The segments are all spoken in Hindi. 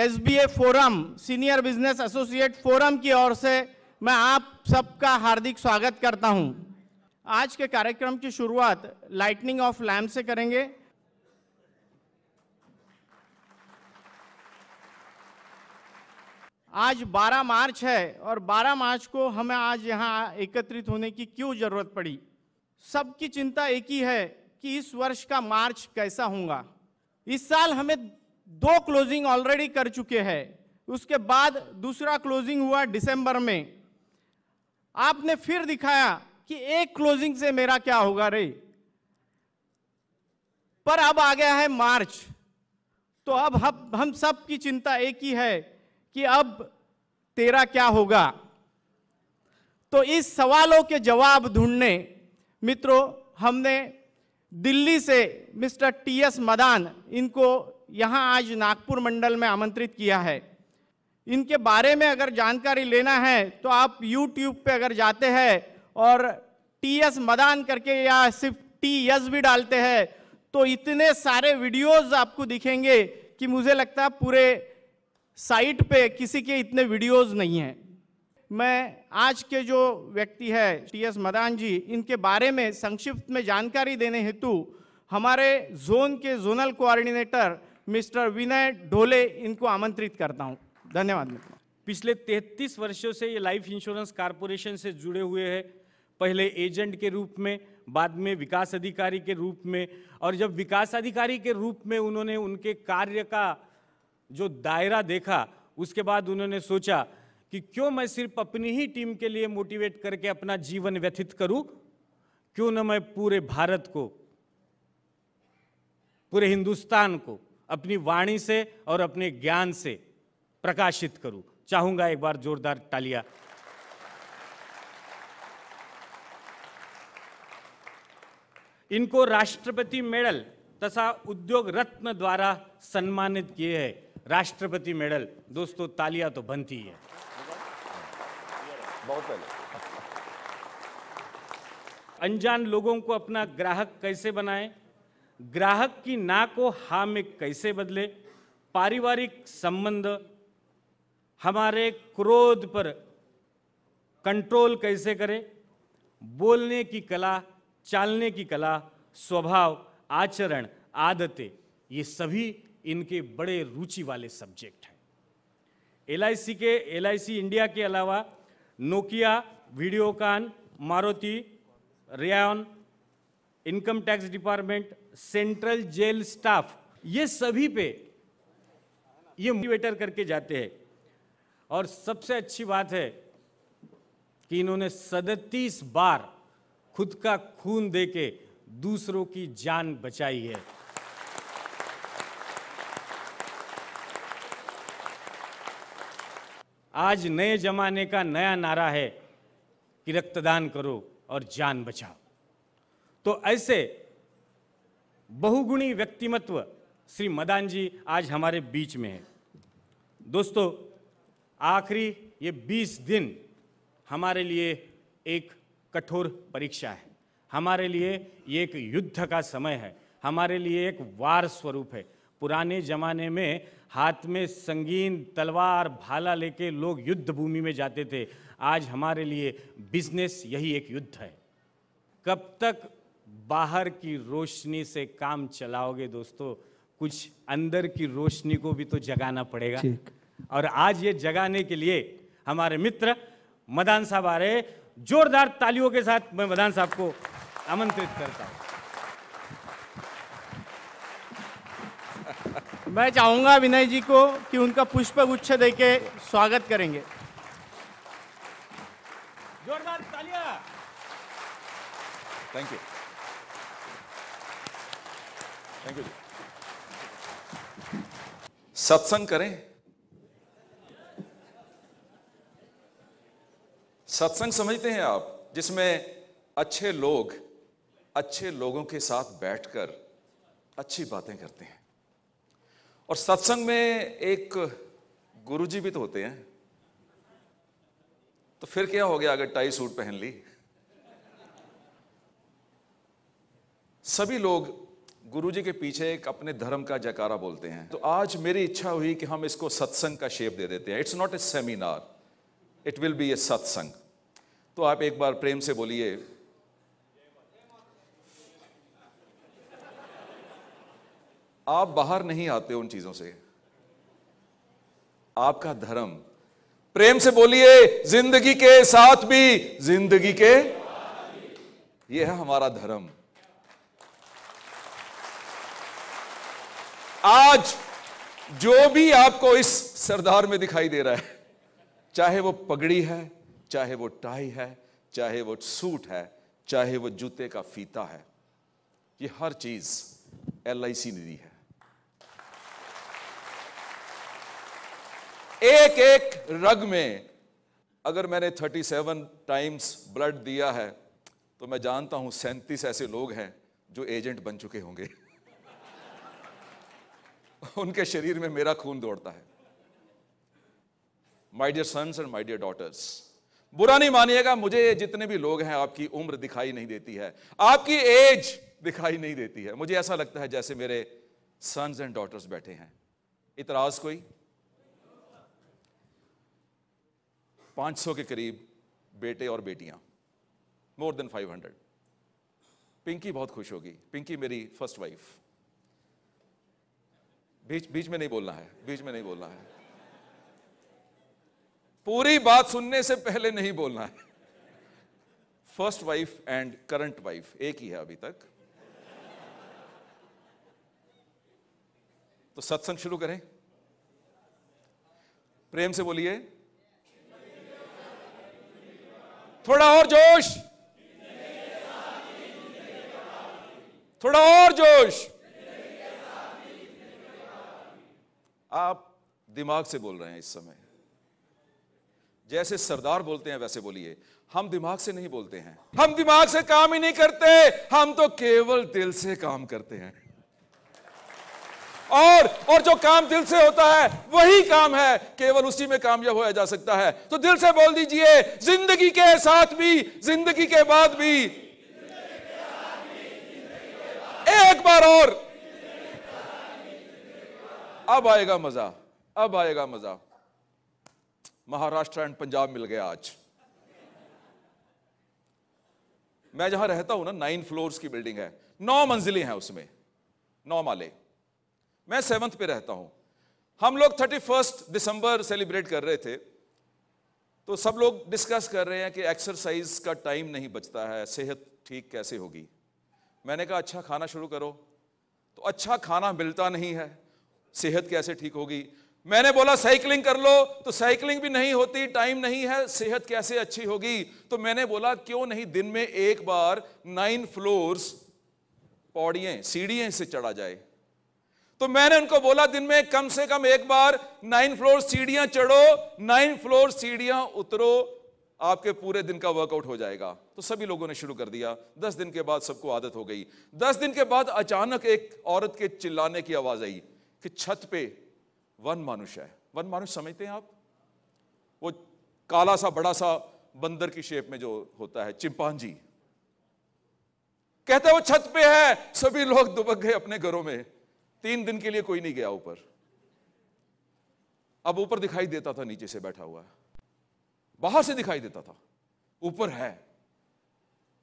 S B A forum senior business associate forum की ओर से मैं आप सबका हार्दिक स्वागत करता हूं। आज के कार्यक्रम की शुरुआत लाइटनिंग ऑफ लैम्प से करेंगे आज 12 मार्च है और 12 मार्च को हमें आज यहाँ एकत्रित होने की क्यों जरूरत पड़ी सबकी चिंता एक ही है कि इस वर्ष का मार्च कैसा होगा इस साल हमें दो क्लोजिंग ऑलरेडी कर चुके हैं उसके बाद दूसरा क्लोजिंग हुआ दिसंबर में आपने फिर दिखाया कि एक क्लोजिंग से मेरा क्या होगा रे पर अब आ गया है मार्च तो अब हम हम सब की चिंता एक ही है कि अब तेरा क्या होगा तो इस सवालों के जवाब ढूंढने मित्रों हमने दिल्ली से मिस्टर टी एस मदान इनको यहाँ आज नागपुर मंडल में आमंत्रित किया है इनके बारे में अगर जानकारी लेना है तो आप यूट्यूब पे अगर जाते हैं और टी एस मदान करके या सिर्फ टी एस भी डालते हैं तो इतने सारे वीडियोस आपको दिखेंगे कि मुझे लगता है पूरे साइट पे किसी के इतने वीडियोस नहीं हैं मैं आज के जो व्यक्ति है टी एस मदान जी इनके बारे में संक्षिप्त में जानकारी देने हेतु हमारे जोन के जोनल कोऑर्डिनेटर मिस्टर विनय ढोले इनको आमंत्रित करता हूँ धन्यवाद मित्र पिछले 33 वर्षों से ये लाइफ इंश्योरेंस कारपोरेशन से जुड़े हुए हैं पहले एजेंट के रूप में बाद में विकास अधिकारी के रूप में और जब विकास अधिकारी के रूप में उन्होंने उनके कार्य का जो दायरा देखा उसके बाद उन्होंने सोचा कि क्यों मैं सिर्फ अपनी ही टीम के लिए मोटिवेट करके अपना जीवन व्यतीत करूं क्यों न मैं पूरे भारत को पूरे हिंदुस्तान को अपनी वाणी से और अपने ज्ञान से प्रकाशित करूं चाहूंगा एक बार जोरदार तालियां इनको राष्ट्रपति मेडल तथा उद्योग रत्न द्वारा सम्मानित किए हैं राष्ट्रपति मेडल दोस्तों तालियां तो बनती है बहुत अनजान लोगों को अपना ग्राहक कैसे बनाएं ग्राहक की ना को हा में कैसे बदले पारिवारिक संबंध हमारे क्रोध पर कंट्रोल कैसे करें बोलने की कला चालने की कला स्वभाव आचरण आदतें ये सभी इनके बड़े रुचि वाले सब्जेक्ट हैं एल के एल इंडिया के अलावा नोकिया वीडियोकान मारुति रेन income tax department central jail staff ये सभी पे ये मोटिवेटर करके जाते हैं और सबसे अच्छी बात है कि इन्होंने सदतीस बार खुद का खून देके दूसरों की जान बचाई है आज नए जमाने का नया नारा है कि रक्तदान करो और जान बचाओ तो ऐसे बहुगुणी व्यक्तिमत्व श्री मदान जी आज हमारे बीच में है दोस्तों आखिरी ये 20 दिन हमारे लिए एक कठोर परीक्षा है हमारे लिए ये एक युद्ध का समय है हमारे लिए एक वार स्वरूप है पुराने जमाने में हाथ में संगीन तलवार भाला लेके लोग युद्ध भूमि में जाते थे आज हमारे लिए बिजनेस यही एक युद्ध है कब तक बाहर की रोशनी से काम चलाओगे दोस्तों कुछ अंदर की रोशनी को भी तो जगाना पड़ेगा और आज ये जगाने के लिए हमारे मित्र मदान साहब आ रहे जोरदार तालियों के साथ मैं मदान साहब को आमंत्रित करता हूं मैं चाहूंगा विनय जी को कि उनका पुष्प गुच्छ दे के स्वागत करेंगे जोरदार तालियां थैंक यू थैंक यू सत्संग करें सत्संग समझते हैं आप जिसमें अच्छे लोग अच्छे लोगों के साथ बैठकर अच्छी बातें करते हैं और सत्संग में एक गुरुजी भी तो होते हैं तो फिर क्या हो गया अगर टाई सूट पहन ली सभी लोग गुरुजी के पीछे एक अपने धर्म का जयकारा बोलते हैं तो आज मेरी इच्छा हुई कि हम इसको सत्संग का शेप दे देते हैं it's not a seminar it will be a satsang तो आप एक बार प्रेम से बोलिए आप बाहर नहीं आते उन चीजों से आपका धर्म प्रेम से बोलिए जिंदगी के साथ भी जिंदगी के यह है हमारा धर्म आज जो भी आपको इस सरदार में दिखाई दे रहा है चाहे वो पगड़ी है चाहे वो टाई है चाहे वो सूट है चाहे वो जूते का फीता है ये हर चीज एल आई सी ने दी है एक एक रग में अगर मैंने 37 टाइम्स ब्लड दिया है तो मैं जानता हूं सैंतीस ऐसे लोग हैं जो एजेंट बन चुके होंगे उनके शरीर में मेरा खून दौड़ता है my dear sons and my dear daughters बुरा नहीं मानिएगा मुझे जितने भी लोग हैं आपकी उम्र दिखाई नहीं देती है आपकी एज दिखाई नहीं देती है मुझे ऐसा लगता है जैसे मेरे सन्स एंड डॉटर्स बैठे हैं इतराज कोई 500 के करीब बेटे और बेटियां मोर देन 500 पिंकी बहुत खुश होगी पिंकी मेरी फर्स्ट वाइफ बीच बीच में नहीं बोलना है बीच में नहीं बोलना है पूरी बात सुनने से पहले नहीं बोलना है first wife and current wife एक ही है अभी तक तो सत्संग शुरू करें प्रेम से बोलिए थोड़ा और जोश थोड़ा और जोश आप दिमाग से बोल रहे हैं इस समय जैसे सरदार बोलते हैं वैसे बोलिए हम दिमाग से नहीं बोलते हैं हम दिमाग से काम ही नहीं करते हम तो केवल दिल से काम करते हैं और और जो काम दिल से होता है वही काम है केवल उसी में कामयाब होया जा सकता है तो दिल से बोल दीजिए जिंदगी के साथ भी जिंदगी के बाद भी एक बार और अब आएगा मजा अब आएगा मजा महाराष्ट्र एंड पंजाब मिल गया आज मैं जहां रहता हूं ना नाइन फ्लोर्स की बिल्डिंग है नौ मंजिलें हैं उसमें नौ माले मैं सेवंथ पे रहता हूं हम लोग थर्टी फर्स्ट दिसंबर सेलिब्रेट कर रहे थे तो सब लोग डिस्कस कर रहे हैं कि एक्सरसाइज का टाइम नहीं बचता है सेहत ठीक कैसे होगी मैंने कहा अच्छा खाना शुरू करो तो अच्छा खाना मिलता नहीं है सेहत कैसे ठीक होगी मैंने बोला साइकिलिंग कर लो तो साइकिलिंग भी नहीं होती टाइम नहीं है सेहत कैसे अच्छी होगी तो मैंने बोला क्यों नहीं दिन में एक बार नाइन फ्लोर्स पौड़िए सीढ़ियाँ से चढ़ा जाए तो मैंने उनको बोला दिन में कम से कम एक बार नाइन फ्लोर सीढ़ियां चढ़ो नाइन फ्लोर सीढ़ियां उतरो आपके पूरे दिन का वर्कआउट हो जाएगा तो सभी लोगों ने शुरू कर दिया दस दिन के बाद सबको आदत हो गई दस दिन के बाद अचानक एक औरत के चिल्लाने की आवाज आई कि छत पे वन मानुष है वन मानुष समझते हैं आप वो काला सा बड़ा सा बंदर की शेप में जो होता है चिंपांजी कहता है वो छत पे है सभी लोग दुबक गए अपने घरों में तीन दिन के लिए कोई नहीं गया ऊपर अब ऊपर दिखाई देता था नीचे से बैठा हुआ बाहर से दिखाई देता था ऊपर है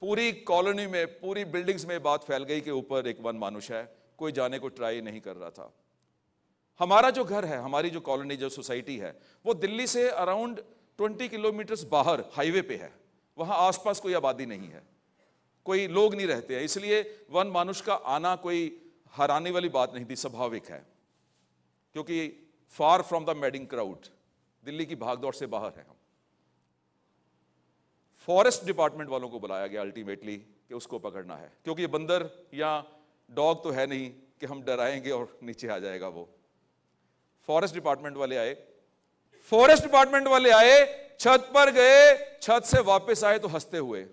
पूरी कॉलोनी में पूरी बिल्डिंग्स में बात फैल गई कि ऊपर एक वन मानुष है कोई जाने को ट्राई नहीं कर रहा था हमारा जो घर है हमारी जो कॉलोनी जो सोसाइटी है वो दिल्ली से अराउंड 20 किलोमीटर्स बाहर हाईवे पे है वहाँ आसपास कोई आबादी नहीं है कोई लोग नहीं रहते हैं इसलिए वन मानुष का आना कोई हराने वाली बात नहीं थी स्वाभाविक है क्योंकि far from the madding crowd Delhi की भागदौड़ से बाहर है हम फॉरेस्ट डिपार्टमेंट वालों को बुलाया गया अल्टीमेटली कि उसको पकड़ना है क्योंकि बंदर या डॉग तो है नहीं कि हम डराएंगे और नीचे आ जाएगा वो फॉरेस्ट डिपार्टमेंट वाले आए फॉरेस्ट डिपार्टमेंट वाले आए छत पर गए छत से वापस आए तो हंसते हुए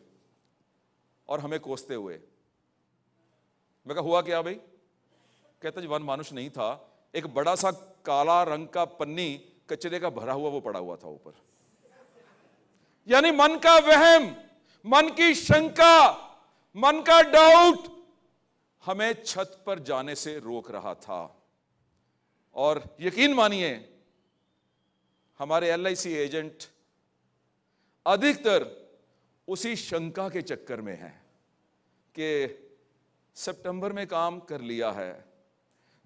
और हमें कोसते हुए मैं कहा हुआ क्या भाई कहता जी वन मानुष नहीं था एक बड़ा सा काला रंग का पन्नी कचरे का भरा हुआ वो पड़ा हुआ था ऊपर यानी मन का वहम मन की शंका मन का डाउट हमें छत पर जाने से रोक रहा था और यकीन मानिए हमारे एल एजेंट अधिकतर उसी शंका के चक्कर में है कि सितंबर में काम कर लिया है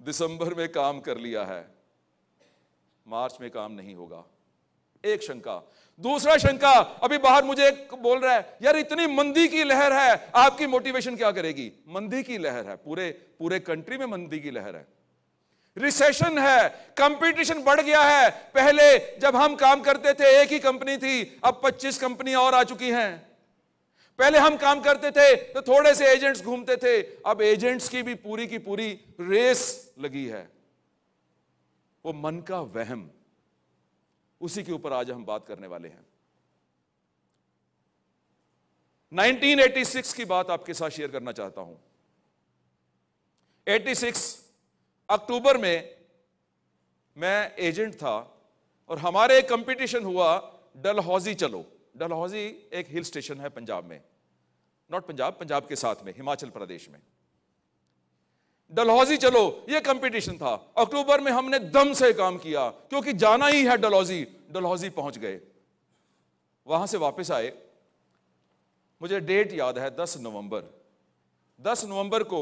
दिसंबर में काम कर लिया है मार्च में काम नहीं होगा एक शंका दूसरा शंका अभी बाहर मुझे एक बोल रहा है यार इतनी मंदी की लहर है आपकी मोटिवेशन क्या करेगी मंदी की लहर है पूरे पूरे कंट्री में मंदी की लहर है रिसेशन है कंपटीशन बढ़ गया है पहले जब हम काम करते थे एक ही कंपनी थी अब 25 कंपनी और आ चुकी हैं पहले हम काम करते थे तो थोड़े से एजेंट्स घूमते थे अब एजेंट्स की भी पूरी की पूरी रेस लगी है वो मन का वहम उसी के ऊपर आज हम बात करने वाले हैं 1986 की बात आपके साथ शेयर करना चाहता हूं 86 अक्टूबर में मैं एजेंट था और हमारे एक कंपटीशन हुआ डलहौजी चलो डलहौजी एक हिल स्टेशन है पंजाब में नॉट पंजाब पंजाब के साथ में हिमाचल प्रदेश में डलहौजी चलो ये कंपटीशन था अक्टूबर में हमने दम से काम किया क्योंकि जाना ही है डलहौजी डलहौजी पहुंच गए वहां से वापस आए मुझे डेट याद है 10 नवंबर 10 नवंबर को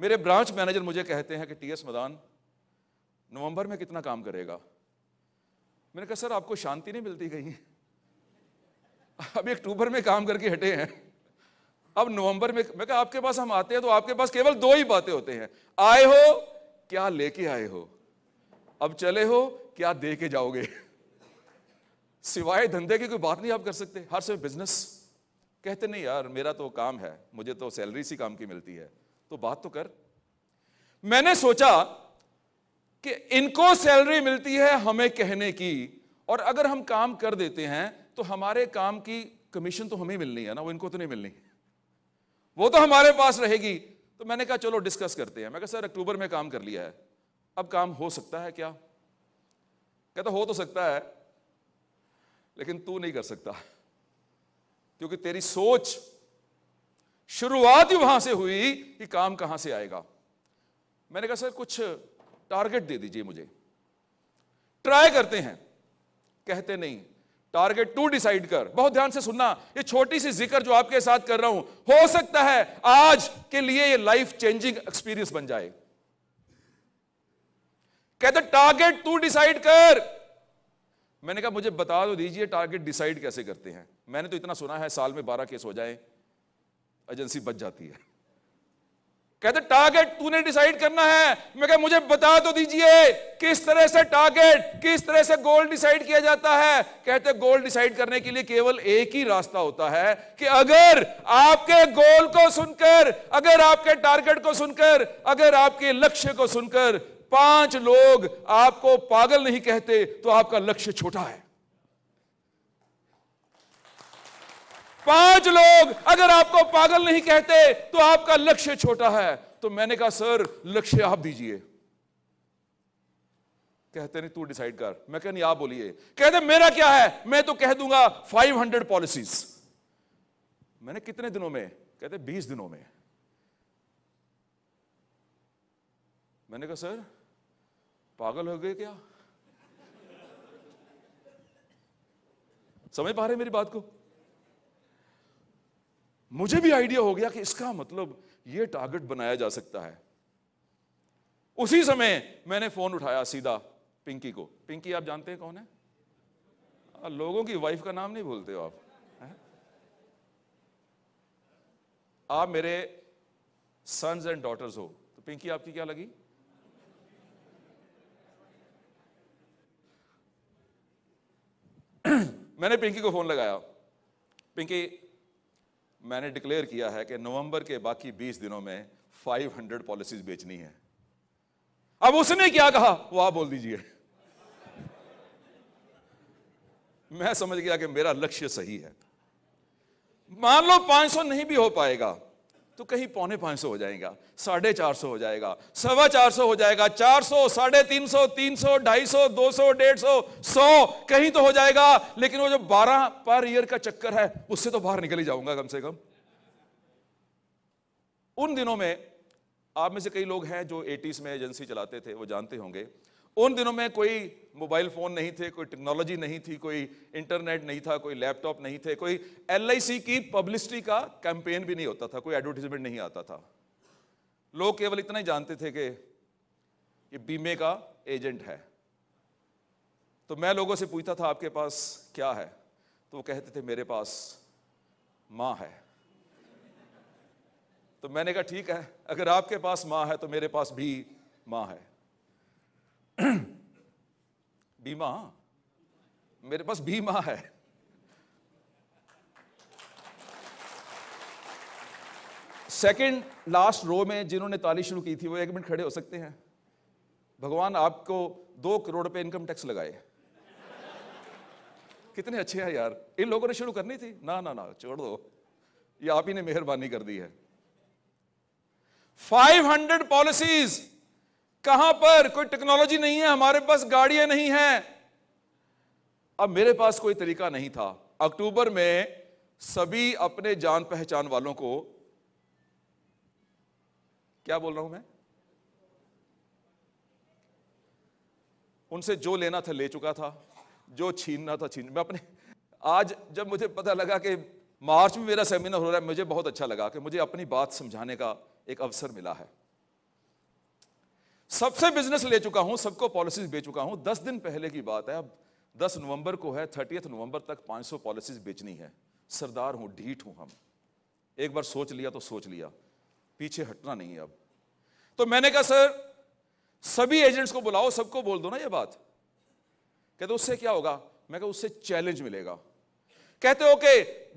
मेरे ब्रांच मैनेजर मुझे कहते हैं कि टी एस मदान नवंबर में कितना काम करेगा मैंने कहा सर आपको शांति नहीं मिलती कहीं अभी अक्टूबर में काम करके हटे हैं अब नवंबर में मैं कहा आपके पास हम आते हैं तो आपके पास केवल दो ही बातें होते हैं आए हो क्या लेके आए हो अब चले हो क्या दे के जाओगे सिवाय धंधे की कोई बात नहीं आप कर सकते हर समय बिजनेस कहते नहीं यार मेरा तो काम है मुझे तो सैलरी सी काम की मिलती है तो बात तो कर मैंने सोचा कि इनको सैलरी मिलती है हमें कहने की और अगर हम काम कर देते हैं तो हमारे काम की कमीशन तो हमें मिलनी है ना वो इनको तो नहीं मिलनी वो तो हमारे पास रहेगी तो मैंने कहा चलो डिस्कस करते हैं मैं कहा सर अक्टूबर में काम कर लिया है अब काम हो सकता है क्या कहता तो हो तो सकता है लेकिन तू नहीं कर सकता क्योंकि तेरी सोच शुरुआत ही वहां से हुई कि काम कहां से आएगा मैंने कहा सर कुछ टारगेट दे दीजिए मुझे ट्राई करते हैं कहते नहीं टारगेट टू डिसाइड कर बहुत ध्यान से सुनना ये छोटी सी जिक्र जो आपके साथ कर रहा हूं हो सकता है आज के लिए ये लाइफ चेंजिंग एक्सपीरियंस बन जाए कहते टारगेट टू डिसाइड कर मैंने कहा मुझे बता दो तो दीजिए टारगेट डिसाइड कैसे करते हैं मैंने तो इतना सुना है साल में बारह केस हो जाए एजेंसी बच जाती है कहते टारगेट तूने डिसाइड करना है मैं कहा मुझे बता तो दीजिए किस तरह से टारगेट किस तरह से गोल डिसाइड किया जाता है कहते गोल डिसाइड करने के लिए केवल एक ही रास्ता होता है कि अगर आपके गोल को सुनकर अगर आपके टारगेट को सुनकर अगर आपके लक्ष्य को सुनकर पांच लोग आपको पागल नहीं कहते तो आपका लक्ष्य छोटा है पांच लोग अगर आपको पागल नहीं कहते तो आपका लक्ष्य छोटा है तो मैंने कहा सर लक्ष्य आप दीजिए कहते नहीं तू डिसाइड कर मैं कह नहीं आप बोलिए कहते मेरा क्या है मैं तो कह दूंगा 500 पॉलिसीज मैंने कितने दिनों में कहते 20 दिनों में मैंने कहा सर पागल हो गए क्या समझ पा रहे मेरी बात को मुझे भी आइडिया हो गया कि इसका मतलब यह टारगेट बनाया जा सकता है उसी समय मैंने फोन उठाया सीधा पिंकी को पिंकी आप जानते हैं कौन है आ, लोगों की वाइफ का नाम नहीं भूलते हो आप है? आप मेरे सन्स एंड डॉटर्स हो तो पिंकी आपकी क्या लगी मैंने पिंकी को फोन लगाया पिंकी मैंने डिक्लेयर किया है कि नवंबर के बाकी 20 दिनों में 500 पॉलिसीज बेचनी है अब उसने क्या कहा वो आप बोल दीजिए मैं समझ गया कि मेरा लक्ष्य सही है मान लो 500 नहीं भी हो पाएगा तो कहीं पौने पाँच सौ हो जाएगा साढ़े चार सौ हो जाएगा सवा चार सौ हो जाएगा चार सौ साढ़े तीन सौ तीन सौ ढाई सौ दो सौ डेढ़ सौ सौ कहीं तो हो जाएगा लेकिन वो जो बारह पर ईयर का चक्कर है उससे तो बाहर निकल ही जाऊंगा कम से कम उन दिनों में आप में से कई लोग हैं जो एटीज में एजेंसी चलाते थे वो जानते होंगे उन दिनों में कोई मोबाइल फ़ोन नहीं थे कोई टेक्नोलॉजी नहीं थी कोई इंटरनेट नहीं था कोई लैपटॉप नहीं थे कोई एल की पब्लिसिटी का कैंपेन भी नहीं होता था कोई एडवर्टीजमेंट नहीं आता था लोग केवल इतना ही जानते थे कि ये बीमे का एजेंट है तो मैं लोगों से पूछता था आपके पास क्या है तो वो कहते थे मेरे पास माँ है तो मैंने कहा ठीक है अगर आपके पास माँ है तो मेरे पास भी माँ है बीमा मेरे पास बीमा है सेकंड लास्ट रो में जिन्होंने ताली शुरू की थी वो एक मिनट खड़े हो सकते हैं भगवान आपको दो करोड़ रुपए इनकम टैक्स लगाए कितने अच्छे हैं यार इन लोगों ने शुरू करनी थी ना ना ना छोड़ दो ये आप ही ने मेहरबानी कर दी है 500 पॉलिसीज़ कहां पर कोई टेक्नोलॉजी नहीं है हमारे पास गाड़ियां नहीं है अब मेरे पास कोई तरीका नहीं था अक्टूबर में सभी अपने जान पहचान वालों को क्या बोल रहा हूं मैं उनसे जो लेना था ले चुका था जो छीनना था छीन मैं अपने आज जब मुझे पता लगा कि मार्च में मेरा सेमिनार हो रहा है मुझे बहुत अच्छा लगा कि मुझे अपनी बात समझाने का एक अवसर मिला है सबसे बिजनेस ले चुका हूं सबको पॉलिसीज बेच चुका हूं दस दिन पहले की बात है अब दस नवंबर को है थर्टी नवंबर तक 500 पॉलिसीज बेचनी है सरदार हूं ढीठ हूं हम एक बार सोच लिया तो सोच लिया पीछे हटना नहीं है अब तो मैंने कहा सर सभी एजेंट्स को बुलाओ सबको बोल दो ना ये बात कहते उससे क्या होगा मैं कहा उससे चैलेंज मिलेगा कहते ओके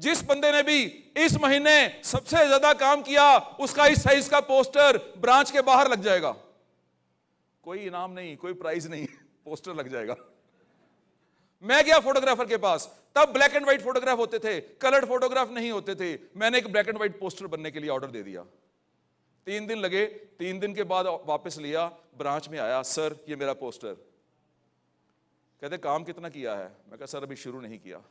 जिस बंदे ने भी इस महीने सबसे ज्यादा काम किया उसका इस साइज का पोस्टर ब्रांच के बाहर लग जाएगा कोई इनाम नहीं कोई प्राइज नहीं पोस्टर लग जाएगा मैं गया फोटोग्राफर के पास तब ब्लैक एंड व्हाइट फोटोग्राफ होते थे कलर्ड फोटोग्राफ नहीं होते थे मैंने एक ब्लैक एंड व्हाइट पोस्टर बनने के लिए ऑर्डर दे दिया तीन दिन लगे तीन दिन के बाद वापस लिया ब्रांच में आया सर ये मेरा पोस्टर कहते काम कितना किया है मैं कहा सर अभी शुरू नहीं किया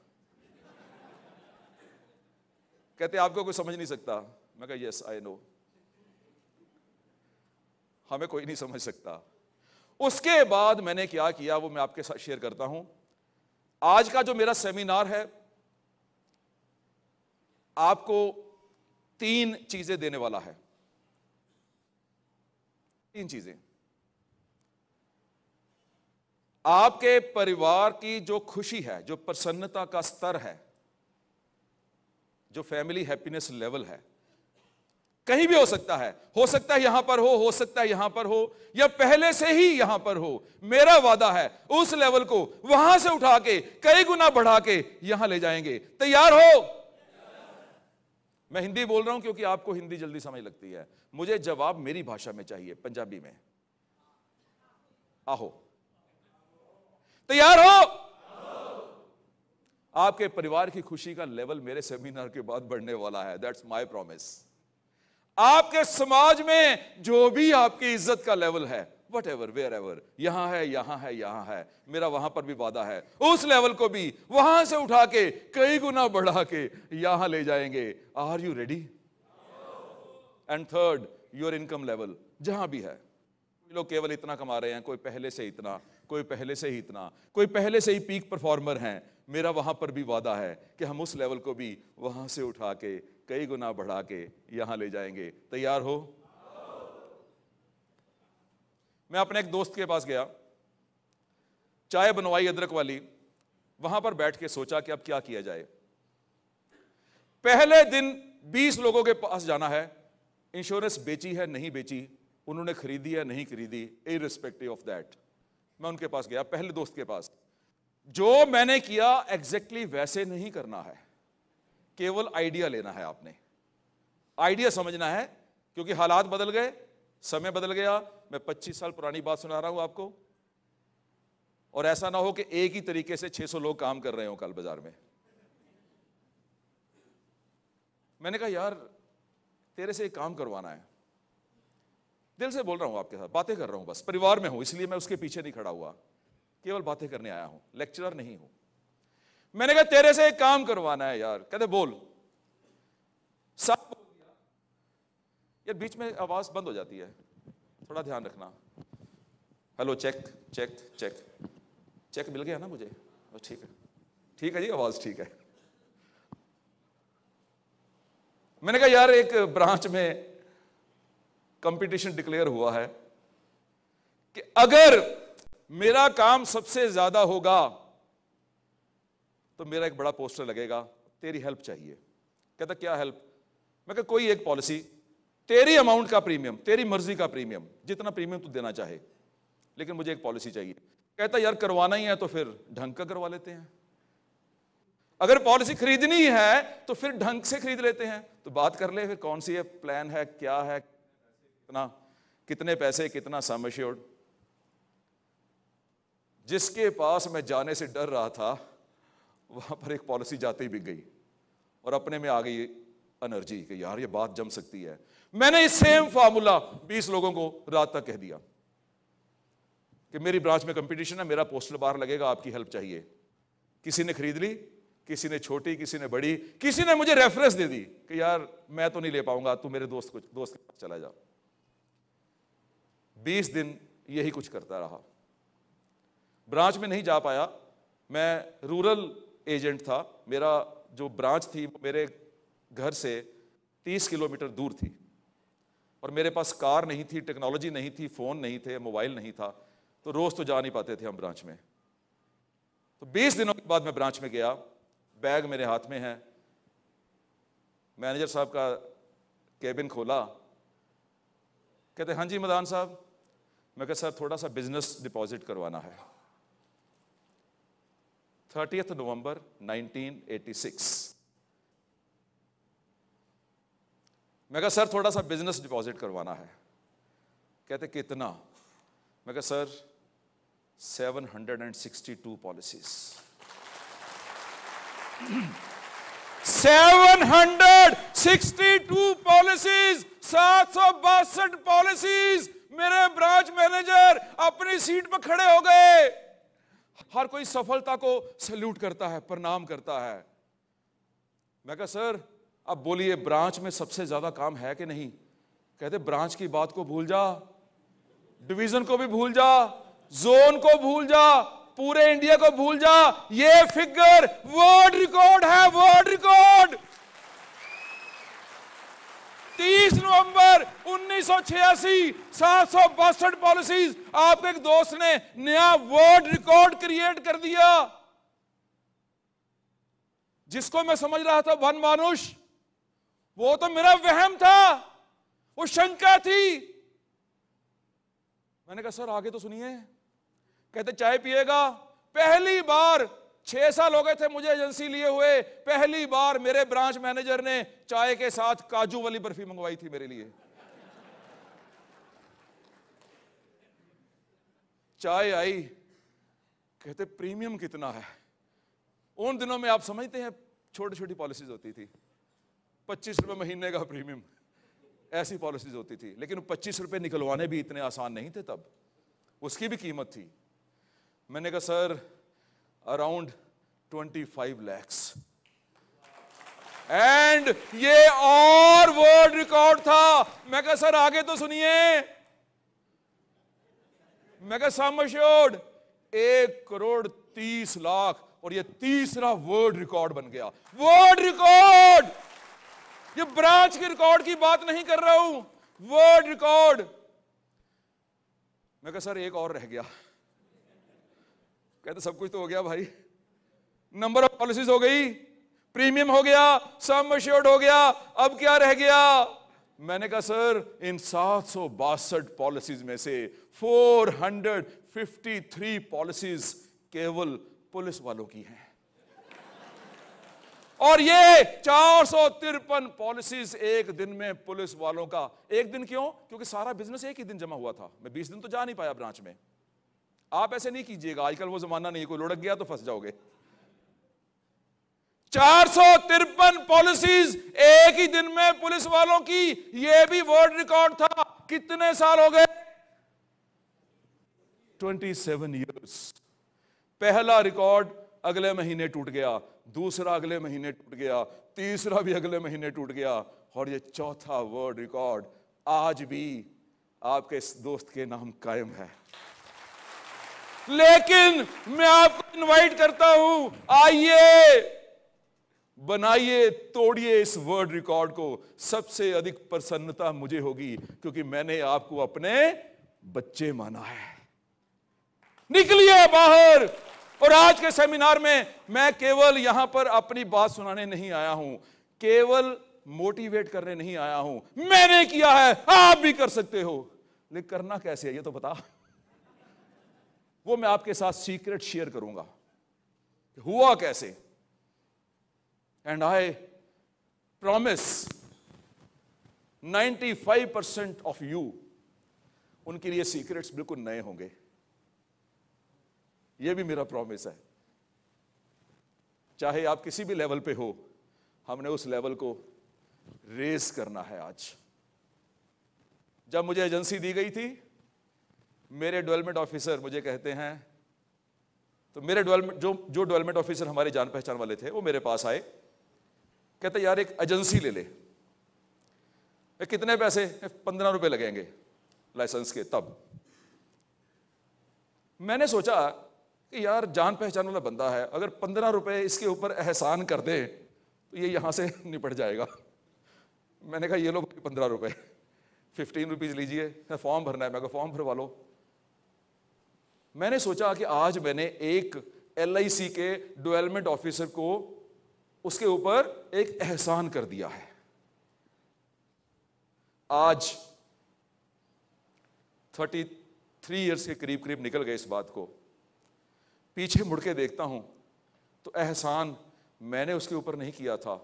कहते आपको कोई समझ नहीं सकता मैं कहा यस आई नो हमें कोई नहीं समझ सकता उसके बाद मैंने क्या किया वो मैं आपके साथ शेयर करता हूं आज का जो मेरा सेमिनार है आपको तीन चीजें देने वाला है तीन चीजें आपके परिवार की जो खुशी है जो प्रसन्नता का स्तर है जो फैमिली हैप्पीनेस लेवल है कहीं भी हो सकता है हो सकता है यहां पर हो हो सकता है यहां पर हो या पहले से ही यहां पर हो मेरा वादा है उस लेवल को वहां से उठा के कई गुना बढ़ा के यहां ले जाएंगे तैयार हो मैं हिंदी बोल रहा हूं क्योंकि आपको हिंदी जल्दी समझ लगती है मुझे जवाब मेरी भाषा में चाहिए पंजाबी में आहो तैयार हो आपके परिवार की खुशी का लेवल मेरे सेमिनार के बाद बढ़ने वाला है दैट्स माय प्रॉमिस आपके समाज में जो भी आपकी इज्जत का लेवल है वट एवर वेयर एवर यहां है यहां है यहां है मेरा वहां पर भी वादा है उस लेवल को भी वहां से उठा के कई गुना बढ़ा के यहां ले जाएंगे are you ready and third your income level जहां भी है लोग केवल इतना कमा रहे हैं कोई पहले से इतना कोई पहले से ही इतना कोई पहले से ही पीक परफॉर्मर हैं मेरा वहां पर भी वादा है कि हम उस लेवल को भी वहां से उठा के कई गुना बढ़ा के यहां ले जाएंगे तैयार हो मैं अपने एक दोस्त के पास गया चाय बनवाई अदरक वाली वहां पर बैठ के सोचा कि अब क्या किया जाए पहले दिन 20 लोगों के पास जाना है इंश्योरेंस बेची है नहीं बेची उन्होंने खरीदी है नहीं खरीदी ए रिस्पेक्टिव ऑफ दैट मैं उनके पास गया पहले दोस्त के पास जो मैंने किया एग्जैक्टली exactly वैसे नहीं करना है केवल आइडिया लेना है आपने आइडिया समझना है क्योंकि हालात बदल गए समय बदल गया मैं 25 साल पुरानी बात सुना रहा हूं आपको और ऐसा ना हो कि एक ही तरीके से 600 लोग काम कर रहे हो कल बाजार में मैंने कहा यार तेरे से एक काम करवाना है दिल से बोल रहा हूं आपके साथ बातें कर रहा हूं बस परिवार में हूं इसलिए मैं उसके पीछे नहीं खड़ा हुआ केवल बातें करने आया हूं लेक्चरर नहीं हूं मैंने कहा तेरे से एक काम करवाना है यार कहते बोल सब बोल दिया यार बीच में आवाज बंद हो जाती है थोड़ा ध्यान रखना hello check check check check मिल गया ना मुझे ठीक है ठीक है जी आवाज ठीक है मैंने कहा यार एक ब्रांच में कंपटीशन डिक्लेयर हुआ है कि अगर मेरा काम सबसे ज्यादा होगा तो मेरा एक बड़ा पोस्टर लगेगा तेरी हेल्प चाहिए कहता क्या हेल्प मैं कहा कोई एक पॉलिसी तेरी अमाउंट का प्रीमियम तेरी मर्जी का प्रीमियम जितना प्रीमियम तू देना चाहे लेकिन मुझे एक पॉलिसी चाहिए कहता यार करवाना ही है तो फिर ढंग का करवा लेते हैं अगर पॉलिसी खरीदनी है तो फिर ढंग से खरीद लेते हैं तो बात कर ले फिर कौन सी है प्लान है क्या है कितना कितने पैसे कितना सम जिसके पास मैं जाने से डर रहा था वहाँ पर एक पॉलिसी जाते ही बिक गई और अपने में आ गई एनर्जी कि यार ये बात जम सकती है मैंने इस सेम फार्मूला 20 लोगों को रात तक कह दिया कि मेरी ब्रांच में कंपटीशन है मेरा पोस्टल बार लगेगा आपकी हेल्प चाहिए किसी ने खरीद ली किसी ने छोटी किसी ने बड़ी किसी ने मुझे रेफरेंस दे दी कि यार मैं तो नहीं ले पाऊंगा तू मेरे दोस्त कुछ दोस्त के पास चला जा बीस दिन यही कुछ करता रहा ब्रांच में नहीं जा पाया मैं रूरल एजेंट था मेरा जो ब्रांच थी वो मेरे घर से 30 किलोमीटर दूर थी और मेरे पास कार नहीं थी टेक्नोलॉजी नहीं थी फ़ोन नहीं थे मोबाइल नहीं था तो रोज़ तो जा नहीं पाते थे हम ब्रांच में तो 20 दिनों के बाद मैं ब्रांच में गया बैग मेरे हाथ में है मैनेजर साहब का कैबिन खोला कहते हाँ जी मदान साहब मैं कह सर थोड़ा सा बिजनेस डिपॉजिट करवाना है 30th November 1986 मैं कहा सर थोड़ा सा बिजनेस डिपॉजिट करवाना है कहते कितना मैं कहा सर 762 पॉलिसीज 762 पॉलिसीज सात सौ बासठ पॉलिसीज मेरे ब्रांच मैनेजर अपनी सीट पर खड़े हो गए हर कोई सफलता को सल्यूट करता है प्रणाम करता है मैं कहा सर अब बोलिए ब्रांच में सबसे ज्यादा काम है कि नहीं कहते ब्रांच की बात को भूल जा डिवीजन को भी भूल जा जोन को भूल जा पूरे इंडिया को भूल जा ये फिगर वर्ल्ड रिकॉर्ड है वर्ल्ड रिकॉर्ड तीस नवंबर उन्नीस सात सौ बासठ पॉलिसीज आपके एक दोस्त ने नया वर्ल्ड रिकॉर्ड क्रिएट कर दिया जिसको मैं समझ रहा था वन मानुष वो तो मेरा वहम था वो शंका थी मैंने कहा सर आगे तो सुनिए कहते चाय पिएगा पहली बार छह साल हो गए थे मुझे एजेंसी लिए हुए पहली बार मेरे ब्रांच मैनेजर ने चाय के साथ काजू वाली बर्फी मंगवाई थी मेरे लिए चाय आई कहते प्रीमियम कितना है उन दिनों में आप समझते हैं छोटी छोटी पॉलिसीज होती थी पच्चीस रुपए महीने का प्रीमियम ऐसी पॉलिसीज होती थी लेकिन पच्चीस रुपए निकलवाने भी इतने आसान नहीं थे तब उसकी भी कीमत थी मैंने कहा सर ट्वेंटी 25 लैक्स एंड ये और वर्ल्ड रिकॉर्ड था मैं कह सर आगे तो सुनिए मैं कह सामश्योर्ड एक करोड़ तीस लाख और ये तीसरा वर्ल्ड रिकॉर्ड बन गया वर्ल्ड रिकॉर्ड ये ब्रांच के रिकॉर्ड की बात नहीं कर रहा हूं वर्ल्ड रिकॉर्ड मैं कह सर एक और रह गया कहते सब कुछ तो हो गया भाई नंबर ऑफ पॉलिसीज हो गई प्रीमियम हो गया सब मश्योर्ड हो गया अब क्या रह गया मैंने कहा सर इन सात पॉलिसीज में से थ्री पॉलिसीज केवल पुलिस वालों की हैं और ये चार सौ तिरपन पॉलिसीज एक दिन में पुलिस वालों का एक दिन क्यों क्योंकि सारा बिजनेस एक ही दिन जमा हुआ था मैं बीस दिन तो जा नहीं पाया ब्रांच में आप ऐसे नहीं कीजिएगा आजकल वो जमाना नहीं है कोई लुढ़क गया तो फंस जाओगे चार सौ तिरपन पॉलिसीज एक ही दिन में पुलिस वालों की यह भी वर्ल्ड रिकॉर्ड था कितने साल हो गए 27 इयर्स पहला रिकॉर्ड अगले महीने टूट गया दूसरा अगले महीने टूट गया तीसरा भी अगले महीने टूट गया और ये चौथा वर्ल्ड रिकॉर्ड आज भी आपके इस दोस्त के नाम कायम है लेकिन मैं आपको इनवाइट करता हूं आइए बनाइए तोड़िए इस वर्ड रिकॉर्ड को सबसे अधिक प्रसन्नता मुझे होगी क्योंकि मैंने आपको अपने बच्चे माना है निकलिए बाहर और आज के सेमिनार में मैं केवल यहां पर अपनी बात सुनाने नहीं आया हूं केवल मोटिवेट करने नहीं आया हूं मैंने किया है आप भी कर सकते हो लेकिन करना कैसे है ये तो बता वो मैं आपके साथ सीक्रेट शेयर करूंगा हुआ कैसे and I promise 95 percent of you उनके लिए सीक्रेट्स बिल्कुल नए होंगे यह भी मेरा प्रॉमिस है चाहे आप किसी भी लेवल पे हो हमने उस लेवल को रेस करना है आज जब मुझे एजेंसी दी गई थी मेरे डेवलपमेंट ऑफिसर मुझे कहते हैं तो मेरे डेवलपमेंट जो जो डेवलपमेंट ऑफिसर हमारे जान पहचान वाले थे वो मेरे पास आए कहते यार एक एजेंसी ले ले कितने पैसे पंद्रह रुपए लगेंगे लाइसेंस के तब मैंने सोचा कि यार जान पहचान वाला बंदा है अगर पंद्रह रुपए इसके ऊपर एहसान कर दे तो ये यहाँ से निपट जाएगा मैंने कहा ये लो पंद्रह रुपये फिफ्टीन रुपीज़ लीजिए फॉर्म भरना है मैं फॉर्म भरवा लो मैंने सोचा कि आज मैंने एक एल के डेवलपमेंट ऑफिसर को उसके ऊपर एक एहसान कर दिया है आज थर्टी थ्री ईयर्स के करीब करीब निकल गए इस बात को पीछे मुड़ के देखता हूं तो एहसान मैंने उसके ऊपर नहीं किया था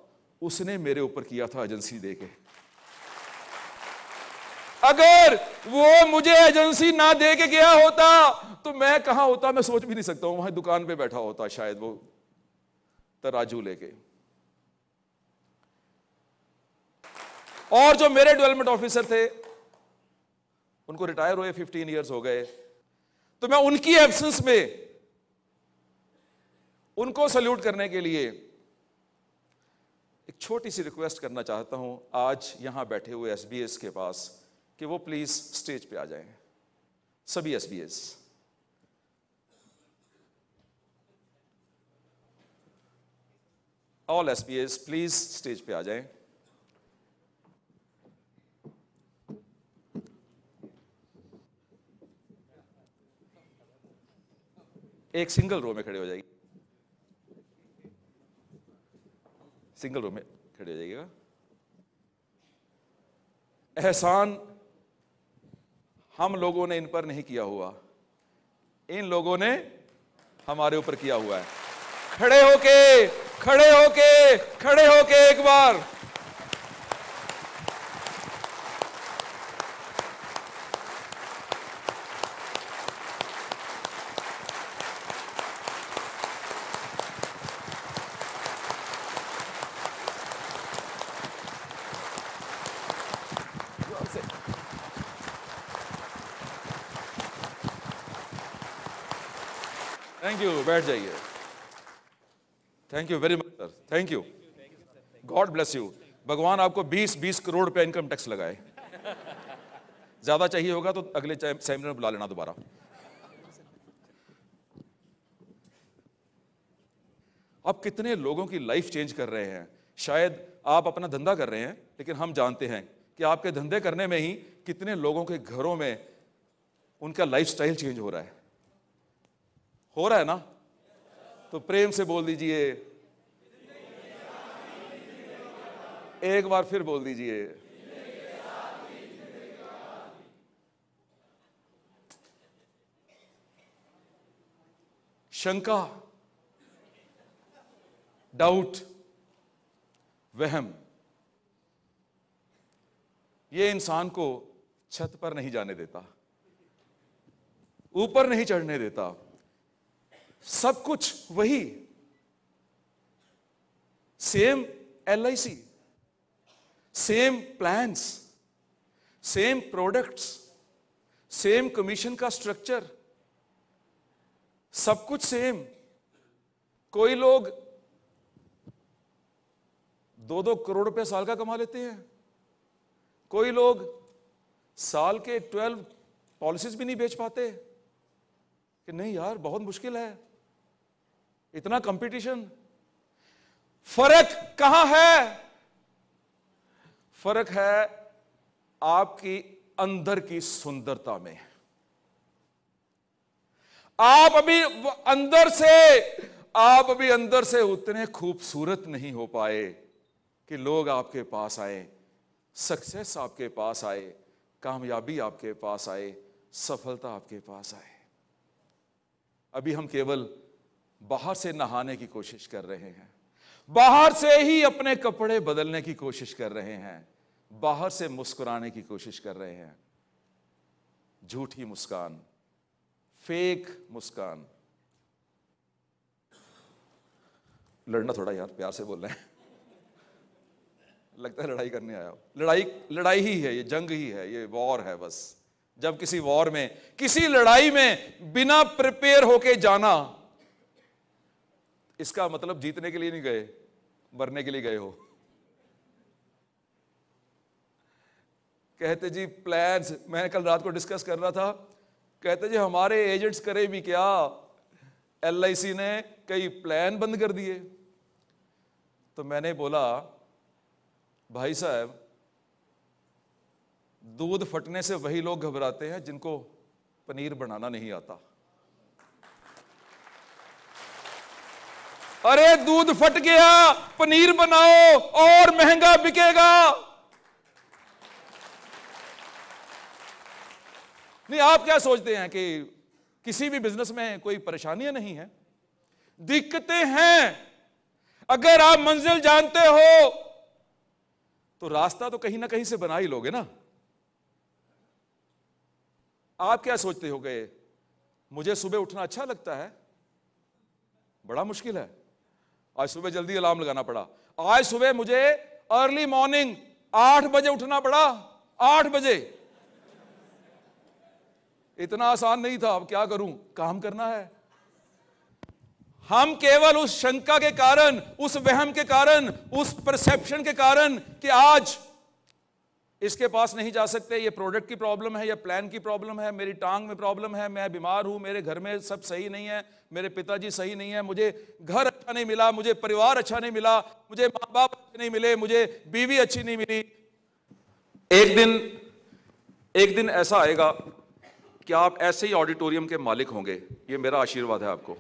उसने मेरे ऊपर किया था एजेंसी दे के अगर वो मुझे एजेंसी ना दे के गया होता तो मैं कहां होता मैं सोच भी नहीं सकता हूं वहां दुकान पे बैठा होता शायद वो तराजू लेके और जो मेरे डेवलपमेंट ऑफिसर थे उनको रिटायर हुए 15 इयर्स हो गए तो मैं उनकी एब्सेंस में उनको सल्यूट करने के लिए एक छोटी सी रिक्वेस्ट करना चाहता हूं आज यहां बैठे हुए एसबीएस के पास कि वो प्लीज़ स्टेज पे आ जाएं सभी S B S all S B S please stage पे आ जाएं एक सिंगल रो में खड़े हो जाएगी सिंगल रो में खड़े हो जाइएगा एहसान हम लोगों ने इन पर नहीं किया हुआ इन लोगों ने हमारे ऊपर किया हुआ है खड़े होके खड़े होके खड़े होके एक बार बैठ जाइए thank you very much sir thank you God bless you भगवान आपको 20-20 करोड़ रुपया इनकम टैक्स लगाए ज्यादा चाहिए होगा तो अगले सेमिनार में बुला लेना दोबारा आप कितने लोगों की लाइफ चेंज कर रहे हैं शायद आप अपना धंधा कर रहे हैं लेकिन हम जानते हैं कि आपके धंधे करने में ही कितने लोगों के घरों में उनका लाइफ चेंज हो रहा है हो रहा है ना तो प्रेम से बोल दीजिए एक बार फिर बोल दीजिए शंका डाउट वहम ये इंसान को छत पर नहीं जाने देता ऊपर नहीं चढ़ने देता सब कुछ वही same L I C same plans same products same commission का स्ट्रक्चर सब कुछ सेम कोई लोग दो दो करोड़ रुपए साल का कमा लेते हैं कोई लोग साल के ट्वेल्व पॉलिसीज भी नहीं बेच पाते कि नहीं यार बहुत मुश्किल है इतना कंपटीशन फर्क कहां है फर्क है आपकी अंदर की सुंदरता में आप अभी अंदर से आप अभी अंदर से उतने खूबसूरत नहीं हो पाए कि लोग आपके पास आए सक्सेस आपके पास आए कामयाबी आपके पास आए सफलता आपके पास आए अभी हम केवल बाहर से नहाने की कोशिश कर रहे हैं बाहर से ही अपने कपड़े बदलने की कोशिश कर रहे हैं बाहर से मुस्कुराने की कोशिश कर रहे हैं झूठी मुस्कान फेक मुस्कान लड़ना थोड़ा यार प्यार से बोल रहे हैं लगता है लड़ाई करने आया हो लड़ाई लड़ाई ही है ये जंग ही है ये वॉर है बस जब किसी वॉर में किसी लड़ाई में बिना प्रिपेयर होके जाना इसका मतलब जीतने के लिए नहीं गए मरने के लिए गए हो कहते जी प्लान्स मैं कल रात को डिस्कस कर रहा था कहते जी हमारे एजेंट्स करे भी क्या एल ने कई प्लान बंद कर दिए तो मैंने बोला भाई साहब दूध फटने से वही लोग घबराते हैं जिनको पनीर बनाना नहीं आता अरे दूध फट गया पनीर बनाओ और महंगा बिकेगा नहीं आप क्या सोचते हैं कि किसी भी बिजनेस में कोई परेशानियां नहीं है दिक्कतें हैं अगर आप मंजिल जानते हो तो रास्ता तो कहीं ना कहीं से बना ही लोगे ना आप क्या सोचते हो गए मुझे सुबह उठना अच्छा लगता है बड़ा मुश्किल है आज सुबह जल्दी अलार्म लगाना पड़ा आज सुबह मुझे अर्ली मॉर्निंग आठ बजे उठना पड़ा आठ बजे इतना आसान नहीं था अब क्या करूं काम करना है हम केवल उस शंका के कारण उस वहम के कारण उस परसेप्शन के कारण कि आज इसके पास नहीं जा सकते ये प्रोडक्ट की प्रॉब्लम है या प्लान की प्रॉब्लम है मेरी टांग में प्रॉब्लम है मैं बीमार हूँ मेरे घर में सब सही नहीं है मेरे पिताजी सही नहीं है मुझे घर अच्छा नहीं मिला मुझे परिवार अच्छा नहीं मिला मुझे माँ बाप अच्छे नहीं मिले मुझे बीवी अच्छी नहीं मिली एक दिन एक दिन ऐसा आएगा कि आप ऐसे ही ऑडिटोरियम के मालिक होंगे ये मेरा आशीर्वाद है आपको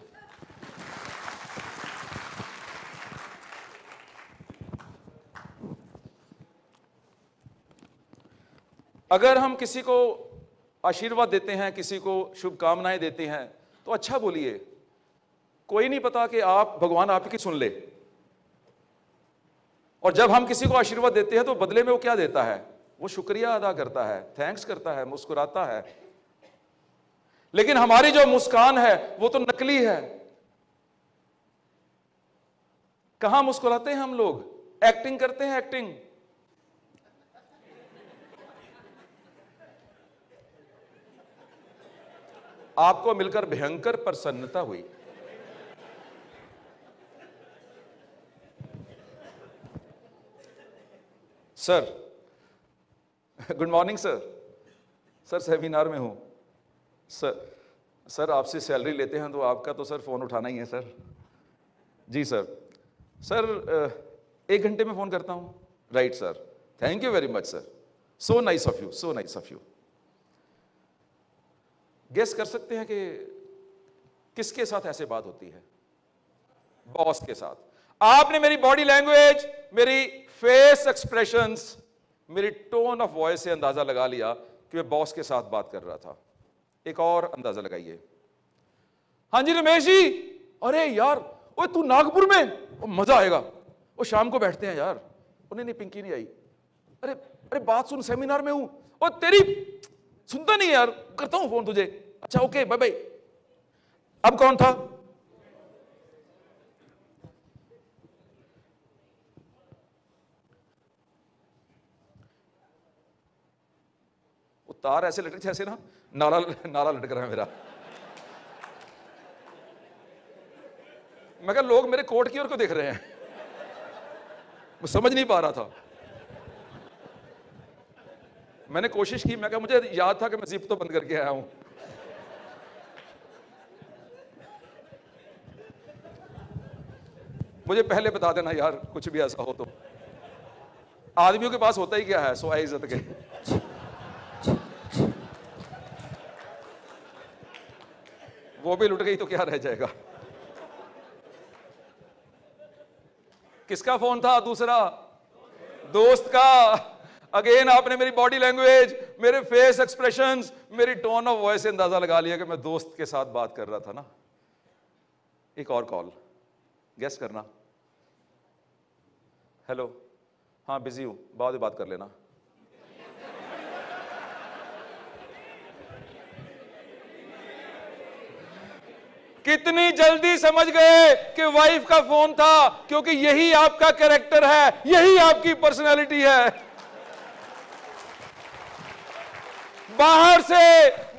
अगर हम किसी को आशीर्वाद देते हैं किसी को शुभकामनाएं देते हैं तो अच्छा बोलिए कोई नहीं पता कि आप भगवान आपकी सुन ले और जब हम किसी को आशीर्वाद देते हैं तो बदले में वो क्या देता है वो शुक्रिया अदा करता है थैंक्स करता है मुस्कुराता है लेकिन हमारी जो मुस्कान है वो तो नकली है कहां मुस्कुराते हैं हम लोग एक्टिंग करते हैं एक्टिंग आपको मिलकर भयंकर प्रसन्नता हुई sir good morning sir sir seminar में हूं सर सर आपसे सैलरी लेते हैं तो आपका तो सर फ़ोन उठाना ही है सर जी सर सर एक घंटे में फ़ोन करता हूँ right sir thank you very much sir so nice of you so nice of you guess कर सकते हैं कि किसके साथ ऐसे बात होती है बॉस के साथ आपने मेरी बॉडी लैंग्वेज मेरी फेस एक्सप्रेशन मेरी टोन ऑफ वॉइस से अंदाजा लगा लिया कि मैं बॉस के साथ बात कर रहा था एक और अंदाजा लगाइए हाँ जी रमेश जी अरे यार ओए तू नागपुर में ओ, मजा आएगा वो शाम को बैठते हैं यार उन्हें नहीं पिंकी नहीं आई अरे अरे बात सुन सेमिनार में हूं और तेरी सुनता नहीं यार करता हूं फोन तुझे अच्छा ओके बाय बाय अब कौन था वो तार ऐसे लटक जैसे ना नाला नाला लटक रहा है मेरा मैं लोग मेरे कोट की ओर क्यों देख रहे हैं मैं समझ नहीं पा रहा था मैंने कोशिश की मैं कहा मुझे याद था कि मैं जिप तो बंद करके आया हूं मुझे पहले बता देना यार कुछ भी ऐसा हो तो आदमियों के पास होता ही क्या है सो इज्जत के वो भी लुट गई तो क्या रह जाएगा किसका फोन था दूसरा दोस्त का अगेन आपने मेरी बॉडी लैंग्वेज मेरे फेस एक्सप्रेशन मेरी टोन ऑफ वॉइस से अंदाजा लगा लिया कि मैं दोस्त के साथ बात कर रहा था ना एक और कॉल गैस करना हेलो हाँ बिजी हूं बाद में बात कर लेना कितनी जल्दी समझ गए कि वाइफ का फोन था क्योंकि यही आपका कैरेक्टर है यही आपकी पर्सनैलिटी है बाहर से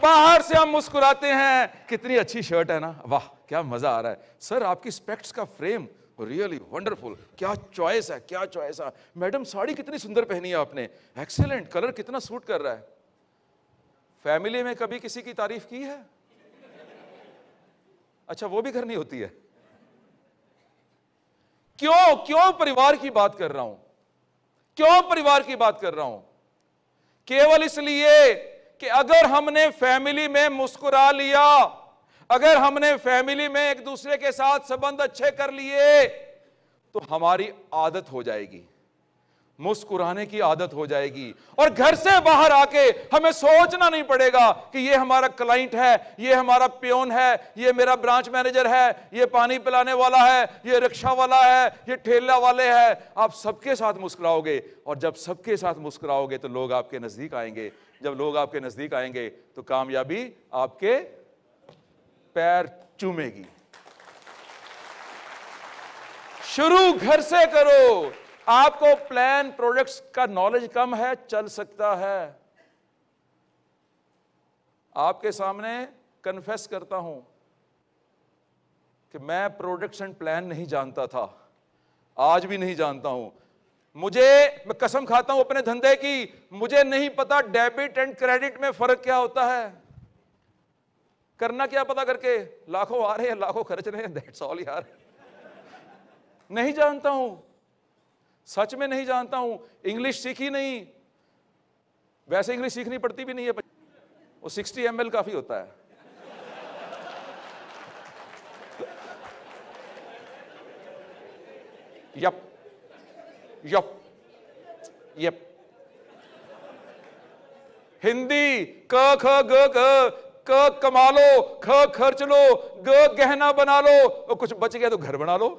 बाहर से हम मुस्कुराते हैं कितनी अच्छी शर्ट है ना वाह क्या मजा आ रहा है सर आपकी स्पेक्ट्स का फ्रेम रियली वंडरफुल क्या चॉइस है क्या चॉइस है मैडम साड़ी कितनी सुंदर पहनी है आपने एक्सेलेंट कलर कितना सूट कर रहा है फैमिली में कभी किसी की तारीफ की है अच्छा वो भी करनी होती है क्यों क्यों परिवार की बात कर रहा हूं क्यों परिवार की बात कर रहा हूं केवल इसलिए कि अगर हमने फैमिली में मुस्कुरा लिया अगर हमने फैमिली में एक दूसरे के साथ संबंध अच्छे कर लिए तो हमारी आदत हो जाएगी मुस्कुराने की आदत हो जाएगी और घर से बाहर आके हमें सोचना नहीं पड़ेगा कि ये हमारा क्लाइंट है ये हमारा प्योन है ये मेरा ब्रांच मैनेजर है ये पानी पिलाने वाला है ये रिक्शा वाला है ये ठेला वाले है आप सबके साथ मुस्कुराओगे और जब सबके साथ मुस्कुराओगे तो लोग आपके नज़दीक आएंगे जब लोग आपके नज़दीक आएंगे तो कामयाबी आपके पैर चूमेगी शुरू घर से करो आपको प्लान प्रोडक्ट्स का नॉलेज कम है चल सकता है आपके सामने कन्फेस करता हूं कि मैं प्रोडक्ट्स एंड प्लान नहीं जानता था आज भी नहीं जानता हूं मुझे मैं कसम खाता हूं अपने धंधे की मुझे नहीं पता डेबिट एंड क्रेडिट में फर्क क्या होता है करना क्या पता करके लाखों आ रहे हैं लाखों खर्च रहे हैं दैट्स ऑल यार नहीं जानता हूं सच में नहीं जानता हूं इंग्लिश सीखी नहीं वैसे इंग्लिश सीखनी पड़ती भी नहीं है वो सिक्सटी एम काफी होता है यप यप यप हिंदी क ख ग ग क कमा लो ख खर्च लो ग गहना बना लो और कुछ बच गया तो घर बना लो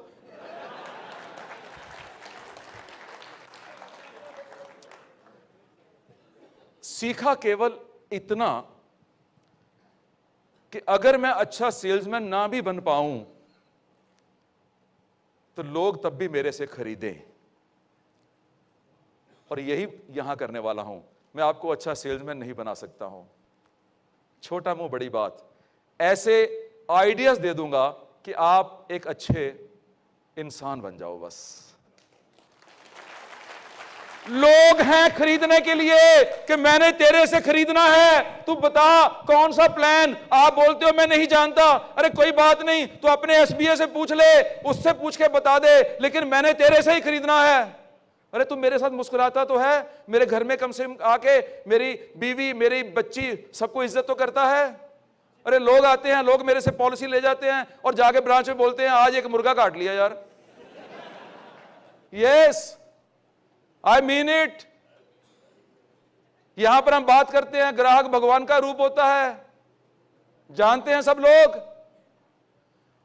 सीखा केवल इतना कि अगर मैं अच्छा सेल्समैन ना भी बन पाऊं तो लोग तब भी मेरे से खरीदें और यही यहाँ करने वाला हूँ मैं आपको अच्छा सेल्समैन नहीं बना सकता हूँ छोटा मुंह बड़ी बात ऐसे आइडियाज दे दूंगा कि आप एक अच्छे इंसान बन जाओ बस लोग हैं खरीदने के लिए कि मैंने तेरे से खरीदना है तू बता कौन सा प्लान आप बोलते हो मैं नहीं जानता अरे कोई बात नहीं तू अपने एसबीए से पूछ ले उससे पूछ के बता दे लेकिन मैंने तेरे से ही खरीदना है अरे तुम मेरे साथ मुस्कुराता तो है मेरे घर में कम से कम आके मेरी बीवी मेरी बच्ची सबको इज्जत तो करता है अरे लोग आते हैं लोग मेरे से पॉलिसी ले जाते हैं और जाके ब्रांच में बोलते हैं आज एक मुर्गा काट लिया यार यस आई मीन इट यहां पर हम बात करते हैं ग्राहक भगवान का रूप होता है जानते हैं सब लोग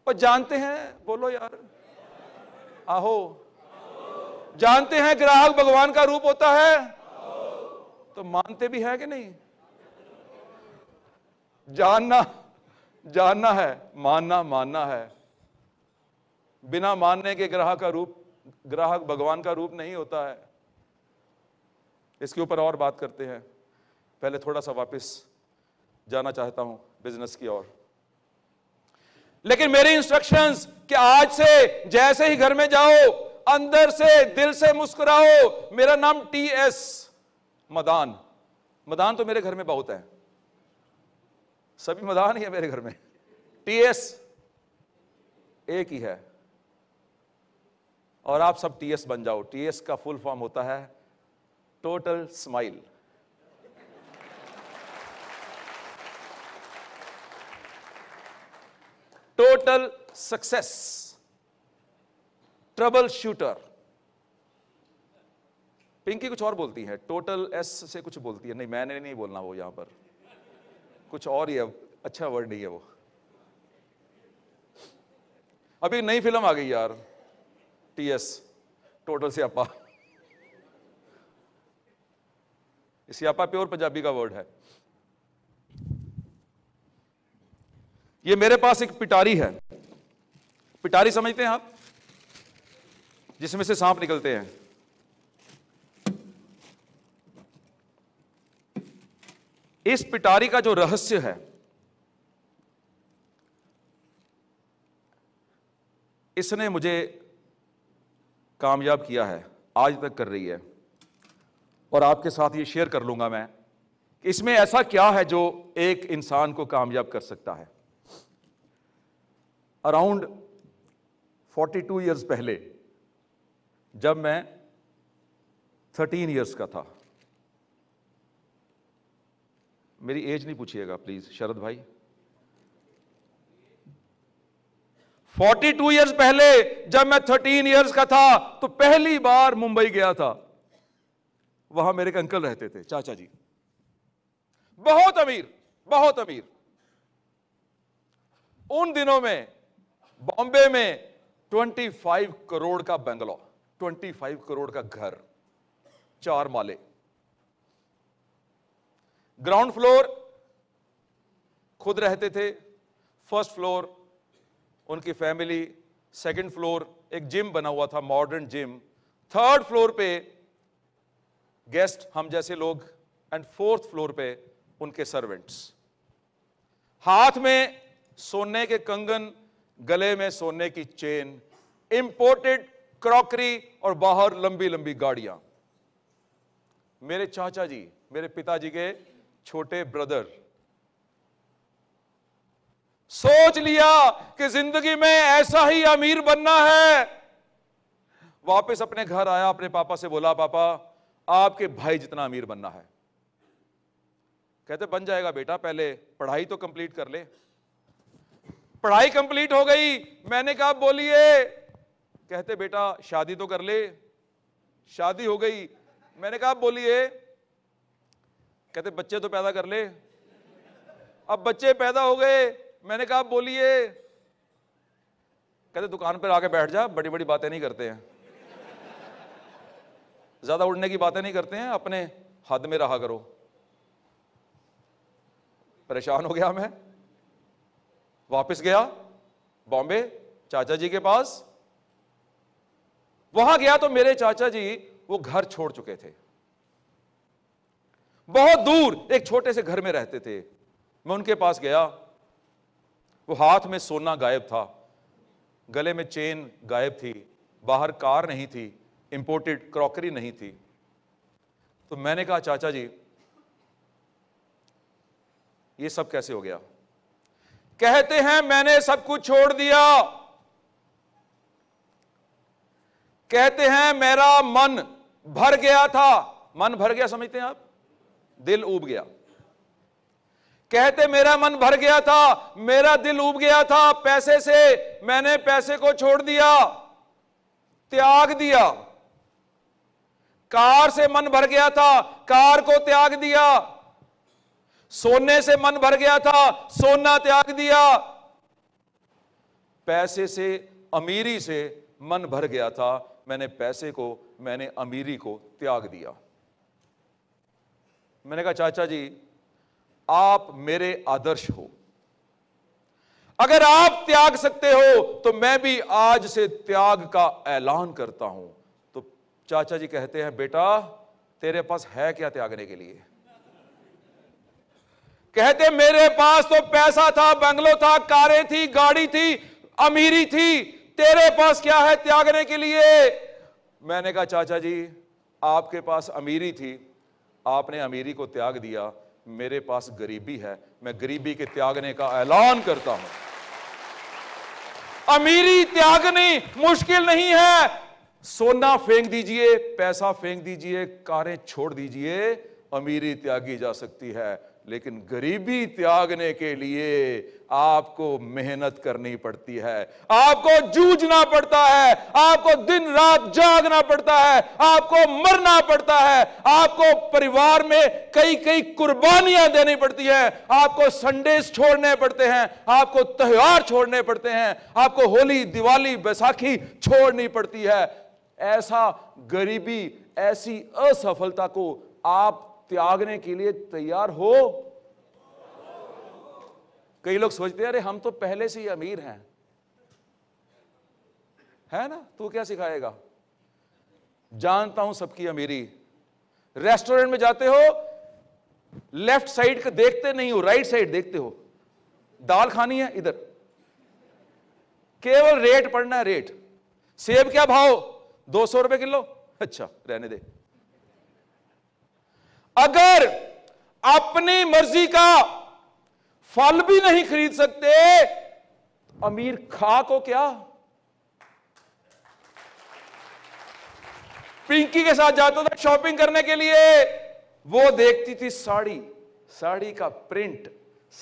और जानते हैं बोलो यार आहो जानते हैं ग्राहक भगवान का रूप होता है तो मानते भी है कि नहीं जानना जानना है मानना मानना है बिना मानने के ग्राहक का रूप ग्राहक भगवान का रूप नहीं होता है इसके ऊपर और बात करते हैं पहले थोड़ा सा वापस जाना चाहता हूं बिजनेस की ओर लेकिन मेरे इंस्ट्रक्शंस कि आज से जैसे ही घर में जाओ अंदर से दिल से मुस्कुराओ मेरा नाम टी एस मदान मदान तो मेरे घर में बहुत है सभी मदान ही है मेरे घर में टी एस एक ही है और आप सब टी एस बन जाओ टी एस का फुल फॉर्म होता है total smile total success trouble shooter Pinky कुछ और बोलती है टोटल एस से कुछ बोलती है नहीं मैंने नहीं बोलना वो यहां पर कुछ और ही है अच्छा वर्ड नहीं है वो अभी नई फिल्म आ गई यार टी एस टोटल से अपा सियापा प्योर पंजाबी का वर्ड है ये मेरे पास एक पिटारी है पिटारी समझते हैं आप जिसमें से सांप निकलते हैं इस पिटारी का जो रहस्य है इसने मुझे कामयाब किया है आज तक कर रही है और आपके साथ ये शेयर कर लूंगा मैं इसमें ऐसा क्या है जो एक इंसान को कामयाब कर सकता है अराउंड 42 इयर्स पहले जब मैं थर्टीन ईयर्स का था मेरी एज नहीं पूछिएगा प्लीज शरद भाई फोर्टी टू ईयर्स पहले जब मैं थर्टीन इयर्स का था तो पहली बार मुंबई गया था वहां मेरे एक अंकल रहते थे चाचा जी बहुत अमीर बहुत अमीर उन दिनों में बॉम्बे में 25 करोड़ का बंगलौर 25 करोड़ का घर चार माले ग्राउंड फ्लोर खुद रहते थे फर्स्ट फ्लोर उनकी फैमिली सेकंड फ्लोर एक जिम बना हुआ था मॉडर्न जिम थर्ड फ्लोर पे गेस्ट हम जैसे लोग एंड फोर्थ फ्लोर पे उनके सर्वेंट्स हाथ में सोने के कंगन गले में सोने की चेन इंपोर्टेड क्रॉकरी और बाहर लंबी लंबी गाड़ियां मेरे चाचा जी मेरे पिताजी के छोटे ब्रदर सोच लिया कि जिंदगी में ऐसा ही अमीर बनना है वापस अपने घर आया अपने पापा से बोला पापा आपके भाई जितना अमीर बनना है कहते बन जाएगा बेटा पहले पढ़ाई तो कंप्लीट कर ले पढ़ाई कंप्लीट हो गई मैंने कहा बोलिए कहते बेटा शादी तो कर ले शादी हो गई मैंने कहा बोलिए कहते बच्चे तो पैदा कर ले अब बच्चे पैदा हो गए मैंने कहा बोलिए कहते दुकान पर आके बैठ जा बड़ी बड़ी बातें नहीं करते हैं ज्यादा उड़ने की बातें नहीं करते हैं अपने हद में रहा करो परेशान हो गया मैं वापस गया बॉम्बे चाचा जी के पास वहां गया तो मेरे चाचा जी वो घर छोड़ चुके थे बहुत दूर एक छोटे से घर में रहते थे मैं उनके पास गया वो हाथ में सोना गायब था गले में चेन गायब थी बाहर कार नहीं थी इंपोर्टेड क्रॉकरी नहीं थी तो मैंने कहा चाचा जी ये सब कैसे हो गया कहते हैं मैंने सब कुछ छोड़ दिया कहते हैं मेरा मन भर गया था मन भर गया समझते हैं आप दिल उब गया कहते मेरा मन भर गया था मेरा दिल उब गया था पैसे से मैंने पैसे को छोड़ दिया त्याग दिया कार से मन भर गया था कार को त्याग दिया सोने से मन भर गया था सोना त्याग दिया पैसे से अमीरी से मन भर गया था मैंने पैसे को मैंने अमीरी को त्याग दिया मैंने कहा चाचा जी आप मेरे आदर्श हो अगर आप त्याग सकते हो तो मैं भी आज से त्याग का ऐलान करता हूं तो चाचा जी कहते हैं बेटा तेरे पास है क्या त्यागने के लिए कहते मेरे पास तो पैसा था बंगलो था कारें थी गाड़ी थी अमीरी थी तेरे पास क्या है त्यागने के लिए मैंने कहा चाचा जी आपके पास अमीरी थी आपने अमीरी को त्याग दिया मेरे पास गरीबी है मैं गरीबी के त्यागने का ऐलान करता हूं अमीरी त्यागनी मुश्किल नहीं है सोना फेंक दीजिए पैसा फेंक दीजिए कारें छोड़ दीजिए अमीरी त्यागी जा सकती है लेकिन गरीबी त्यागने के लिए आपको मेहनत करनी पड़ती है आपको जूझना पड़ता है आपको दिन रात जागना पड़ता है आपको मरना पड़ता है आपको परिवार में कई कई कुर्बानियां देनी पड़ती है आपको संडेज छोड़ने पड़ते हैं आपको त्यौहार छोड़ने पड़ते हैं आपको होली दिवाली बैसाखी छोड़नी पड़ती है ऐसा गरीबी ऐसी असफलता को आप त्यागने के लिए तैयार हो कई लोग सोचते हैं अरे हम तो पहले से ही अमीर हैं है ना तू क्या सिखाएगा जानता हूं सबकी अमीरी रेस्टोरेंट में जाते हो लेफ्ट साइड का देखते नहीं हो राइट साइड देखते हो दाल खानी है इधर केवल रेट पढ़ना है रेट सेब क्या भाव दो सौ रुपए किलो अच्छा रहने दे अगर अपनी मर्जी का फल भी नहीं खरीद सकते अमीर खा को क्या पिंकी के साथ जाता था शॉपिंग करने के लिए वो देखती थी साड़ी साड़ी का प्रिंट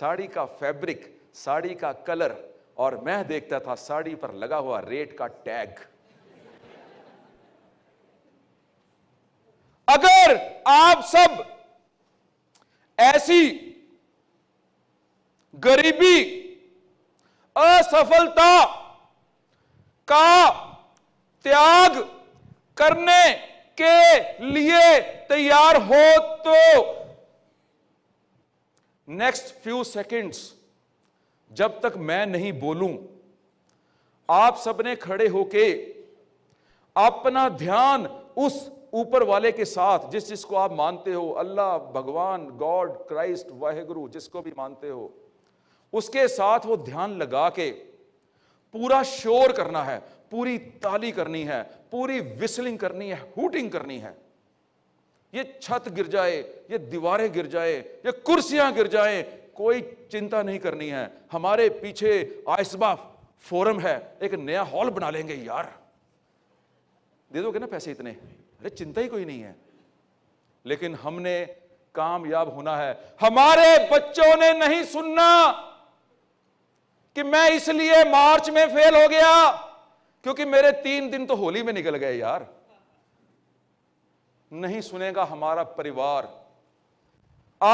साड़ी का फैब्रिक साड़ी का कलर और मैं देखता था साड़ी पर लगा हुआ रेट का टैग अगर आप सब ऐसी गरीबी असफलता का त्याग करने के लिए तैयार हो तो नेक्स्ट फ्यू सेकंड्स जब तक मैं नहीं बोलूं आप सबने खड़े होके अपना ध्यान उस ऊपर वाले के साथ जिस जिसको आप मानते हो अल्लाह भगवान गॉड क्राइस्ट वाहेगुरु जिसको भी मानते हो उसके साथ वो ध्यान लगा के पूरा शोर करना है पूरी ताली करनी है पूरी विसलिंग करनी है हुटिंग करनी है ये छत गिर जाए ये दीवारें गिर जाए ये कुर्सियां गिर जाए कोई चिंता नहीं करनी है हमारे पीछे आइसबा फोरम है एक नया हॉल बना लेंगे यार दे दोगे ना पैसे इतने अरे चिंता ही कोई नहीं है लेकिन हमने कामयाब होना है हमारे बच्चों ने नहीं सुनना कि मैं इसलिए मार्च में फेल हो गया क्योंकि मेरे तीन दिन तो होली में निकल गए यार नहीं सुनेगा हमारा परिवार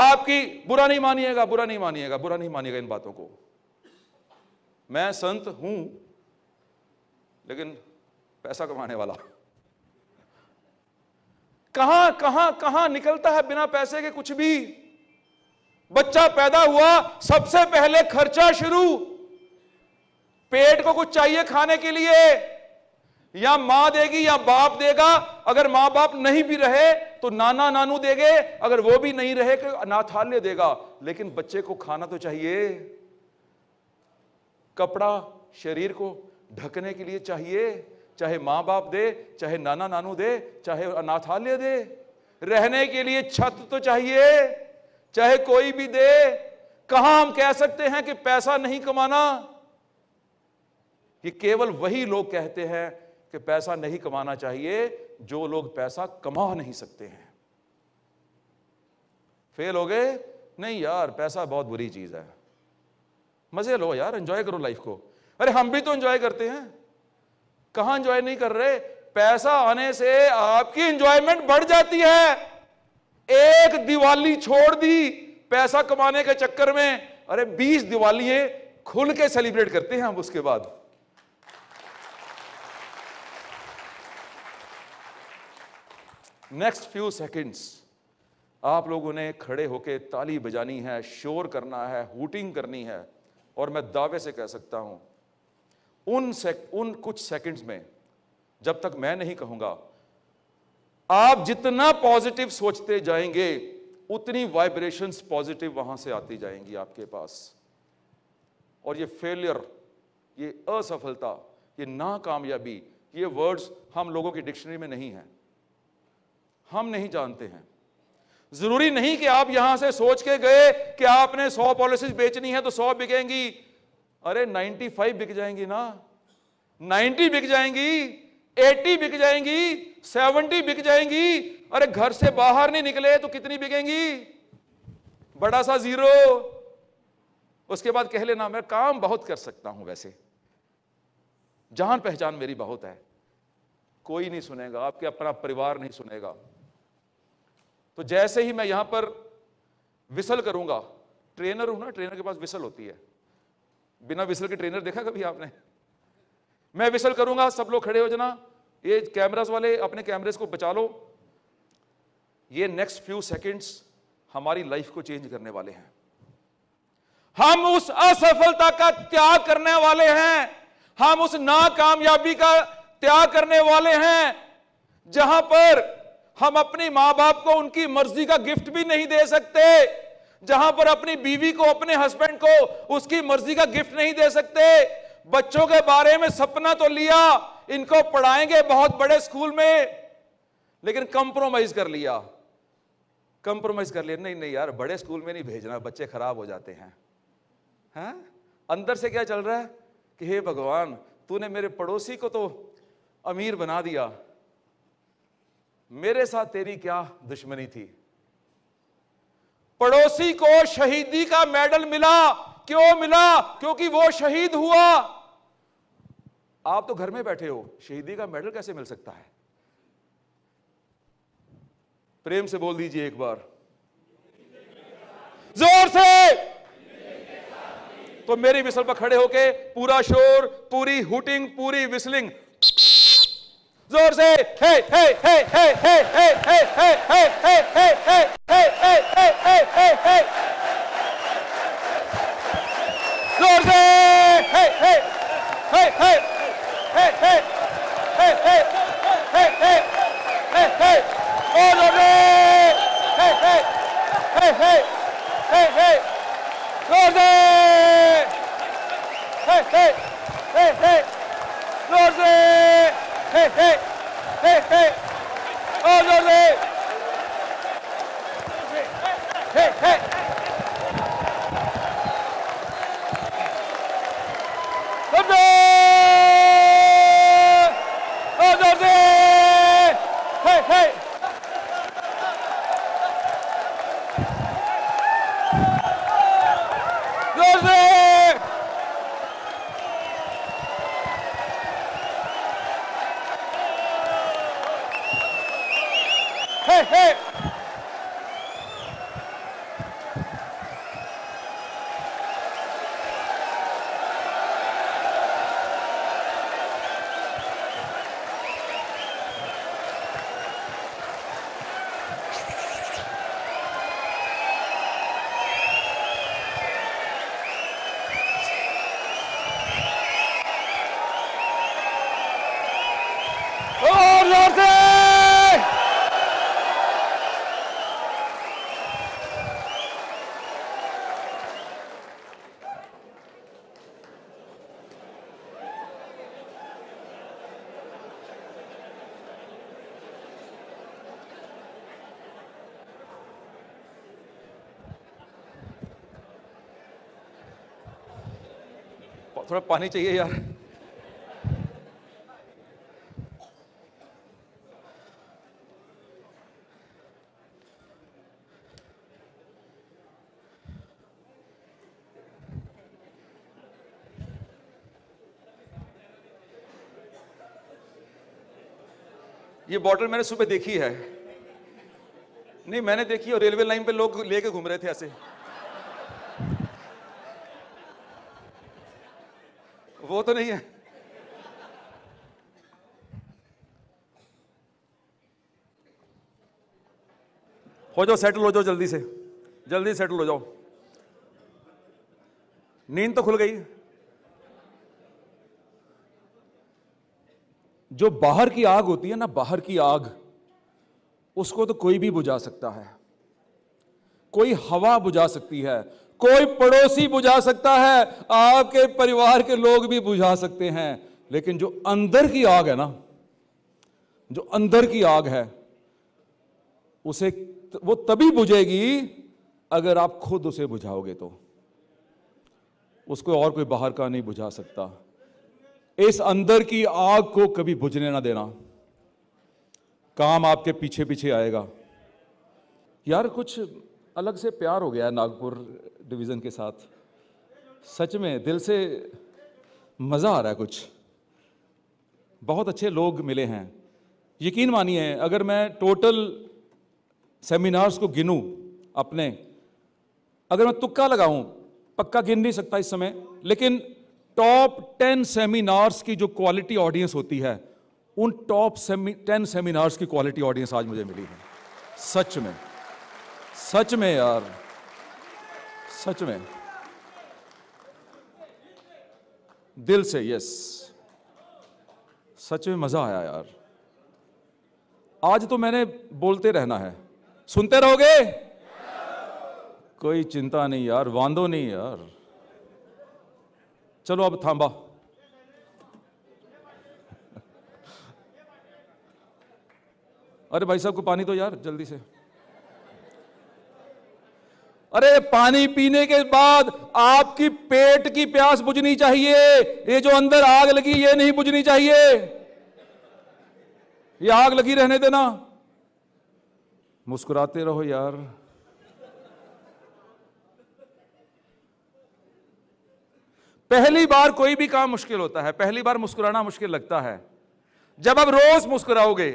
आपकी बुरा नहीं मानिएगा बुरा नहीं मानिएगा बुरा नहीं मानिएगा इन बातों को मैं संत हूं लेकिन पैसा कमाने वाला कहां कहां कहां निकलता है बिना पैसे के कुछ भी बच्चा पैदा हुआ सबसे पहले खर्चा शुरू पेट को कुछ चाहिए खाने के लिए या मां देगी या बाप देगा अगर मां बाप नहीं भी रहे तो नाना नानू देंगे अगर वो भी नहीं रहे तो अनाथालय देगा लेकिन बच्चे को खाना तो चाहिए कपड़ा शरीर को ढकने के लिए चाहिए चाहे माँ बाप दे चाहे नाना नानू दे चाहे अनाथालय दे रहने के लिए छत तो चाहिए चाहे कोई भी दे कहा हम कह सकते हैं कि पैसा नहीं कमाना कि केवल वही लोग कहते हैं कि पैसा नहीं कमाना चाहिए जो लोग पैसा कमा नहीं सकते हैं फेल हो गए नहीं यार पैसा बहुत बुरी चीज है मजे लो यार एंजॉय करो लाइफ को अरे हम भी तो एंजॉय करते हैं कहा इंजॉय नहीं कर रहे पैसा आने से आपकी इंजॉयमेंट बढ़ जाती है एक दिवाली छोड़ दी पैसा कमाने के चक्कर में अरे बीस दिवाली खुल के सेलिब्रेट करते हैं हम उसके बाद नेक्स्ट फ्यू सेकंड्स आप लोगों ने खड़े होकर ताली बजानी है शोर करना है हुटिंग करनी है और मैं दावे से कह सकता हूं उन सेक, उन कुछ सेकंड्स में जब तक मैं नहीं कहूंगा आप जितना पॉजिटिव सोचते जाएंगे उतनी वाइब्रेशंस पॉजिटिव वहां से आती जाएंगी आपके पास और ये फेलियर ये असफलता ये नाकामयाबी ये वर्ड्स हम लोगों की डिक्शनरी में नहीं है हम नहीं जानते हैं जरूरी नहीं कि आप यहां से सोच के गए कि आपने सौ पॉलिसीज बेचनी है तो सौ बिकेंगी अरे 95 बिक जाएंगी ना 90 बिक जाएंगी 80 बिक जाएंगी 70 बिक जाएंगी अरे घर से बाहर नहीं निकले तो कितनी बिकेंगी बड़ा सा जीरो उसके बाद कह लेना मैं काम बहुत कर सकता हूं वैसे जान पहचान मेरी बहुत है कोई नहीं सुनेगा आपके अपना परिवार नहीं सुनेगा तो जैसे ही मैं यहां पर विसल करूंगा ट्रेनर हूं ना ट्रेनर के पास विसल होती है बिना विसल के ट्रेनर देखा कभी आपने मैं विसल करूंगा सब लोग खड़े हो जाना ये कैमरास वाले अपने कैमरे को बचा लो ये नेक्स्ट फ्यू सेकंड्स हमारी लाइफ को चेंज करने वाले हैं हम उस असफलता का त्याग करने वाले हैं हम उस नाकामयाबी का त्याग करने वाले हैं जहां पर हम अपने मां बाप को उनकी मर्जी का गिफ्ट भी नहीं दे सकते जहां पर अपनी बीवी को अपने हस्बैंड को उसकी मर्जी का गिफ्ट नहीं दे सकते बच्चों के बारे में सपना तो लिया इनको पढ़ाएंगे बहुत बड़े स्कूल में लेकिन कंप्रोमाइज कर लिया कंप्रोमाइज कर लिया नहीं नहीं यार बड़े स्कूल में नहीं भेजना बच्चे खराब हो जाते हैं हैं अंदर से क्या चल रहा है कि हे भगवान तूने मेरे पड़ोसी को तो अमीर बना दिया मेरे साथ तेरी क्या दुश्मनी थी पड़ोसी को शहीदी का मेडल मिला क्यों मिला क्योंकि वो शहीद हुआ आप तो घर में बैठे हो शहीदी का मेडल कैसे मिल सकता है प्रेम से बोल दीजिए एक बार जोर से तो मेरी विसल पर खड़े होके पूरा शोर पूरी हुटिंग पूरी विसलिंग जोर से हे हे हे हे हे हे हे हे हे हे हे हे हे हे हे हे हे हे जोर से हे हे हे हे हे हे हे हे हे हे हे हे और जोर से हे हे हे हे हे हे जोर से हे हे हे हे जोर से hey, hey, hey, hey. Oh, no, hey. Hey, hey. Let's go. थोड़ा पानी चाहिए यार ये बॉटल मैंने सुबह देखी है नहीं मैंने देखी और रेलवे लाइन पे लोग लेके घूम रहे थे ऐसे वो तो नहीं है हो जाओ सेटल हो जाओ जल्दी से जल्दी सेटल हो जाओ नींद तो खुल गई जो बाहर की आग होती है ना बाहर की आग उसको तो कोई भी बुझा सकता है कोई हवा बुझा सकती है कोई पड़ोसी बुझा सकता है आपके परिवार के लोग भी बुझा सकते हैं लेकिन जो अंदर की आग है ना जो अंदर की आग है उसे वो तभी बुझेगी अगर आप खुद उसे बुझाओगे तो उसको और कोई बाहर का नहीं बुझा सकता इस अंदर की आग को कभी बुझने ना देना काम आपके पीछे पीछे आएगा यार कुछ अलग से प्यार हो गया है नागपुर डिवीज़न के साथ सच में दिल से मज़ा आ रहा है कुछ बहुत अच्छे लोग मिले हैं यकीन मानिए अगर मैं टोटल सेमिनार्स को गिनूं अपने अगर मैं तुक्का लगाऊं पक्का गिन नहीं सकता इस समय लेकिन टॉप टेन सेमिनार्स की जो क्वालिटी ऑडियंस होती है उन टॉप सेमी टेन सेमिनार्स की क्वालिटी ऑडियंस आज मुझे मिली है सच में सच में यार सच में दिल से यस सच में मजा आया यार आज तो मैंने बोलते रहना है सुनते रहोगे कोई चिंता नहीं यार वांदो नहीं यार चलो अब थांबा अरे भाई साहब को पानी तो यार जल्दी से अरे पानी पीने के बाद आपकी पेट की प्यास बुझनी चाहिए ये जो अंदर आग लगी ये नहीं बुझनी चाहिए ये आग लगी रहने देना मुस्कुराते रहो यार पहली बार कोई भी काम मुश्किल होता है पहली बार मुस्कुराना मुश्किल लगता है जब आप रोज मुस्कुराओगे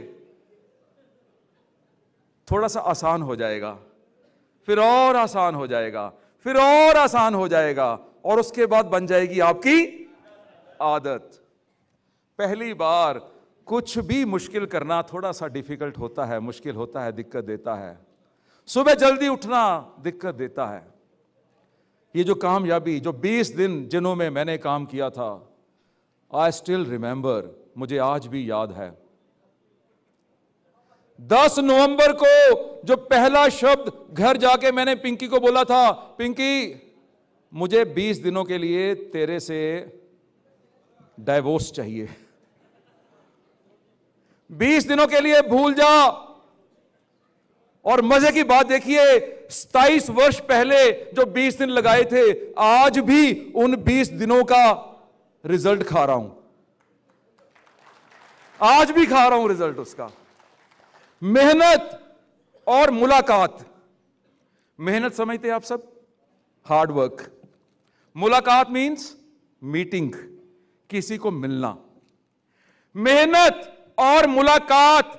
थोड़ा सा आसान हो जाएगा फिर और आसान हो जाएगा फिर और आसान हो जाएगा और उसके बाद बन जाएगी आपकी आदत पहली बार कुछ भी मुश्किल करना थोड़ा सा डिफिकल्ट होता है मुश्किल होता है दिक्कत देता है सुबह जल्दी उठना दिक्कत देता है ये जो कामयाबी जो 20 दिन जिनों में मैंने काम किया था आई स्टिल रिमेंबर मुझे आज भी याद है दस नवंबर को जो पहला शब्द घर जाके मैंने पिंकी को बोला था पिंकी मुझे बीस दिनों के लिए तेरे से डायवोर्स चाहिए बीस दिनों के लिए भूल जा और मजे की बात देखिए सताइस वर्ष पहले जो बीस दिन लगाए थे आज भी उन बीस दिनों का रिजल्ट खा रहा हूं आज भी खा रहा हूं रिजल्ट उसका मेहनत और मुलाकात मेहनत समझते आप सब हार्ड वर्क मुलाकात मीन्स मीटिंग किसी को मिलना मेहनत और मुलाकात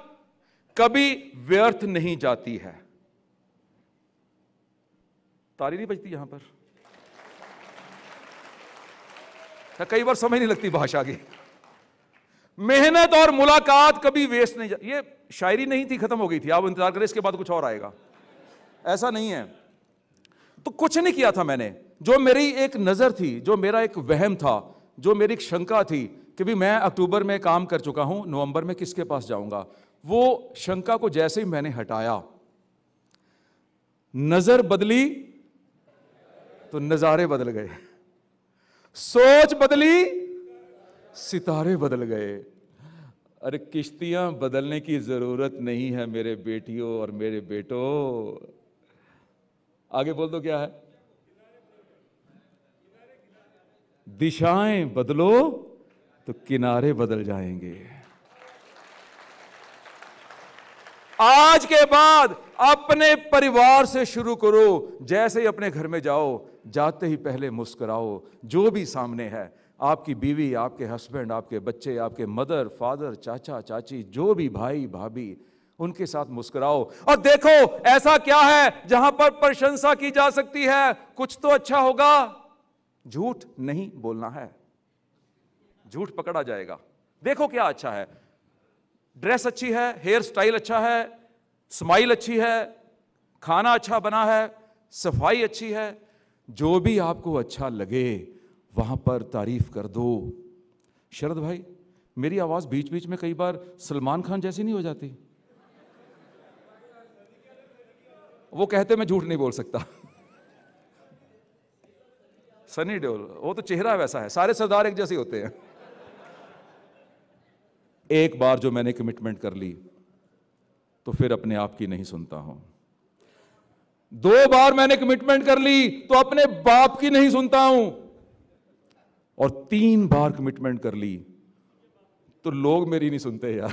कभी व्यर्थ नहीं जाती है तारी नहीं बजती यहां पर अच्छा, कई बार समय नहीं लगती भाषा की मेहनत और मुलाकात कभी वेस्ट नहीं जा ये शायरी नहीं थी खत्म हो गई थी आप इंतजार करें इसके बाद कुछ और आएगा ऐसा नहीं है तो कुछ नहीं किया था मैंने जो मेरी एक नज़र थी जो मेरा एक वहम था जो मेरी एक शंका थी कि भी मैं अक्टूबर में काम कर चुका हूं नवंबर में किसके पास जाऊंगा वो शंका को जैसे ही मैंने हटाया नज़र बदली तो नज़ारे बदल गए सोच बदली सितारे बदल गए अरे किश्तियाँ बदलने की ज़रूरत नहीं है मेरे बेटियों और मेरे बेटो आगे बोल दो क्या है दिशाएं बदलो तो किनारे बदल जाएंगे आज के बाद अपने परिवार से शुरू करो जैसे ही अपने घर में जाओ जाते ही पहले मुस्कुराओ जो भी सामने है आपकी बीवी आपके हस्बैंड आपके बच्चे आपके मदर फादर चाचा चाची जो भी भाई भाभी उनके साथ मुस्कुराओ और देखो ऐसा क्या है जहां पर प्रशंसा की जा सकती है कुछ तो अच्छा होगा झूठ नहीं बोलना है झूठ पकड़ा जाएगा देखो क्या अच्छा है ड्रेस अच्छी है हेयर स्टाइल अच्छा है स्माइल अच्छी है खाना अच्छा बना है सफाई अच्छी है जो भी आपको अच्छा लगे वहाँ पर तारीफ़ कर दो शरद भाई मेरी आवाज़ बीच बीच में कई बार सलमान खान जैसी नहीं हो जाती वो कहते मैं झूठ नहीं बोल सकता सनी डेल वो तो चेहरा वैसा है सारे सरदार एक जैसे होते हैं एक बार जो मैंने कमिटमेंट कर ली तो फिर अपने आप की नहीं सुनता हूं दो बार मैंने कमिटमेंट कर ली तो अपने बाप की नहीं सुनता हूं और तीन बार कमिटमेंट कर ली तो लोग मेरी नहीं सुनते यार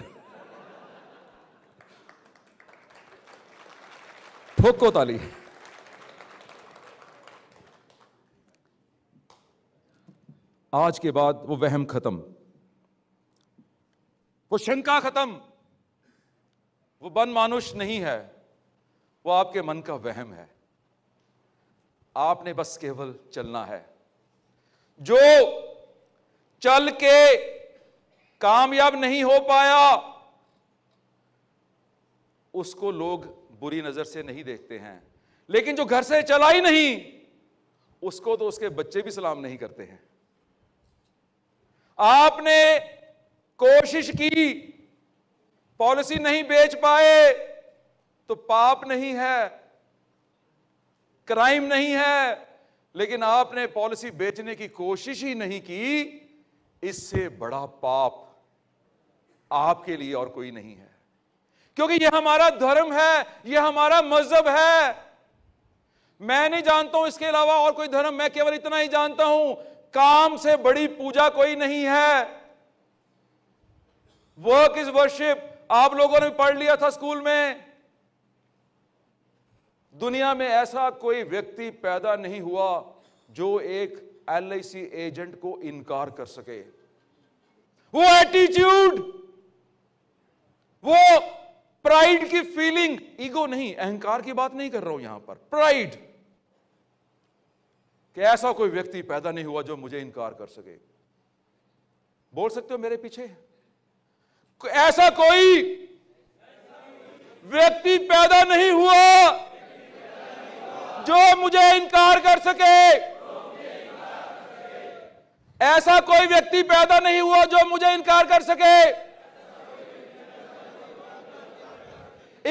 ठोको ताली आज के बाद वो वहम खत्म वो शंका खत्म वो बन मानुष नहीं है वो आपके मन का वहम है आपने बस केवल चलना है जो चल के कामयाब नहीं हो पाया उसको लोग बुरी नजर से नहीं देखते हैं लेकिन जो घर से चला ही नहीं उसको तो उसके बच्चे भी सलाम नहीं करते हैं आपने कोशिश की पॉलिसी नहीं बेच पाए तो पाप नहीं है क्राइम नहीं है लेकिन आपने पॉलिसी बेचने की कोशिश ही नहीं की इससे बड़ा पाप आपके लिए और कोई नहीं है क्योंकि यह हमारा धर्म है यह हमारा मजहब है मैं नहीं जानता हूं इसके अलावा और कोई धर्म मैं केवल इतना ही जानता हूं काम से बड़ी पूजा कोई नहीं है वर्क इज वर्शिप आप लोगों ने पढ़ लिया था स्कूल में दुनिया में ऐसा कोई व्यक्ति पैदा नहीं हुआ जो एक एल एजेंट को इनकार कर सके वो एटीट्यूड वो प्राइड की फीलिंग ईगो नहीं अहंकार की बात नहीं कर रहा हूं यहां पर प्राइड कि ऐसा कोई व्यक्ति पैदा नहीं हुआ जो मुझे इनकार कर सके बोल सकते हो मेरे पीछे ऐसा कोई व्यक्ति पैदा नहीं हुआ जो मुझे इनकार कर सके ऐसा कोई व्यक्ति पैदा नहीं हुआ जो मुझे इनकार कर सके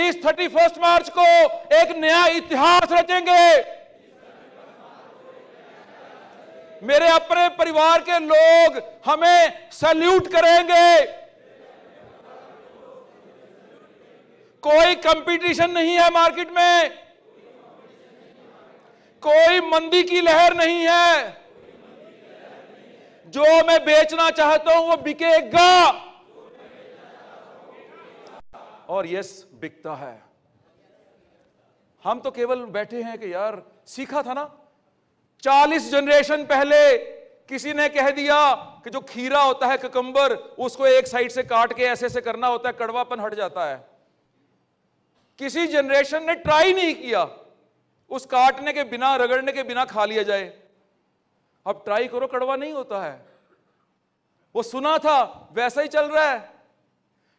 इस थर्टी फर्स्ट मार्च को एक नया इतिहास रचेंगे मेरे अपने परिवार के लोग हमें सल्यूट करेंगे कोई कंपटीशन नहीं है मार्केट में कोई मंदी की लहर नहीं है जो मैं बेचना चाहता हूं वो बिकेगा और यस बिकता है हम तो केवल बैठे हैं कि यार सीखा था ना चालीस जनरेशन पहले किसी ने कह दिया कि जो खीरा होता है ककंबर उसको एक साइड से काट के ऐसे ऐसे करना होता है कड़वापन हट जाता है किसी जनरेशन ने ट्राई नहीं किया उस काटने के बिना रगड़ने के बिना खा लिया जाए अब ट्राई करो कड़वा नहीं होता है वो सुना था वैसा ही चल रहा है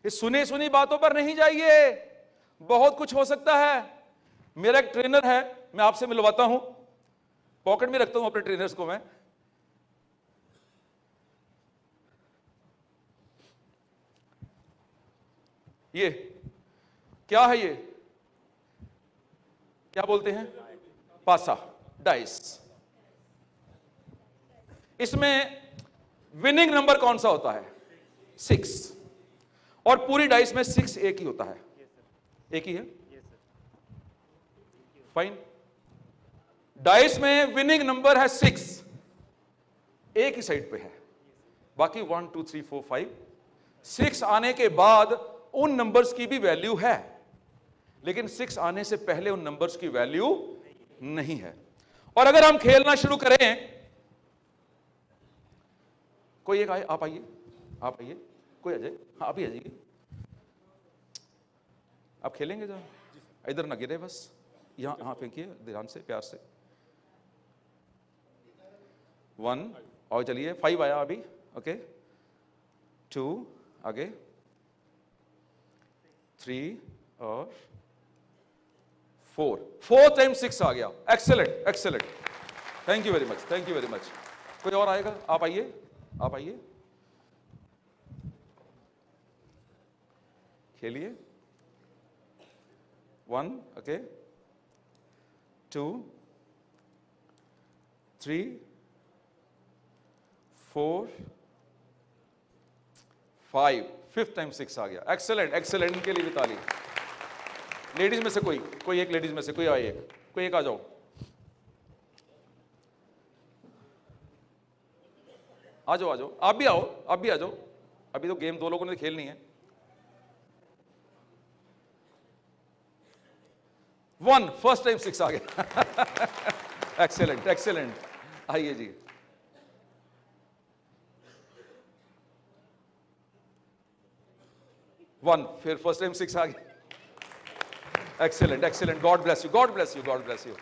ये सुनी सुनी बातों पर नहीं जाइए बहुत कुछ हो सकता है मेरा एक ट्रेनर है मैं आपसे मिलवाता हूं पॉकेट में रखता हूं अपने ट्रेनर्स को मैं ये क्या है ये क्या बोलते हैं पासा डाइस इसमें विनिंग नंबर कौन सा होता है सिक्स और पूरी डाइस में सिक्स एक ही होता है एक ही है फाइन डाइस में विनिंग नंबर है सिक्स एक ही साइड पे है बाकी one two three four five six आने के बाद उन नंबर्स की भी वैल्यू है लेकिन सिक्स आने से पहले उन नंबर्स की वैल्यू नहीं है और अगर हम खेलना शुरू करें कोई एक आए आप आइए आप आइए कोई आ जाए हाँ, आप ही आ जाइए आप खेलेंगे जो इधर ना गिरे बस यहां यहां फेंकिए ध्यान से प्यार से वन और चलिए फाइव आया अभी ओके टू आगे थ्री और फोर फोर टाइम सिक्स आ गया excellent excellent thank you very much thank you very much कोई और आएगा आप आइए आप आइए खेलिए one okay two three four five fifth time six आ गया एक्सेलेंट एक्सेलेंट के लिए भी ताली लेडीज में से कोई कोई एक लेडीज में से कोई आइए कोई एक आ जाओ आ जाओ आ जाओ आप भी आओ आप भी आ जाओ अभी तो गेम दो लोगों ने खेलनी है वन फर्स्ट टाइम सिक्स आ गया एक्सेलेंट एक्सेलेंट आइए जी वन फिर फर्स्ट टाइम सिक्स आ गया excellent excellent God bless you God bless you God bless you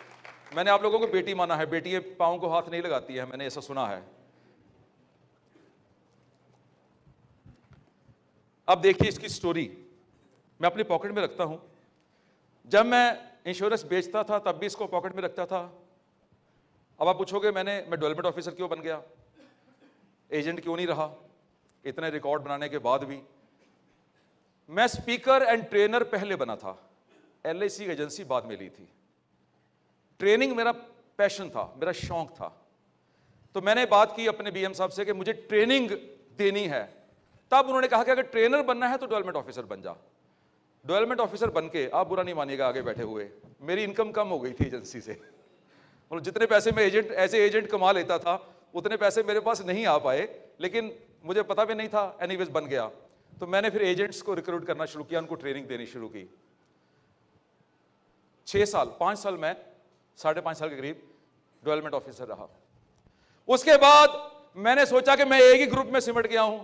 मैंने आप लोगों को बेटी माना है बेटी पाओ को हाथ नहीं लगाती है मैंने ऐसा सुना है अब देखिए इसकी स्टोरी मैं अपनी पॉकेट में रखता हूं जब मैं इंश्योरेंस बेचता था तब भी इसको पॉकेट में रखता था अब आप पूछोगे मैंने मैं डेवलपमेंट ऑफिसर क्यों बन गया एजेंट क्यों नहीं रहा इतने रिकॉर्ड बनाने के बाद भी मैं स्पीकर एंड ट्रेनर पहले बना था एल की एजेंसी बाद में ली थी ट्रेनिंग मेरा पैशन था मेरा शौक था तो मैंने बात की अपने बीएम साहब से कि मुझे ट्रेनिंग देनी है तब उन्होंने कहा कि अगर ट्रेनर बनना है तो डेवलपमेंट ऑफिसर बन जा डेवलपमेंट ऑफिसर बन के आप बुरा नहीं मानिएगा आगे बैठे हुए मेरी इनकम कम हो गई थी एजेंसी से और मतलब जितने पैसे मैं एजेंट ऐसे एजेंट कमा लेता था उतने पैसे मेरे पास नहीं आ पाए लेकिन मुझे पता भी नहीं था एनी बन गया तो मैंने फिर एजेंट्स को रिक्रूट करना शुरू किया उनको ट्रेनिंग देनी शुरू की छः साल पाँच साल में साढ़े पाँच साल के करीब डेवलपमेंट ऑफिसर रहा उसके बाद मैंने सोचा कि मैं एक ही ग्रुप में सिमट गया हूं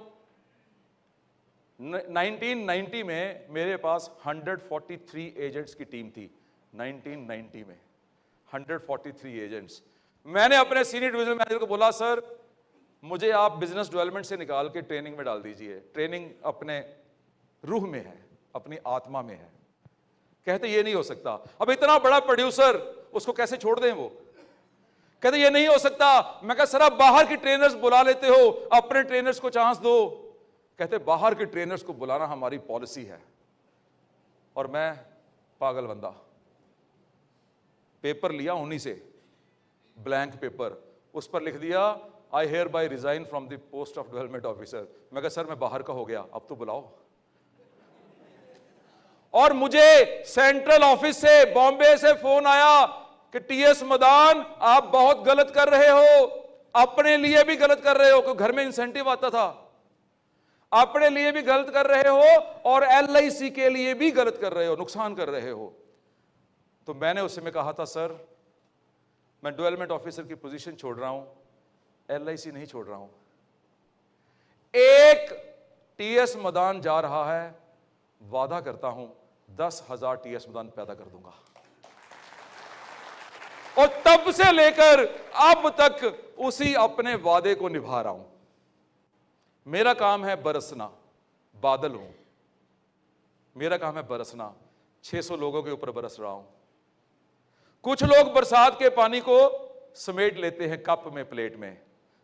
1990 में मेरे पास 143 एजेंट्स की टीम थी 1990 में 143 एजेंट्स मैंने अपने सीनियर डिविजनल मैनेजर को बोला सर मुझे आप बिजनेस डेवलपमेंट से निकाल के ट्रेनिंग में डाल दीजिए ट्रेनिंग अपने रूह में है अपनी आत्मा में है कहते ये नहीं हो सकता अब इतना बड़ा प्रोड्यूसर उसको कैसे छोड़ दें वो कहते ये नहीं हो सकता मैं कहा सर आप बाहर के ट्रेनर्स बुला लेते हो अपने ट्रेनर्स को चांस दो कहते बाहर के ट्रेनर्स को बुलाना हमारी पॉलिसी है और मैं पागल बंदा पेपर लिया उन्हीं से ब्लैंक पेपर उस पर लिख दिया I hereby resign from the post of development officer मैं कहा सर मैं बाहर का हो गया अब तो बुलाओ और मुझे सेंट्रल ऑफिस से बॉम्बे से फोन आया कि टीएस मदान आप बहुत गलत कर रहे हो अपने लिए भी गलत कर रहे हो क्योंकि घर में इंसेंटिव आता था अपने लिए भी गलत कर रहे हो और एल के लिए भी गलत कर रहे हो नुकसान कर रहे हो तो मैंने उसे में कहा था सर मैं डेवलपमेंट ऑफिसर की पोजीशन छोड़ रहा हूं एल नहीं छोड़ रहा हूं एक टीएस मदान जा रहा है वादा करता हूं दस हजार टी मैदान पैदा कर दूंगा और तब से लेकर अब तक उसी अपने वादे को निभा रहा हूं मेरा काम है बरसना बादल हूं मेरा काम है बरसना 600 लोगों के ऊपर बरस रहा हूं कुछ लोग बरसात के पानी को समेट लेते हैं कप में प्लेट में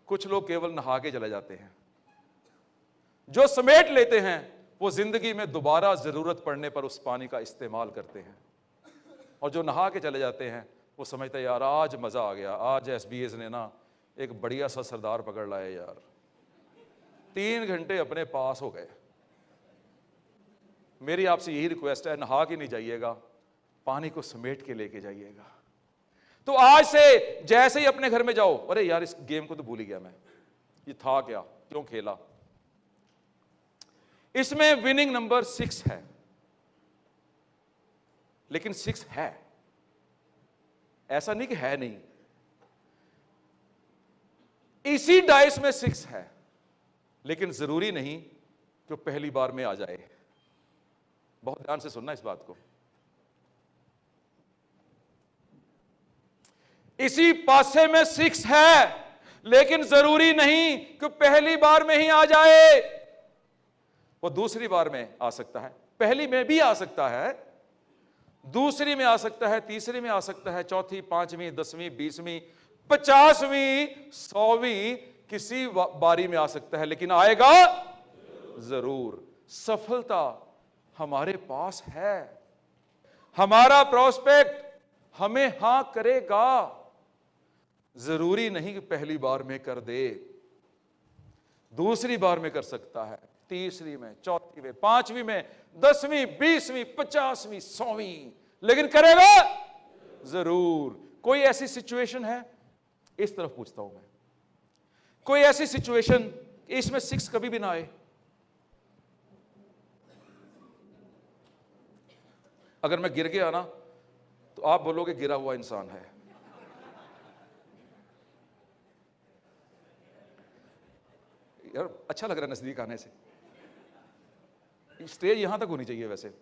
कुछ लोग केवल नहा के चले जाते हैं जो समेट लेते हैं वो ज़िंदगी में दोबारा ज़रूरत पड़ने पर उस पानी का इस्तेमाल करते हैं और जो नहा के चले जाते हैं वो समझते हैं यार आज मज़ा आ गया आज एस बी एस ने ना एक बढ़िया सा सरदार पकड़ लाया यार तीन घंटे अपने पास हो गए मेरी आपसे यही रिक्वेस्ट है नहा के नहीं जाइएगा पानी को समेट के लेके जाइएगा तो आज से जैसे ही अपने घर में जाओ अरे यार इस गेम को तो भूल ही गया मैं ये था क्या क्यों खेला इसमें विनिंग नंबर सिक्स है लेकिन सिक्स है ऐसा नहीं कि है नहीं इसी डाइस में सिक्स है लेकिन जरूरी नहीं कि पहली बार में आ जाए बहुत ध्यान से सुनना इस बात को इसी पासे में सिक्स है लेकिन जरूरी नहीं कि पहली बार में ही आ जाए वो दूसरी बार में आ सकता है पहली में भी आ सकता है दूसरी में आ सकता है तीसरी में आ सकता है चौथी पांचवी दसवीं बीसवीं पचासवीं सौवीं किसी बारी में आ सकता है लेकिन आएगा जरूर सफलता हमारे पास है हमारा प्रोस्पेक्ट हमें हां करेगा जरूरी नहीं कि पहली बार में कर दे दूसरी बार में कर सकता है तीसरी में चौथी में पांचवी में दसवीं बीसवीं पचासवीं सौवीं लेकिन करेगा जरूर कोई ऐसी सिचुएशन है इस तरफ पूछता हूं मैं कोई ऐसी सिचुएशन इसमें सिक्स कभी भी ना आए अगर मैं गिर गया ना तो आप बोलोगे गिरा हुआ इंसान है यार अच्छा लग रहा है नजदीक आने से स्टेज यहां तक होनी चाहिए वैसे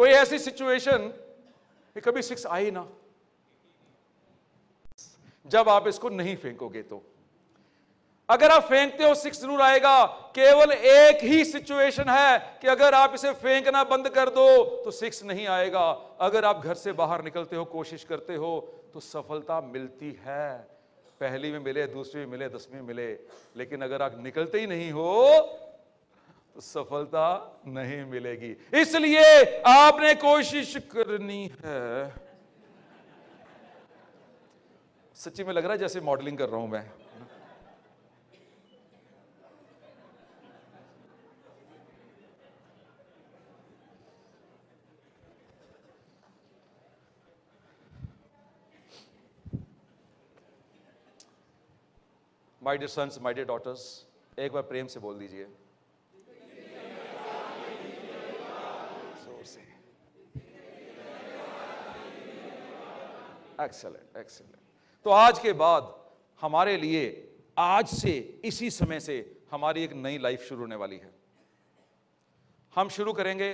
कोई ऐसी सिचुएशन कभी सिक्स आए ना जब आप इसको नहीं फेंकोगे तो अगर आप फेंकते हो सिक्स जरूर आएगा केवल एक ही सिचुएशन है कि अगर आप इसे फेंकना बंद कर दो तो सिक्स नहीं आएगा अगर आप घर से बाहर निकलते हो कोशिश करते हो तो सफलता मिलती है पहली में मिले दूसरी में मिले दसवीं मिले लेकिन अगर आप निकलते ही नहीं हो तो सफलता नहीं मिलेगी इसलिए आपने कोशिश करनी है सच्ची में लग रहा है जैसे मॉडलिंग कर रहा हूं मैं my dear sons my dear daughters एक बार प्रेम से बोल दीजिए एक्सेलेंट एक्सेलेंट तो आज के बाद हमारे लिए आज से इसी समय से हमारी एक नई लाइफ शुरू होने वाली है हम शुरू करेंगे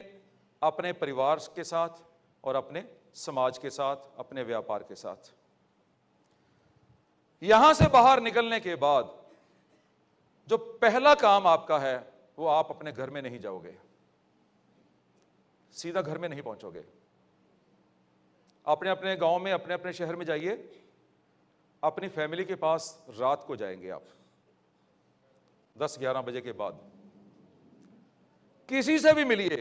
अपने परिवार के साथ और अपने समाज के साथ अपने व्यापार के साथ यहां से बाहर निकलने के बाद जो पहला काम आपका है वो आप अपने घर में नहीं जाओगे सीधा घर में नहीं पहुंचोगे अपने अपने गांव में अपने अपने शहर में जाइए अपनी फैमिली के पास रात को जाएंगे आप दस ग्यारह बजे के बाद किसी से भी मिलिए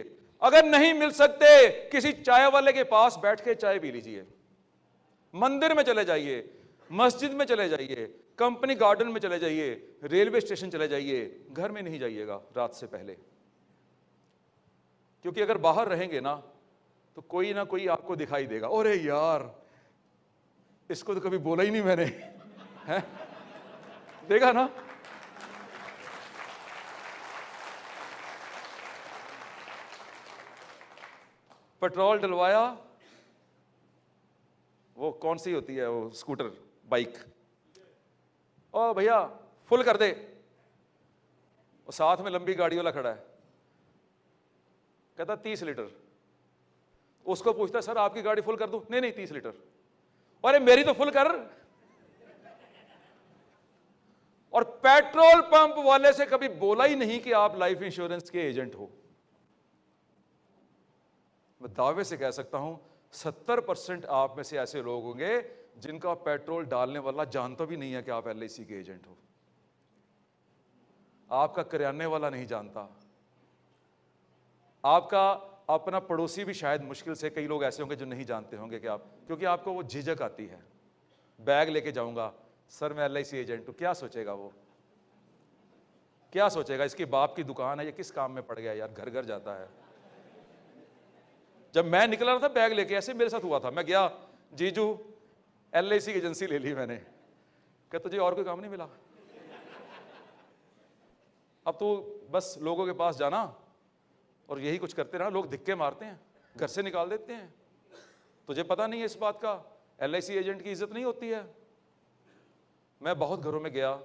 अगर नहीं मिल सकते किसी चाय वाले के पास बैठ के चाय पी लीजिए मंदिर में चले जाइए मस्जिद में चले जाइए कंपनी गार्डन में चले जाइए रेलवे स्टेशन चले जाइए घर में नहीं जाइएगा रात से पहले क्योंकि अगर बाहर रहेंगे ना तो कोई ना कोई आपको दिखाई देगा अरे यार इसको तो कभी बोला ही नहीं मैंने है देखा ना पेट्रोल डलवाया वो कौन सी होती है वो स्कूटर बाइक ओ भैया फुल कर दे और साथ में लंबी गाड़ी वाला खड़ा है कहता तीस लीटर उसको पूछता सर आपकी गाड़ी फुल कर दो नहीं नहीं तीस लीटर अरे मेरी तो फुल कर और पेट्रोल पंप वाले से कभी बोला ही नहीं कि आप लाइफ इंश्योरेंस के एजेंट हो मैं दावे से कह सकता हूं सत्तर परसेंट आप में से ऐसे लोग होंगे जिनका पेट्रोल डालने वाला जानता भी नहीं है कि आप एल के एजेंट हो आपका करियाने वाला नहीं जानता आपका अपना पड़ोसी भी शायद मुश्किल से कई लोग ऐसे होंगे जो नहीं जानते होंगे कि आप क्योंकि आपको वो झिझक आती है बैग लेके जाऊंगा सर मैं एल एजेंट हूँ क्या सोचेगा वो क्या सोचेगा इसके बाप की दुकान है ये किस काम में पड़ गया यार घर घर जाता है जब मैं निकला था बैग लेके ऐसे मेरे साथ हुआ था मैं गया जीजू एल की एजेंसी ले ली मैंने क्या तुझे और कोई काम नहीं मिला अब तो बस लोगों के पास जाना और यही कुछ करते रहा लोग धिक्के मारते हैं घर से निकाल देते हैं तुझे पता नहीं है इस बात का एल एजेंट की इज्जत नहीं होती है मैं बहुत घरों में गया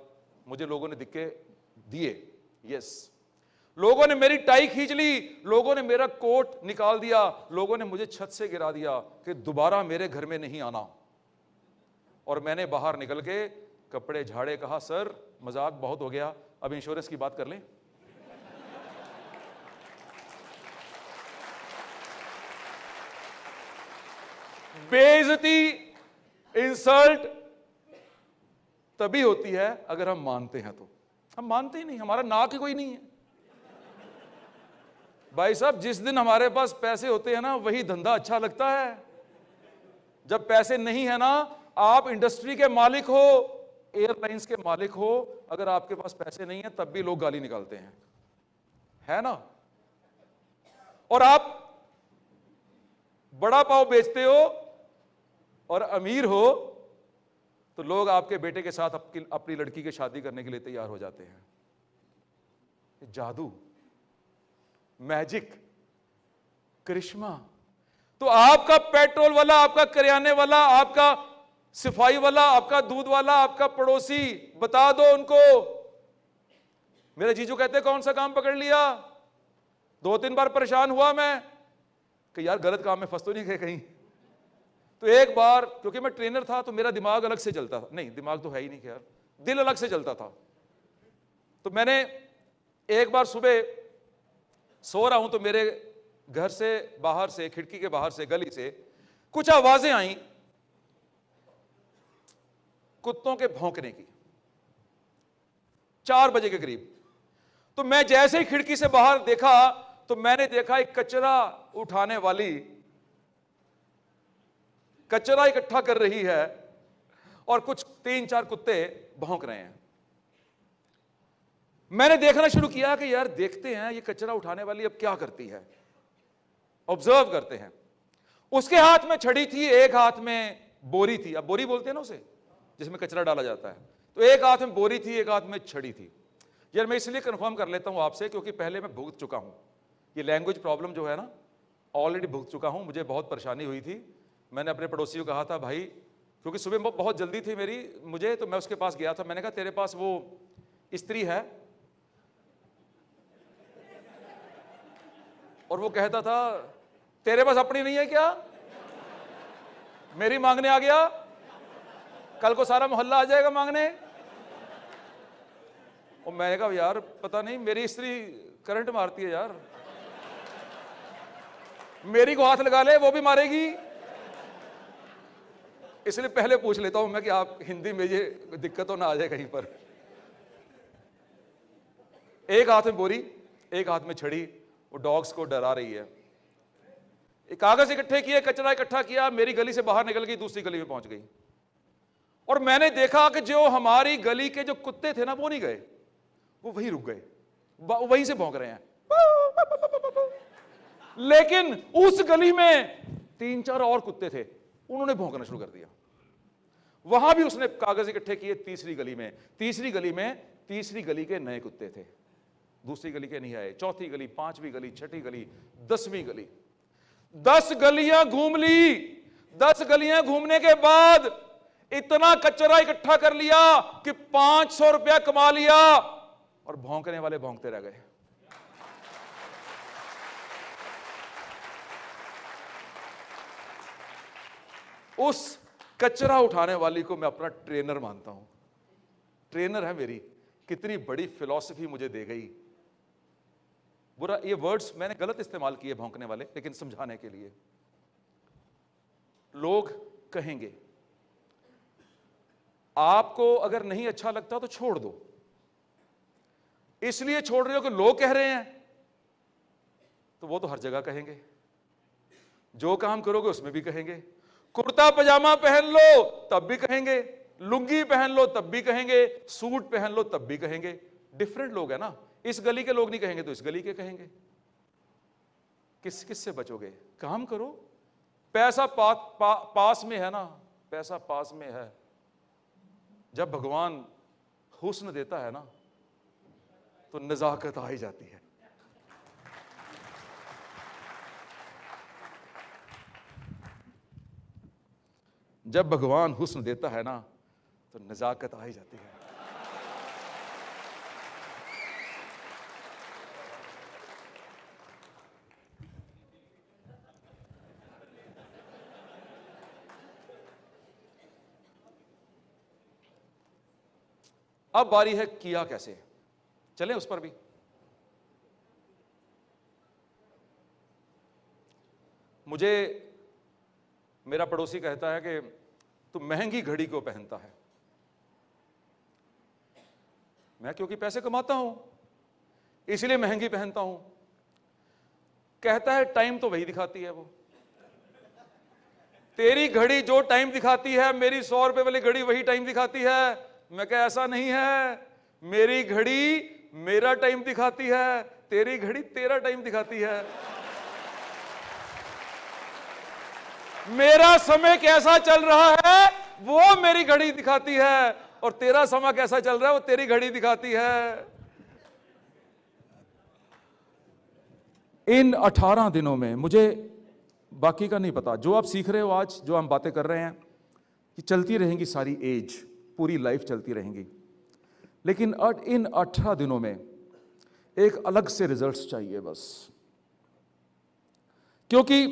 मुझे लोगों ने धिक्के दिए यस लोगों ने मेरी टाई खींच ली लोगों ने मेरा कोट निकाल दिया लोगों ने मुझे छत से गिरा दिया कि दोबारा मेरे घर में नहीं आना और मैंने बाहर निकल के कपड़े झाड़े कहा सर मजाक बहुत हो गया अब इंश्योरेंस की बात कर लें बेइज्जती इंसल्ट तभी होती है अगर हम मानते हैं तो हम मानते ही नहीं हमारा नाक कोई नहीं है भाई साहब जिस दिन हमारे पास पैसे होते हैं ना वही धंधा अच्छा लगता है जब पैसे नहीं है ना आप इंडस्ट्री के मालिक हो एयरलाइंस के मालिक हो अगर आपके पास पैसे नहीं है तब भी लोग गाली निकालते हैं है ना और आप बड़ा पाव बेचते हो और अमीर हो तो लोग आपके बेटे के साथ अपनी अपनी लड़की की शादी करने के लिए तैयार हो जाते हैं जादू मैजिक करिश्मा तो आपका पेट्रोल वाला आपका करियाने वाला आपका सिफाई वाला आपका दूध वाला आपका पड़ोसी बता दो उनको मेरे जीजू कहते कौन सा काम पकड़ लिया दो तीन बार परेशान हुआ मैं कि यार गलत काम में फंस तो नहीं गए कहीं तो एक बार क्योंकि मैं ट्रेनर था तो मेरा दिमाग अलग से चलता था नहीं दिमाग तो है ही नहीं खैर दिल अलग से चलता था तो मैंने एक बार सुबह सो रहा हूं तो मेरे घर से बाहर से खिड़की के बाहर से गली से कुछ आवाजें आई कुत्तों के भौंकने की चार बजे के करीब तो मैं जैसे ही खिड़की से बाहर देखा तो मैंने देखा एक कचरा उठाने वाली कचरा इकट्ठा कर रही है और कुछ तीन चार कुत्ते भौंक रहे हैं मैंने देखना शुरू किया कि यार देखते हैं ये कचरा उठाने वाली अब क्या करती है ऑब्जर्व करते हैं उसके हाथ में छड़ी थी एक हाथ में बोरी थी अब बोरी बोलते हैं ना उसे जिसमें कचरा डाला जाता है तो एक हाथ में बोरी थी एक हाथ में छड़ी थी यार मैं इसलिए कंफर्म कर लेता हूं आपसे क्योंकि पहले मैं भुगत चुका हूं ये लैंग्वेज प्रॉब्लम जो है ना ऑलरेडी भुगत चुका हूं मुझे बहुत परेशानी हुई थी मैंने अपने पड़ोसी को कहा था भाई क्योंकि सुबह बहुत जल्दी थी मेरी मुझे तो मैं उसके पास गया था मैंने कहा तेरे पास वो स्त्री है और वो कहता था तेरे पास अपनी नहीं है क्या मेरी मांगने आ गया कल को सारा मोहल्ला आ जाएगा मांगने और मैंने कहा यार पता नहीं मेरी स्त्री करंट मारती है यार मेरी को हाथ लगा ले वो भी मारेगी इसलिए पहले पूछ लेता हूं मैं कि आप हिंदी में ये दिक्कत तो ना आ जाए कहीं पर एक हाथ में बोरी एक हाथ में छड़ी वो डॉग्स को डरा रही है एक कागज इकट्ठे किए कचरा इकट्ठा किया मेरी गली से बाहर निकल गई दूसरी गली में पहुंच गई और मैंने देखा कि जो हमारी गली के जो कुत्ते थे ना वो नहीं गए वो वहीं रुक गए वहीं से भोंक रहे हैं लेकिन उस गली में तीन चार और कुत्ते थे उन्होंने भोंकना शुरू कर दिया वहां भी उसने कागज इकट्ठे किए तीसरी गली में तीसरी गली में तीसरी गली के नए कुत्ते थे दूसरी गली के नहीं आए चौथी गली पांचवी गली छठी गली दसवीं गली दस गलियां घूम ली दस गलियां घूमने के बाद इतना कचरा इकट्ठा कर लिया कि पांच सौ रुपया कमा लिया और भौंकने वाले भौंकते रह गए उस कचरा उठाने वाली को मैं अपना ट्रेनर मानता हूं ट्रेनर है मेरी कितनी बड़ी फिलॉसफी मुझे दे गई बुरा ये वर्ड्स मैंने गलत इस्तेमाल किए भौंकने वाले लेकिन समझाने के लिए लोग कहेंगे आपको अगर नहीं अच्छा लगता तो छोड़ दो इसलिए छोड़ रहे हो कि लोग कह रहे हैं तो वो तो हर जगह कहेंगे जो काम करोगे उसमें भी कहेंगे कुर्ता पजामा पहन लो तब भी कहेंगे लुंगी पहन लो तब भी कहेंगे सूट पहन लो तब भी कहेंगे डिफरेंट लोग है ना इस गली के लोग नहीं कहेंगे तो इस गली के कहेंगे किस किस से बचोगे काम करो पैसा पा, पा, पास में है ना पैसा पास में है जब भगवान हुस्न देता है ना तो नज़ाकत आ ही जाती है जब भगवान हुस्न देता है ना तो नज़ाकत आ ही जाती है अब बारी है किया कैसे चलें उस पर भी मुझे मेरा पड़ोसी कहता है कि तू महंगी घड़ी को पहनता है मैं क्योंकि पैसे कमाता हूं इसलिए महंगी पहनता हूं कहता है टाइम तो वही दिखाती है वो तेरी घड़ी जो टाइम दिखाती है मेरी सौ रुपए वाली घड़ी वही टाइम दिखाती है मैं क्या ऐसा नहीं है मेरी घड़ी मेरा टाइम दिखाती है तेरी घड़ी तेरा टाइम दिखाती है मेरा समय कैसा चल रहा है वो मेरी घड़ी दिखाती है और तेरा समय कैसा चल रहा है वो तेरी घड़ी दिखाती है इन 18 दिनों में मुझे बाकी का नहीं पता जो आप सीख रहे हो आज जो हम बातें कर रहे हैं कि चलती रहेंगी सारी एज पूरी लाइफ चलती रहेंगी लेकिन इन अठारह दिनों में एक अलग से रिजल्ट्स चाहिए बस क्योंकि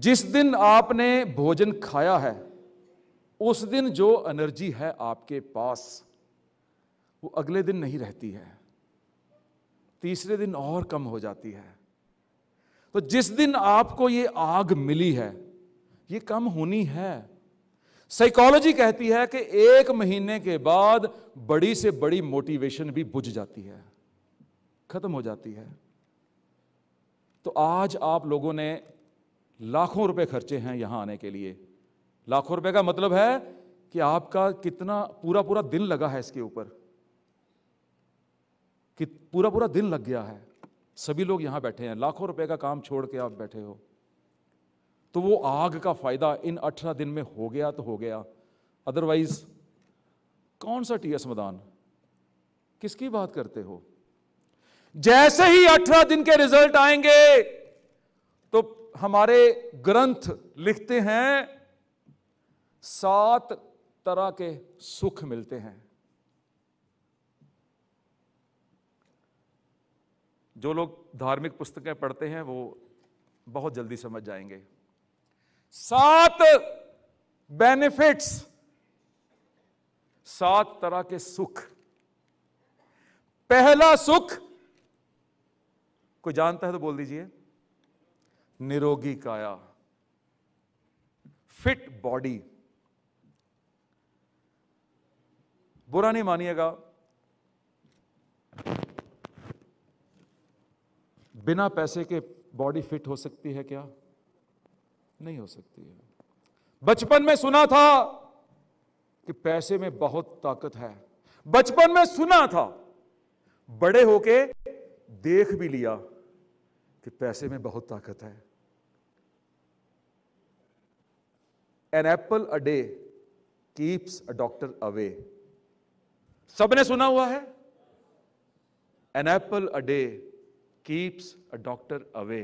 जिस दिन आपने भोजन खाया है उस दिन जो एनर्जी है आपके पास वो अगले दिन नहीं रहती है तीसरे दिन और कम हो जाती है तो जिस दिन आपको ये आग मिली है ये कम होनी है साइकोलॉजी कहती है कि एक महीने के बाद बड़ी से बड़ी मोटिवेशन भी बुझ जाती है खत्म हो जाती है तो आज आप लोगों ने लाखों रुपए खर्चे हैं यहाँ आने के लिए लाखों रुपए का मतलब है कि आपका कितना पूरा पूरा दिन लगा है इसके ऊपर कि पूरा पूरा दिन लग गया है सभी लोग यहां बैठे हैं लाखों रुपए का काम छोड़ के आप बैठे हो तो वो आग का फायदा इन अठारह दिन में हो गया तो हो गया अदरवाइज कौन सा टीएस मैदान किसकी बात करते हो जैसे ही अठारह दिन के रिजल्ट आएंगे हमारे ग्रंथ लिखते हैं सात तरह के सुख मिलते हैं जो लोग धार्मिक पुस्तकें पढ़ते हैं वो बहुत जल्दी समझ जाएंगे सात बेनिफिट्स सात तरह के सुख पहला सुख कोई जानता है तो बोल दीजिए निरोगी काया फिट बॉडी बुरा नहीं मानिएगा बिना पैसे के बॉडी फिट हो सकती है क्या नहीं हो सकती है बचपन में सुना था कि पैसे में बहुत ताकत है बचपन में सुना था बड़े होके देख भी लिया कि पैसे में बहुत ताकत है an apple a day keeps a doctor away सबने सुना हुआ है an apple a day keeps a doctor away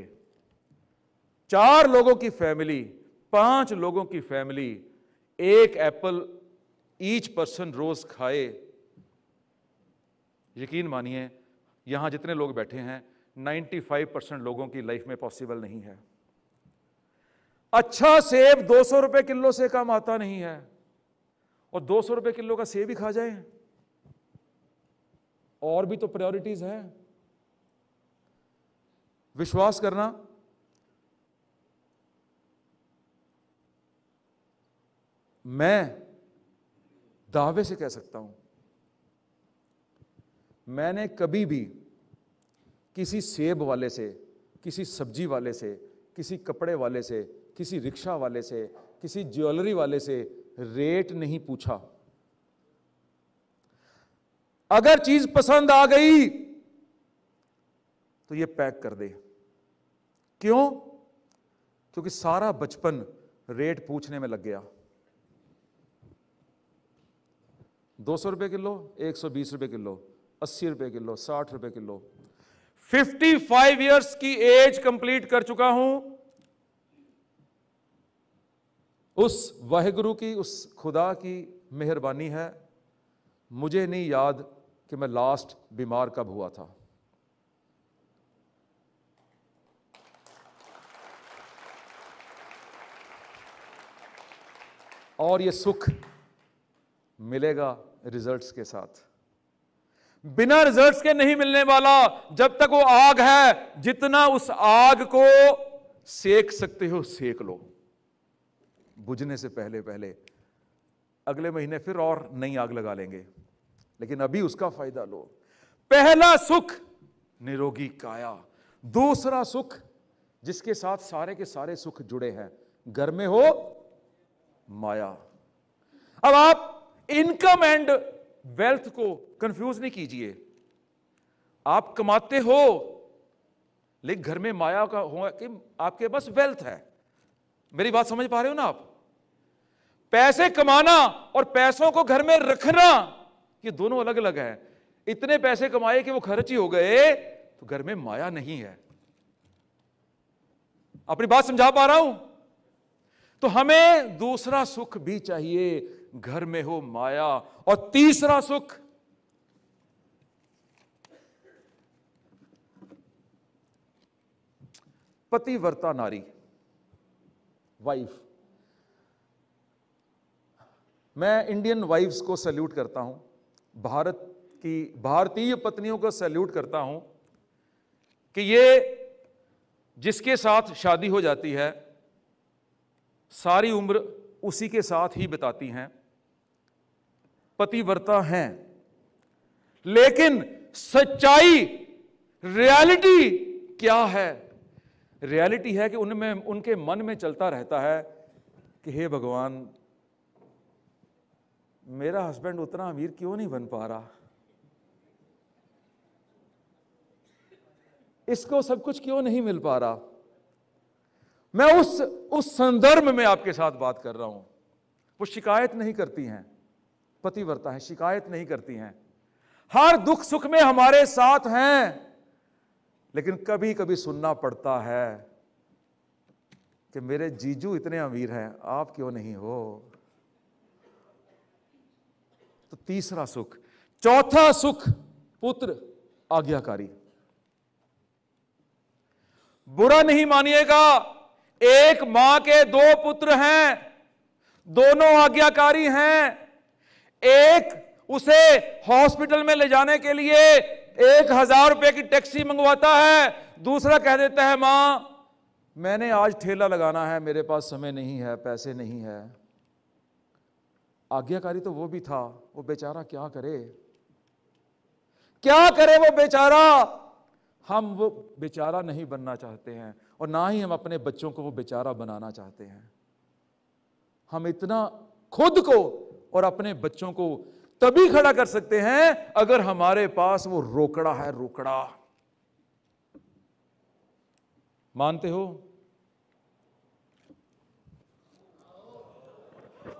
चार लोगों की फैमिली पांच लोगों की फैमिली एक एप्पल ईच पर्सन रोज खाए यकीन मानिए यहां जितने लोग बैठे हैं 95 परसेंट लोगों की लाइफ में पॉसिबल नहीं है अच्छा सेब दो सौ किलो से कम आता नहीं है और दो सौ किलो का सेब ही खा जाए और भी तो प्रायोरिटीज हैं विश्वास करना मैं दावे से कह सकता हूं मैंने कभी भी किसी सेब वाले से किसी सब्जी वाले से किसी कपड़े वाले से किसी रिक्शा वाले से किसी ज्वेलरी वाले से रेट नहीं पूछा अगर चीज पसंद आ गई तो ये पैक कर दे क्यों क्योंकि सारा बचपन रेट पूछने में लग गया दो सौ रुपए किलो एक सौ बीस रुपए किलो अस्सी रुपए किलो साठ रुपए किलो फिफ्टी फाइव ईयर्स की एज कंप्लीट कर चुका हूं उस वाहगुरु की उस खुदा की मेहरबानी है मुझे नहीं याद कि मैं लास्ट बीमार कब हुआ था और ये सुख मिलेगा रिजल्ट्स के साथ बिना रिजल्ट्स के नहीं मिलने वाला जब तक वो आग है जितना उस आग को सेक सकते हो सेक लो बुझने से पहले पहले अगले महीने फिर और नई आग लगा लेंगे लेकिन अभी उसका फायदा लो पहला सुख निरोगी काया दूसरा सुख जिसके साथ सारे के सारे सुख जुड़े हैं घर में हो माया अब आप इनकम एंड वेल्थ को कंफ्यूज नहीं कीजिए आप कमाते हो लेकिन घर में माया का हो कि आपके पास वेल्थ है मेरी बात समझ पा रहे हो ना आप पैसे कमाना और पैसों को घर में रखना ये दोनों अलग अलग है इतने पैसे कमाए कि वो खर्च ही हो गए तो घर में माया नहीं है अपनी बात समझा पा रहा हूं तो हमें दूसरा सुख भी चाहिए घर में हो माया और तीसरा सुख पतिवर्ता नारी वाइफ मैं इंडियन वाइफ्स को सैल्यूट करता हूं भारत की भारतीय पत्नियों को सैल्यूट करता हूं कि ये जिसके साथ शादी हो जाती है सारी उम्र उसी के साथ ही बिताती हैं पतिव्रता हैं लेकिन सच्चाई रियलिटी क्या है रियलिटी है कि उनमें उनके मन में चलता रहता है कि हे भगवान मेरा हस्बैंड उतना अमीर क्यों नहीं बन पा रहा इसको सब कुछ क्यों नहीं मिल पा रहा मैं उस उस संदर्भ में आपके साथ बात कर रहा हूं वो शिकायत नहीं करती हैं पतिव्रता है शिकायत नहीं करती हैं हर दुख सुख में हमारे साथ हैं लेकिन कभी कभी सुनना पड़ता है कि मेरे जीजू इतने अमीर हैं आप क्यों नहीं हो तो तीसरा सुख चौथा सुख पुत्र आज्ञाकारी बुरा नहीं मानिएगा एक मां के दो पुत्र हैं दोनों आज्ञाकारी हैं एक उसे हॉस्पिटल में ले जाने के लिए एक हजार रुपए की टैक्सी मंगवाता है दूसरा कह देता है मां मैंने आज ठेला लगाना है मेरे पास समय नहीं है पैसे नहीं है आज्ञाकारी तो वो भी था वो बेचारा क्या करे क्या करे वो बेचारा हम वो बेचारा नहीं बनना चाहते हैं और ना ही हम अपने बच्चों को वो बेचारा बनाना चाहते हैं हम इतना खुद को और अपने बच्चों को तभी खड़ा कर सकते हैं अगर हमारे पास वो रोकड़ा है रोकड़ा मानते हो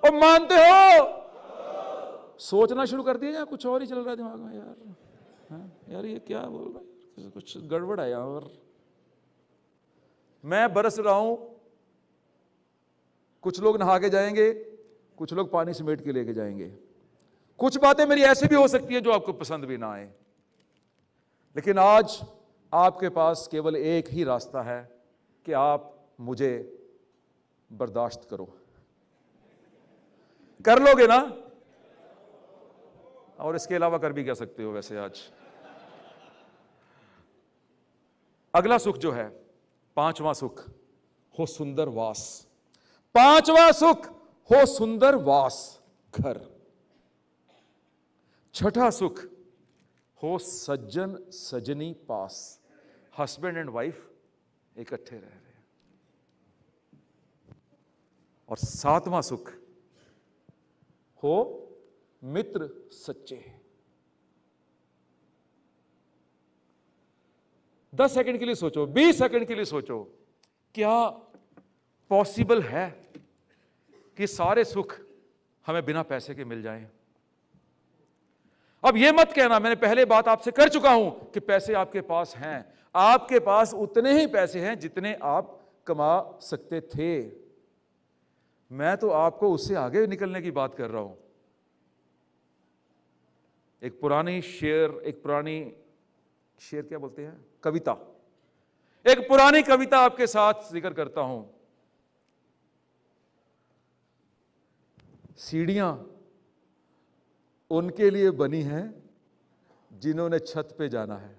और मानते हो सोचना शुरू कर दिया या कुछ और ही चल रहा है दिमाग में यार है? हाँ, यार ये क्या बोल रहा है कुछ गड़बड़ है यार और मैं बरस रहा हूं कुछ लोग नहा के जाएंगे कुछ लोग पानी समेट के लेके जाएंगे कुछ बातें मेरी ऐसी भी हो सकती है जो आपको पसंद भी ना आए लेकिन आज आपके पास केवल एक ही रास्ता है कि आप मुझे बर्दाश्त करो कर लोगे ना और इसके अलावा कर भी कह सकते हो वैसे आज अगला सुख जो है पांचवा सुख हो सुंदर वास पांचवा सुख हो सुंदर वास घर छठा सुख हो सज्जन सजनी पास हस्बैंड एंड वाइफ इकट्ठे रह रहे हैं और सातवां सुख हो मित्र सच्चे दस सेकंड के लिए सोचो बीस सेकंड के लिए सोचो क्या पॉसिबल है कि सारे सुख हमें बिना पैसे के मिल जाएं? अब यह मत कहना मैंने पहले बात आपसे कर चुका हूं कि पैसे आपके पास हैं आपके पास उतने ही पैसे हैं जितने आप कमा सकते थे मैं तो आपको उससे आगे निकलने की बात कर रहा हूं एक पुरानी शेर एक पुरानी शेर क्या बोलते हैं कविता एक पुरानी कविता आपके साथ जिक्र करता हूं सीढ़ियां उनके लिए बनी हैं जिन्होंने छत पे जाना है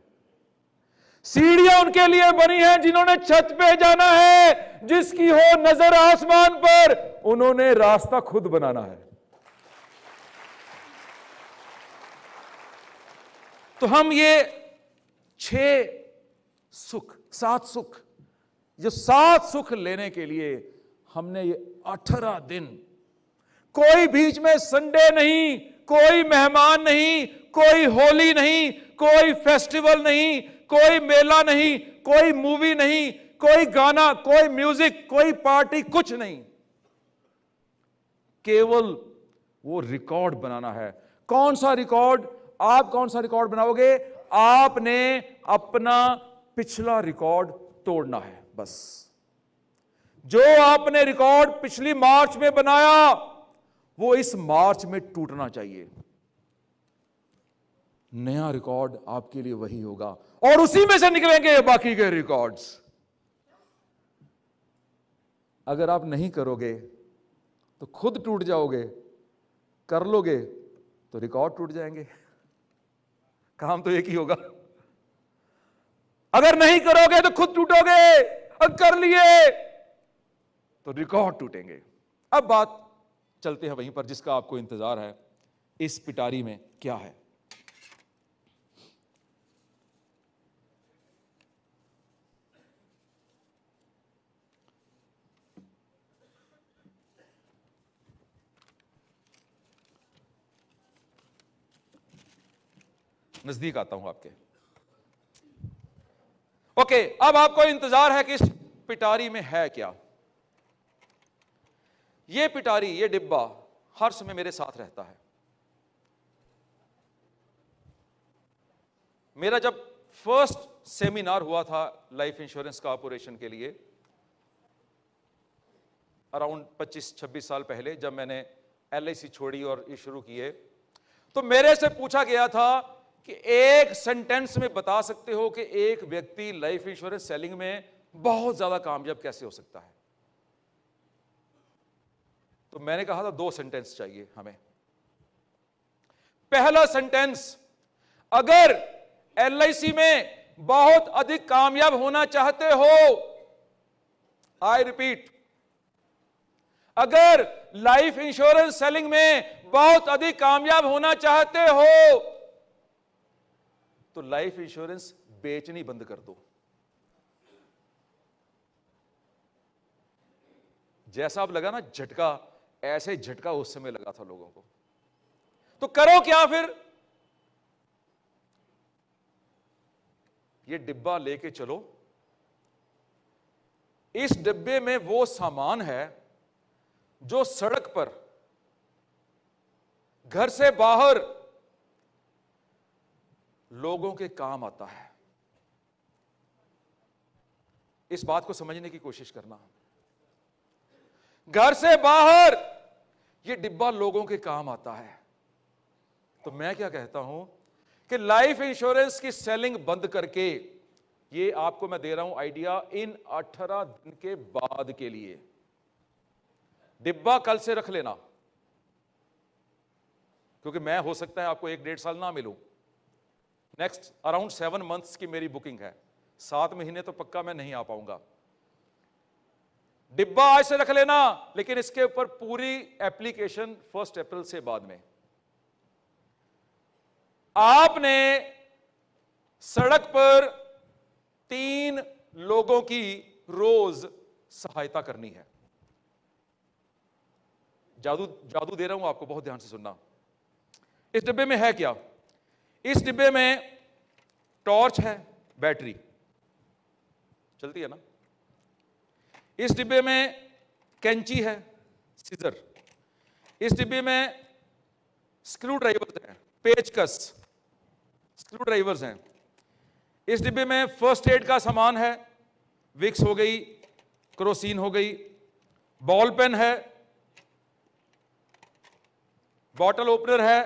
सीढ़ियां उनके लिए बनी हैं जिन्होंने छत पे जाना है जिसकी हो नजर आसमान पर उन्होंने रास्ता खुद बनाना है तो हम ये छ सुख सात सुख जो सात सुख लेने के लिए हमने ये अठारह दिन कोई बीच में संडे नहीं कोई मेहमान नहीं कोई होली नहीं कोई फेस्टिवल नहीं कोई मेला नहीं कोई मूवी नहीं कोई गाना कोई म्यूजिक कोई पार्टी कुछ नहीं केवल वो रिकॉर्ड बनाना है कौन सा रिकॉर्ड आप कौन सा रिकॉर्ड बनाओगे आपने अपना पिछला रिकॉर्ड तोड़ना है बस जो आपने रिकॉर्ड पिछली मार्च में बनाया वो इस मार्च में टूटना चाहिए नया रिकॉर्ड आपके लिए वही होगा और उसी में से निकलेंगे बाकी के रिकॉर्ड्स अगर आप नहीं करोगे तो खुद टूट जाओगे कर लोगे तो रिकॉर्ड टूट जाएंगे काम तो एक ही होगा अगर नहीं करोगे तो खुद टूटोगे अब कर लिए तो रिकॉर्ड टूटेंगे अब बात चलते हैं वहीं पर जिसका आपको इंतजार है इस पिटारी में क्या है नजदीक आता हूं आपके ओके अब आपको इंतजार है कि इस पिटारी में है क्या ये पिटारी ये डिब्बा हर समय मेरे साथ रहता है मेरा जब फर्स्ट सेमिनार हुआ था लाइफ इंश्योरेंस कॉर्पोरेशन के लिए अराउंड 25-26 साल पहले जब मैंने एलआईसी छोड़ी और ये शुरू किए तो मेरे से पूछा गया था कि एक सेंटेंस में बता सकते हो कि एक व्यक्ति लाइफ इंश्योरेंस सेलिंग में बहुत ज्यादा कामयाब कैसे हो सकता है तो मैंने कहा था दो सेंटेंस चाहिए हमें पहला सेंटेंस अगर एल में बहुत अधिक कामयाब होना चाहते हो आई रिपीट अगर लाइफ इंश्योरेंस सेलिंग में बहुत अधिक कामयाब होना चाहते हो तो लाइफ इंश्योरेंस बेचनी बंद कर दो जैसा आप लगा ना झटका ऐसे झटका उस समय लगा था लोगों को तो करो क्या फिर ये डिब्बा लेके चलो इस डिब्बे में वो सामान है जो सड़क पर घर से बाहर लोगों के काम आता है इस बात को समझने की कोशिश करना घर से बाहर ये डिब्बा लोगों के काम आता है तो मैं क्या कहता हूं कि लाइफ इंश्योरेंस की सेलिंग बंद करके ये आपको मैं दे रहा हूं आइडिया इन 18 दिन के बाद के लिए डिब्बा कल से रख लेना क्योंकि मैं हो सकता है आपको एक डेढ़ साल ना मिलूं नेक्स्ट अराउंड सेवन मंथ्स की मेरी बुकिंग है सात महीने तो पक्का मैं नहीं आ पाऊंगा डिब्बा आज से रख लेना लेकिन इसके ऊपर पूरी एप्लीकेशन फर्स्ट अप्रैल से बाद में आपने सड़क पर तीन लोगों की रोज सहायता करनी है जादू जादू दे रहा हूं आपको बहुत ध्यान से सुनना इस डिब्बे में है क्या इस डिब्बे में टॉर्च है बैटरी चलती है ना इस डिब्बे में कैंची है सीजर इस डिब्बे में स्क्रू ड्राइवर्स हैं पेचकस स्क्रू ड्राइवर्स हैं इस डिब्बे में फर्स्ट एड का सामान है विक्स हो गई क्रोसिन हो गई बॉल पेन है बॉटल ओपनर है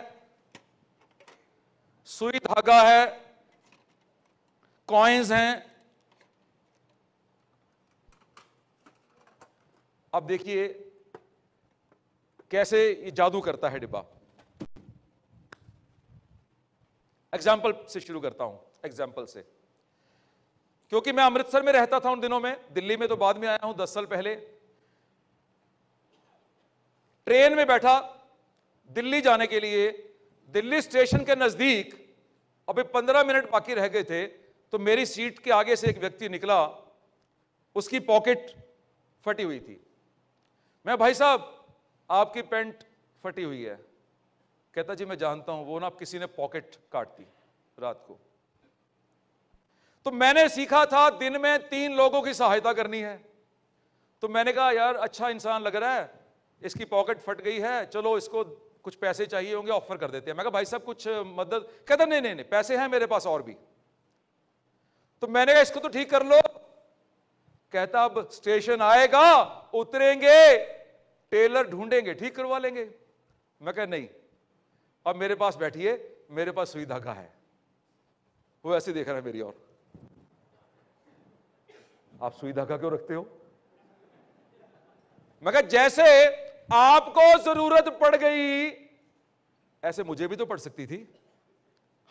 सुई धागा है कॉइन्स हैं अब देखिए कैसे ये जादू करता है डिब्बा एग्जाम्पल से शुरू करता हूं एग्जाम्पल से क्योंकि मैं अमृतसर में रहता था उन दिनों में दिल्ली में तो बाद में आया हूं दस साल पहले ट्रेन में बैठा दिल्ली जाने के लिए दिल्ली स्टेशन के नज़दीक अभी पंद्रह मिनट बाकी रह गए थे तो मेरी सीट के आगे से एक व्यक्ति निकला उसकी पॉकेट फटी हुई थी मैं भाई साहब आपकी पेंट फटी हुई है कहता जी मैं जानता हूं वो ना किसी ने पॉकेट काट दी रात को तो मैंने सीखा था दिन में तीन लोगों की सहायता करनी है तो मैंने कहा यार अच्छा इंसान लग रहा है इसकी पॉकेट फट गई है चलो इसको कुछ पैसे चाहिए होंगे ऑफर कर देते हैं मैं कहा भाई साहब कुछ मदद कहता नहीं नहीं नहीं पैसे हैं मेरे पास और भी तो मैंने कहा इसको तो ठीक कर लो कहता अब स्टेशन आएगा उतरेंगे टेलर ढूंढेंगे ठीक करवा लेंगे मैं कह नहीं अब मेरे पास बैठिए मेरे पास सुई धागा है वो ऐसे देख रहा है मेरी और आप सुई धागा क्यों रखते हो मैं कह जैसे आपको जरूरत पड़ गई ऐसे मुझे भी तो पड़ सकती थी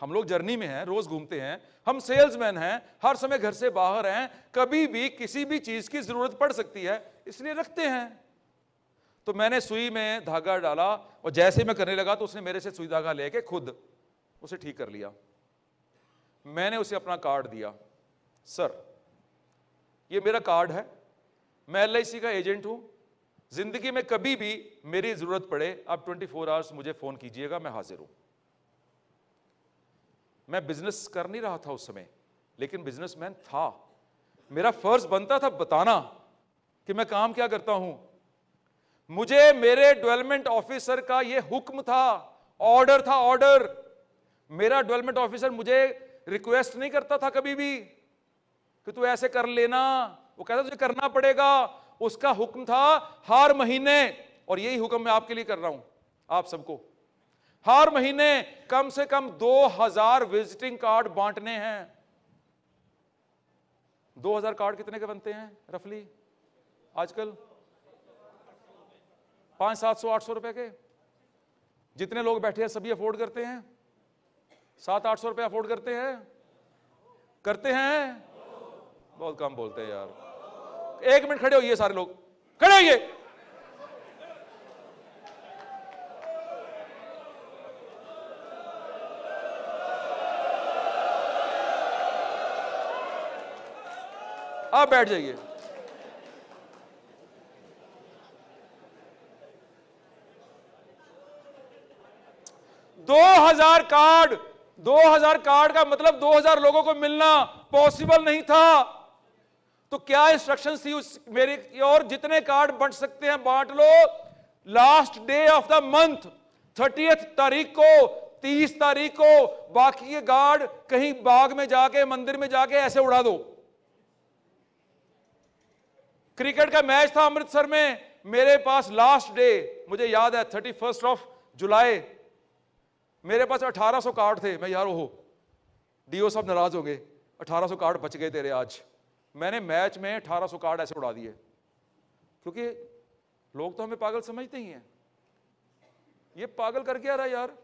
हम लोग जर्नी में हैं रोज घूमते हैं हम सेल्समैन हैं हर समय घर से बाहर हैं कभी भी किसी भी चीज की जरूरत पड़ सकती है इसलिए रखते हैं तो मैंने सुई में धागा डाला और जैसे मैं करने लगा तो उसने मेरे से सुई धागा लेके खुद उसे ठीक कर लिया मैंने उसे अपना कार्ड दिया सर ये मेरा कार्ड है मैं एल का एजेंट हूं जिंदगी में कभी भी मेरी जरूरत पड़े आप 24 फोर आवर्स मुझे फोन कीजिएगा मैं हाजिर हूं मैं बिजनेस कर नहीं रहा था उस समय लेकिन बिजनेसमैन था मेरा फर्ज बनता था बताना कि मैं काम क्या करता हूं मुझे मेरे डेवलपमेंट ऑफिसर का यह हुक्म था ऑर्डर था ऑर्डर मेरा डेवलपमेंट ऑफिसर मुझे रिक्वेस्ट नहीं करता था कभी भी कि तू ऐसे कर लेना वो कहता तुझे करना पड़ेगा उसका हुक्म था हर महीने और यही हुक्म मैं आपके लिए कर रहा हूं आप सबको हर महीने कम से कम दो हजार विजिटिंग कार्ड बांटने हैं दो हजार कार्ड कितने के बनते हैं रफली आजकल पांच सात सौ आठ सौ रुपए के जितने लोग बैठे हैं सभी अफोर्ड करते हैं सात आठ सौ रुपए अफोर्ड करते हैं करते हैं बहुत कम बोलते हैं यार एक मिनट खड़े होइए सारे लोग खड़े होइए आप बैठ जाइए दो हजार कार्ड दो हजार कार्ड का मतलब दो हजार लोगों को मिलना पॉसिबल नहीं था तो क्या इंस्ट्रक्शन थी उस मेरे और जितने कार्ड बंट सकते हैं बांट लो last day of the month thirty तारीख को तीस तारीख को बाकी के गार्ड कहीं बाग में जाके मंदिर में जाके ऐसे उड़ा दो क्रिकेट का मैच था अमृतसर में मेरे पास लास्ट डे मुझे याद है थर्टी फर्स्ट ऑफ जुलाई मेरे पास 1800 कार्ड थे मैं यार ओहो डीओ साहब नाराज हो गए 1800 कार्ड बच गए तेरे आज मैंने मैच में 1800 कार्ड ऐसे उड़ा दिए क्योंकि लोग तो हमें पागल समझते ही हैं ये पागल कर क्या रहा यार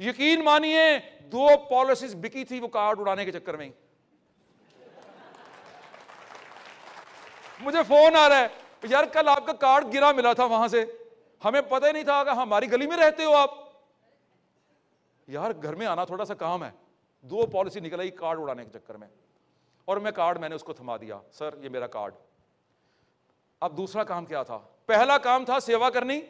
यकीन मानिए दो पॉलिसीज बिकी थी वो कार्ड उड़ाने के चक्कर में मुझे फोन आ रहा है यार कल आपका कार्ड गिरा मिला था वहां से हमें पता ही नहीं था अगर हमारी गली में रहते हो आप यार घर में आना थोड़ा सा काम है दो पॉलिसी निकला ही कार्ड उड़ाने के चक्कर में और मैं कार्ड मैंने उसको थमा दिया सर ये मेरा कार्ड अब दूसरा काम क्या था पहला काम था सेवा करनी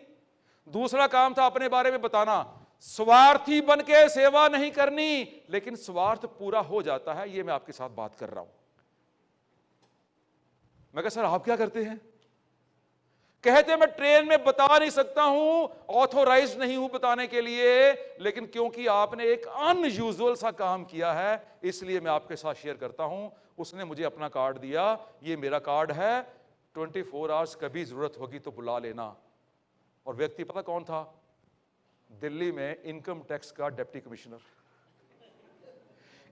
दूसरा काम था अपने बारे में बताना स्वार्थी बन के सेवा नहीं करनी लेकिन स्वार्थ पूरा हो जाता है ये मैं आपके साथ बात कर रहा हूं मैं कहा सर आप क्या करते हैं कहते मैं ट्रेन में बता नहीं सकता हूं ऑथोराइज नहीं हूं बताने के लिए लेकिन क्योंकि आपने एक अनयूजल सा काम किया है इसलिए मैं आपके साथ शेयर करता हूं उसने मुझे अपना कार्ड दिया ये मेरा कार्ड है 24 फोर आवर्स कभी ज़रूरत होगी तो बुला लेना और व्यक्ति पता कौन था दिल्ली में इनकम टैक्स का डिप्टी कमिश्नर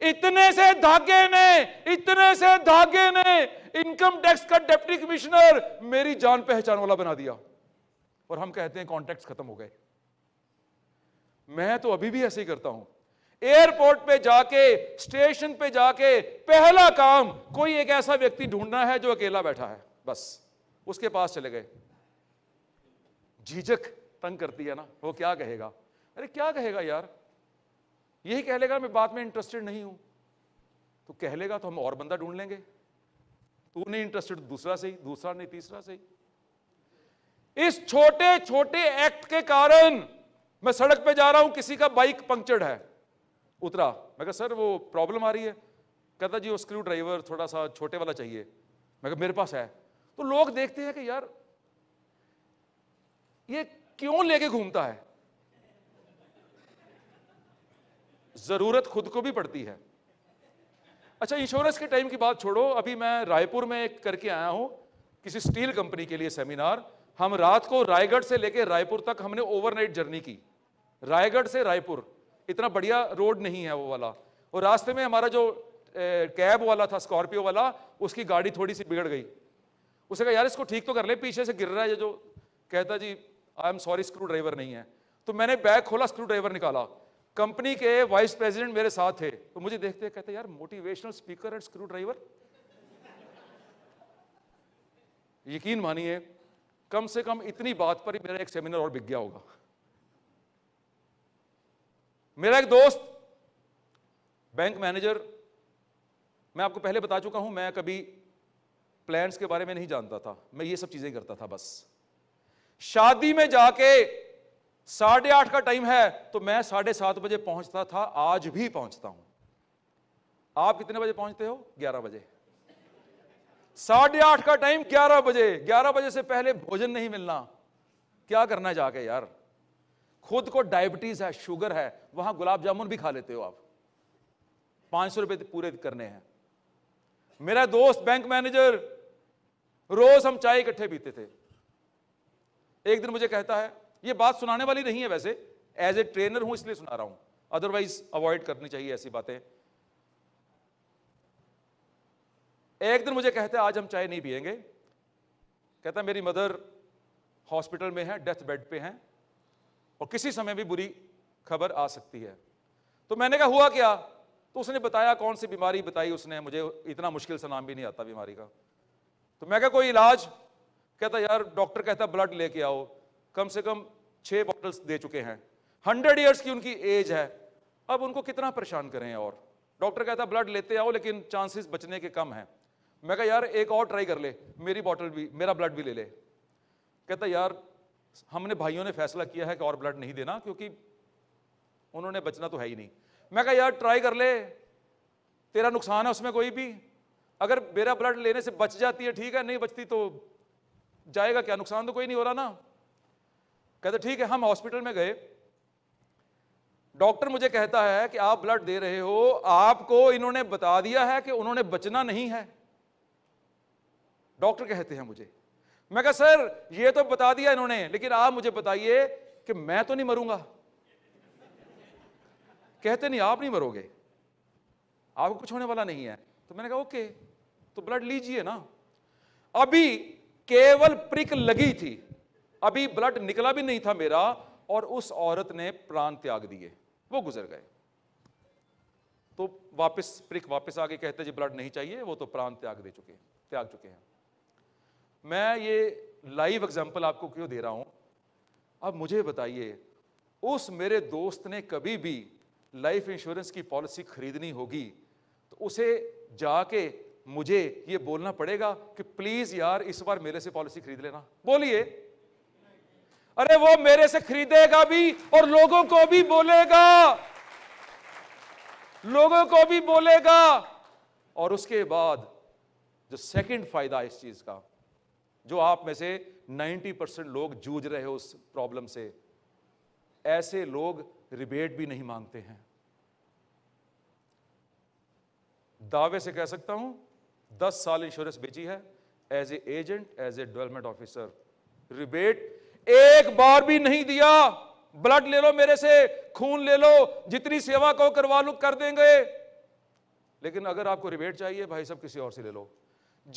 इतने से धागे ने इतने से धागे ने इनकम टैक्स का डिप्टी कमिश्नर मेरी जान पहचान वाला बना दिया और हम कहते हैं कॉन्टैक्ट खत्म हो गए मैं तो अभी भी ऐसे ही करता हूं एयरपोर्ट पे जाके स्टेशन पे जाके पहला काम कोई एक ऐसा व्यक्ति ढूंढना है जो अकेला बैठा है बस उसके पास चले गए झिझक तंग करती है ना वो क्या कहेगा अरे क्या कहेगा यार यही कह लेगा मैं बात में इंटरेस्टेड नहीं हूं तो कह लेगा तो हम और बंदा ढूंढ लेंगे तू नहीं इंटरेस्टेड दूसरा सही दूसरा नहीं तीसरा सही इस छोटे छोटे एक्ट के कारण मैं सड़क पे जा रहा हूं किसी का बाइक पंक्चर्ड है उतरा मैं कहा सर वो प्रॉब्लम आ रही है कहता जी वो स्क्रू ड्राइवर थोड़ा सा छोटे वाला चाहिए मैं कहा मेरे पास है तो लोग देखते हैं कि यार ये क्यों लेके घूमता है जरूरत खुद को भी पड़ती है अच्छा इंश्योरेंस के टाइम की बात छोड़ो अभी मैं रायपुर में एक करके आया हूं किसी स्टील कंपनी के लिए सेमिनार हम रात को रायगढ़ से लेकर रायपुर तक हमने ओवरनाइट जर्नी की रायगढ़ से रायपुर इतना बढ़िया रोड नहीं है वो वाला और रास्ते में हमारा जो ए, कैब वाला था स्कॉर्पियो वाला उसकी गाड़ी थोड़ी सी बिगड़ गई उसे कहा यार इसको ठीक तो कर ले पीछे से गिर रहा है जो कहता जी I am sorry screwdriver नहीं है तो मैंने बैग खोला स्क्रू ड्राइवर निकाला कंपनी के वाइस प्रेसिडेंट मेरे साथ थे तो मुझे देखते कहते यार motivational speaker and screwdriver यकीन मानिए कम से कम इतनी बात पर ही मेरा एक सेमिनार और बिक गया होगा मेरा एक दोस्त बैंक मैनेजर मैं आपको पहले बता चुका हूं मैं कभी प्लान्स के बारे में नहीं जानता था मैं ये सब चीजें करता था बस शादी में जाके साढ़े आठ का टाइम है तो मैं साढ़े सात बजे पहुंचता था आज भी पहुंचता हूं आप कितने बजे पहुंचते हो ग्यारह बजे साढ़े आठ का टाइम ग्यारह बजे ग्यारह बजे से पहले भोजन नहीं मिलना क्या करना जाके यार खुद को डायबिटीज है शुगर है वहां गुलाब जामुन भी खा लेते हो आप पांच सौ रुपए तो पूरे करने हैं मेरा दोस्त बैंक मैनेजर रोज हम चाय इकट्ठे पीते थे एक दिन मुझे कहता है ये बात सुनाने वाली नहीं है वैसे एज ए ट्रेनर हूं इसलिए सुना रहा हूं अदरवाइज अवॉइड करनी चाहिए ऐसी बातें एक दिन मुझे कहते आज हम चाय नहीं पियेंगे कहता मेरी मदर हॉस्पिटल में है डेथ बेड पे हैं और किसी समय भी बुरी खबर आ सकती है तो मैंने कहा हुआ क्या तो उसने बताया कौन सी बीमारी बताई उसने मुझे इतना मुश्किल से नाम भी नहीं आता बीमारी का तो मैं क्या कोई इलाज कहता यार डॉक्टर कहता ब्लड लेके आओ कम से कम छः बॉटल्स दे चुके हैं हंड्रेड ईयर्स की उनकी एज है अब उनको कितना परेशान करें और डॉक्टर कहता ब्लड लेते आओ लेकिन चांसेस बचने के कम हैं मैं कहा यार एक और ट्राई कर ले मेरी बॉटल भी मेरा ब्लड भी ले ले कहता यार हमने भाइयों ने फैसला किया है कि और ब्लड नहीं देना क्योंकि उन्होंने बचना तो है ही नहीं मैं कहा यार ट्राई कर ले तेरा नुकसान है उसमें कोई भी अगर मेरा ब्लड लेने से बच जाती है ठीक है नहीं बचती तो जाएगा क्या नुकसान तो कोई नहीं हो रहा ना कहते ठीक है हम हॉस्पिटल में गए डॉक्टर मुझे कहता है कि आप ब्लड दे रहे हो आपको इन्होंने बता दिया है कि उन्होंने बचना नहीं है डॉक्टर कहते हैं मुझे मैं कहा सर ये तो बता दिया इन्होंने लेकिन आप मुझे बताइए कि मैं तो नहीं मरूंगा कहते नहीं आप नहीं मरोगे आपको कुछ होने वाला नहीं है तो मैंने कहा ओके तो ब्लड लीजिए ना अभी केवल प्रिक लगी थी अभी ब्लड निकला भी नहीं था मेरा और उस औरत ने प्राण त्याग दिए वो गुजर गए तो वापस प्रिक वापस आके कहते जी ब्लड नहीं चाहिए वो तो प्राण त्याग दे चुके त्याग चुके हैं मैं ये लाइव एग्जाम्पल आपको क्यों दे रहा हूं अब मुझे बताइए उस मेरे दोस्त ने कभी भी लाइफ इंश्योरेंस की पॉलिसी खरीदनी होगी तो उसे जाके मुझे ये बोलना पड़ेगा कि प्लीज यार इस बार मेरे से पॉलिसी खरीद लेना बोलिए अरे वो मेरे से खरीदेगा भी और लोगों को भी बोलेगा लोगों को भी बोलेगा और उसके बाद जो सेकंड फायदा इस चीज का जो आप में से 90 परसेंट लोग जूझ रहे हो उस प्रॉब्लम से ऐसे लोग रिबेट भी नहीं मांगते हैं दावे से कह सकता हूं 10 साल इंश्योरेंस बेची है as a agent as a development officer rebate एक बार भी नहीं दिया ब्लड ले लो मेरे से खून ले लो जितनी सेवा को करवा लो कर देंगे लेकिन अगर आपको रिबेट चाहिए भाई सब किसी और से ले लो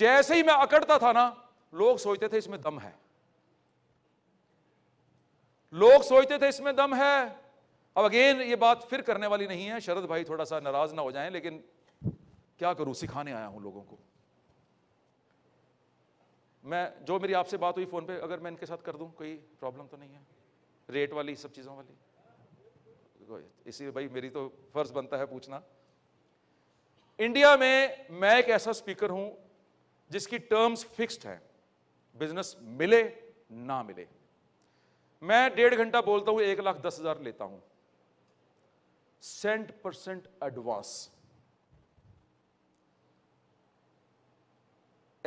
जैसे ही मैं अकड़ता था ना लोग सोचते थे इसमें दम है लोग सोचते थे इसमें दम है अब अगेन ये बात फिर करने वाली नहीं है शरद भाई थोड़ा सा नाराज ना हो जाए लेकिन क्या करूं सिखाने आया हूं लोगों को मैं जो मेरी आपसे बात हुई फोन पे अगर मैं इनके साथ कर दूं कोई प्रॉब्लम तो नहीं है रेट वाली सब चीज़ों वाली इसी भाई मेरी तो फर्ज बनता है पूछना इंडिया में मैं एक ऐसा स्पीकर हूं जिसकी टर्म्स फिक्स्ड हैं बिजनेस मिले ना मिले मैं डेढ़ घंटा बोलता हूं एक लाख दस हजार लेता हूं cent percent advance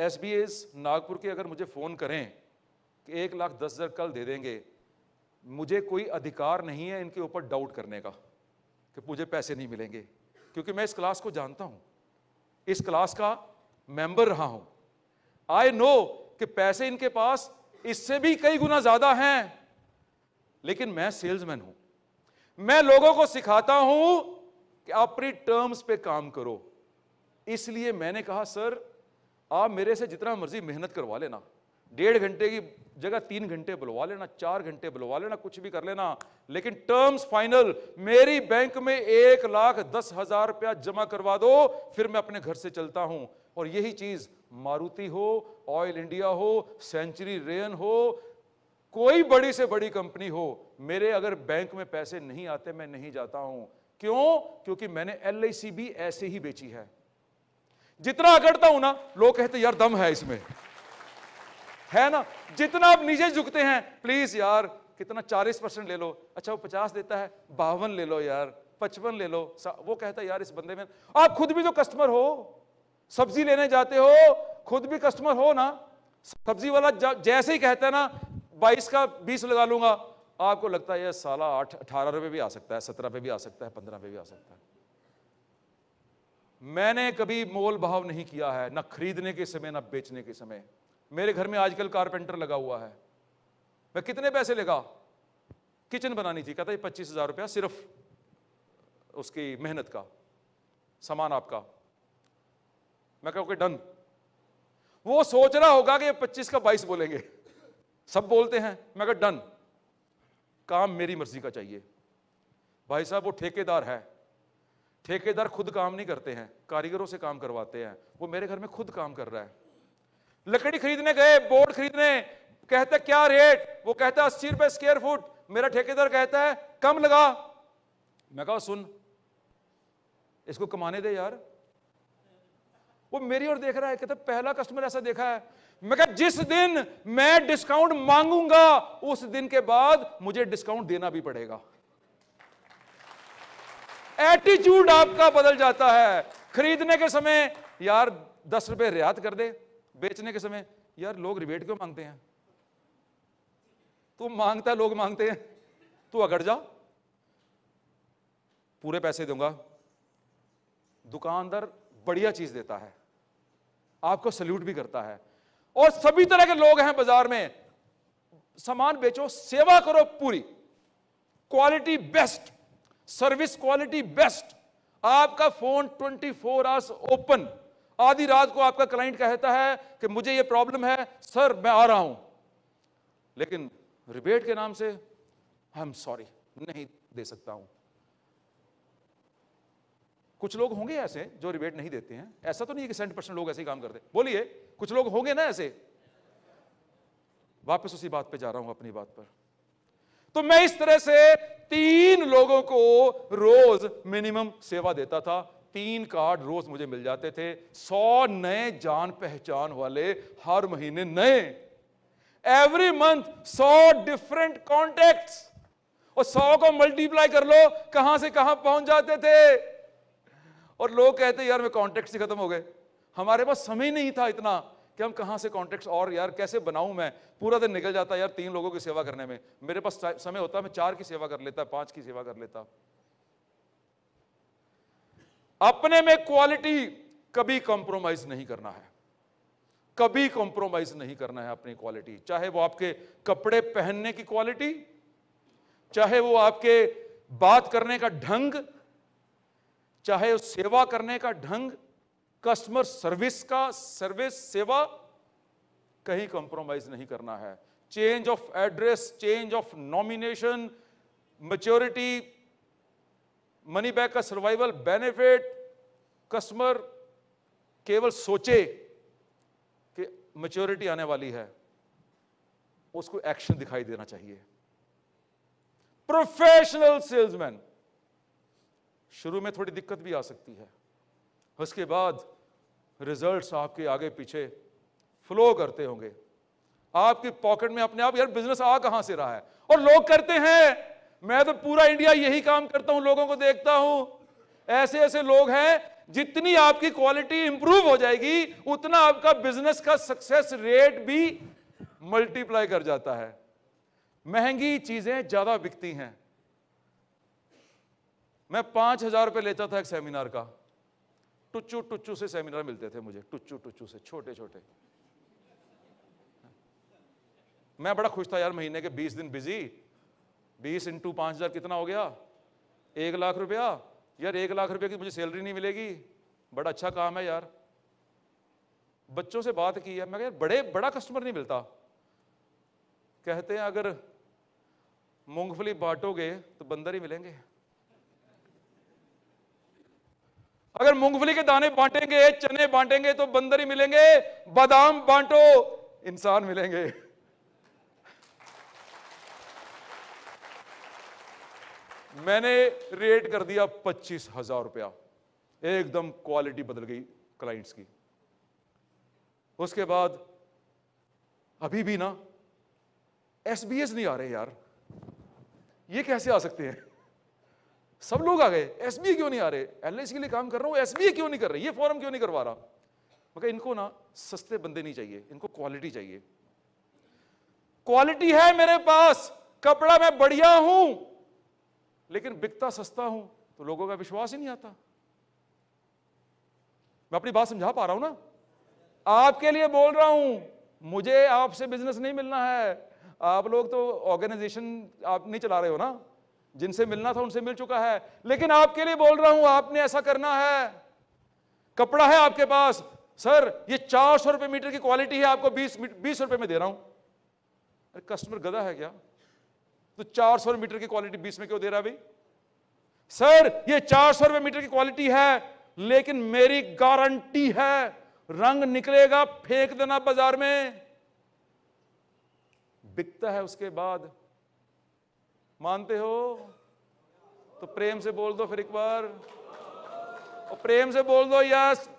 S B S Nagpur के अगर मुझे फ़ोन करें कि एक लाख दस हज़ार कल दे देंगे मुझे कोई अधिकार नहीं है इनके ऊपर डाउट करने का कि मुझे पैसे नहीं मिलेंगे क्योंकि मैं इस क्लास को जानता हूं इस क्लास का मेंबर रहा हूं आई नो कि पैसे इनके पास इससे भी कई गुना ज्यादा हैं लेकिन मैं सेल्समैन हूं मैं लोगों को सिखाता हूं कि आप अपनी टर्म्स पे काम करो इसलिए मैंने कहा सर आप मेरे से जितना मर्जी मेहनत करवा लेना डेढ़ घंटे की जगह तीन घंटे बुलवा लेना चार घंटे बुलवा लेना कुछ भी कर लेना लेकिन टर्म्स फाइनल मेरी बैंक में एक लाख दस हजार रुपया जमा करवा दो फिर मैं अपने घर से चलता हूं और यही चीज मारुति हो ऑयल इंडिया हो सेंचुरी रेन हो कोई बड़ी से बड़ी कंपनी हो मेरे अगर बैंक में पैसे नहीं आते मैं नहीं जाता हूं क्यों क्योंकि मैंने एल भी ऐसे ही बेची है जितना अकड़ता हूं ना लोग कहते यार दम है इसमें है ना जितना आप नीचे झुकते हैं प्लीज यार कितना चालीस परसेंट ले लो अच्छा वो पचास देता है बावन ले लो यार पचपन ले लो वो कहता है यार इस बंदे में आप खुद भी तो कस्टमर हो सब्जी लेने जाते हो खुद भी कस्टमर हो ना सब्जी वाला जैसे ही कहता है ना बाईस का बीस लगा लूंगा आपको लगता है यार साला आठ अठारह रुपये भी आ सकता है सत्रह पे भी आ सकता है पंद्रह पे भी आ सकता है मैंने कभी मोल भाव नहीं किया है ना खरीदने के समय ना बेचने के समय मेरे घर में आजकल कारपेंटर लगा हुआ है मैं कितने पैसे लेगा किचन बनानी थी कहता पच्चीस हज़ार रुपया सिर्फ उसकी मेहनत का सामान आपका मैं कहूँ डन वो सोच रहा होगा कि पच्चीस का बाईस बोलेंगे सब बोलते हैं मैं कहा डन काम मेरी मर्जी का चाहिए भाई साहब वो ठेकेदार है ठेकेदार खुद काम नहीं करते हैं कारीगरों से काम करवाते हैं वो मेरे घर में खुद काम कर रहा है लकड़ी खरीदने गए बोर्ड खरीदने कहता क्या रेट वो कहता अस्सी रुपए स्क्वायर फुट मेरा ठेकेदार कहता है कम लगा मैं कहा सुन इसको कमाने दे यार वो मेरी ओर देख रहा है कहता पहला कस्टमर ऐसा देखा है मैं कहा जिस दिन मैं डिस्काउंट मांगूंगा उस दिन के बाद मुझे डिस्काउंट देना भी पड़ेगा एटीट्यूड आपका बदल जाता है खरीदने के समय यार दस रुपए रियायत कर दे बेचने के समय यार लोग रिबेट क्यों मांगते हैं तू मांगता है लोग मांगते हैं तू अगर जा पूरे पैसे दूंगा दुकानदार बढ़िया चीज देता है आपको सल्यूट भी करता है और सभी तरह के लोग हैं बाजार में सामान बेचो सेवा करो पूरी quality best service quality best आपका फोन 24 फोर आवर्स ओपन आधी रात को आपका क्लाइंट कहता है कि मुझे ये प्रॉब्लम है सर मैं आ रहा हूं लेकिन रिबेट के नाम से आई एम सॉरी नहीं दे सकता हूं कुछ लोग होंगे ऐसे जो रिबेट नहीं देते हैं ऐसा तो नहीं है कि सेंट परसेंट लोग ऐसे ही काम करते बोलिए कुछ लोग होंगे ना ऐसे वापस उसी बात पे जा रहा हूं अपनी बात पर तो मैं इस तरह से तीन लोगों को रोज मिनिमम सेवा देता था तीन कार्ड रोज मुझे मिल जाते थे सौ नए जान पहचान वाले हर महीने नए एवरी मंथ सौ डिफरेंट कॉन्टेक्ट और सौ को मल्टीप्लाई कर लो कहां से कहां पहुंच जाते थे और लोग कहते यार मैं कॉन्टेक्ट से खत्म हो गए हमारे पास समय नहीं था इतना कि हम कहां से कॉन्टेक्ट और यार कैसे बनाऊं मैं पूरा दिन निकल जाता यार तीन लोगों की सेवा करने में मेरे पास समय होता मैं चार की सेवा कर लेता पांच की सेवा कर लेता अपने में क्वालिटी कभी कॉम्प्रोमाइज नहीं करना है कभी कॉम्प्रोमाइज नहीं करना है अपनी क्वालिटी चाहे वो आपके कपड़े पहनने की क्वालिटी चाहे वो आपके बात करने का ढंग चाहे सेवा करने का ढंग कस्टमर सर्विस का सर्विस सेवा कहीं कॉम्प्रोमाइज नहीं करना है change of address change of nomination maturity money back का सर्वाइवल बेनिफिट कस्टमर केवल सोचे कि मेच्योरिटी आने वाली है उसको एक्शन दिखाई देना चाहिए प्रोफेशनल सेल्समैन शुरू में थोड़ी दिक्कत भी आ सकती है उसके बाद रिजल्ट्स आपके आगे पीछे फ्लो करते होंगे आपकी पॉकेट में अपने आप यार बिजनेस आ कहां से रहा है और लोग करते हैं मैं तो पूरा इंडिया यही काम करता हूं लोगों को देखता हूं ऐसे ऐसे लोग हैं जितनी आपकी क्वालिटी इंप्रूव हो जाएगी उतना आपका बिजनेस का सक्सेस रेट भी मल्टीप्लाई कर जाता है महंगी चीजें ज्यादा बिकती हैं मैं पांच हजार रुपये लेता था एक सेमिनार का टुच्चू टुच्चू से सेमिनार मिलते थे मुझे टुच्चू टुच्चू से छोटे छोटे मैं बड़ा खुश था यार महीने के बीस दिन बिजी बीस इंटू पाँच हज़ार कितना हो गया एक लाख रुपया यार एक लाख रुपये की मुझे सैलरी नहीं मिलेगी बड़ा अच्छा काम है यार बच्चों से बात की है मैं यार बड़े बड़ा कस्टमर नहीं मिलता कहते हैं अगर मूंगफली बांटोगे तो बंदर ही मिलेंगे अगर मूंगफली के दाने बांटेंगे चने बांटेंगे तो बंदर ही मिलेंगे बादाम बांटो इंसान मिलेंगे मैंने रेट कर दिया पच्चीस हजार रुपया एकदम क्वालिटी बदल गई क्लाइंट्स की उसके बाद अभी भी ना एस बी एस नहीं आ रहे यार ये कैसे आ सकते हैं सब लोग आ गए एस बी क्यों नहीं आ रहे एल के लिए काम कर रहा हूं एस बी क्यों नहीं कर रही ये फॉर्म क्यों नहीं करवा रहा मगर इनको ना सस्ते बंदे नहीं चाहिए इनको क्वालिटी चाहिए क्वालिटी है मेरे पास कपड़ा मैं बढ़िया हूं लेकिन बिकता सस्ता हूं तो लोगों का विश्वास ही नहीं आता मैं अपनी बात समझा पा रहा हूं ना आपके लिए बोल रहा हूं मुझे आपसे बिजनेस नहीं मिलना है आप लोग तो ऑर्गेनाइजेशन आप नहीं चला रहे हो ना जिनसे मिलना था उनसे मिल चुका है लेकिन आपके लिए बोल रहा हूं आपने ऐसा करना है कपड़ा है आपके पास सर ये चार सौ रुपये मीटर की क्वालिटी है आपको बीस बीस रुपये में दे रहा हूं अरे कस्टमर गधा है क्या तो 400 मीटर की क्वालिटी 20 में क्यों दे रहा भाई सर ये 400 रुपए मीटर की क्वालिटी है लेकिन मेरी गारंटी है रंग निकलेगा फेंक देना बाजार में बिकता है उसके बाद मानते हो तो प्रेम से बोल दो फिर एक बार और प्रेम से बोल दो यस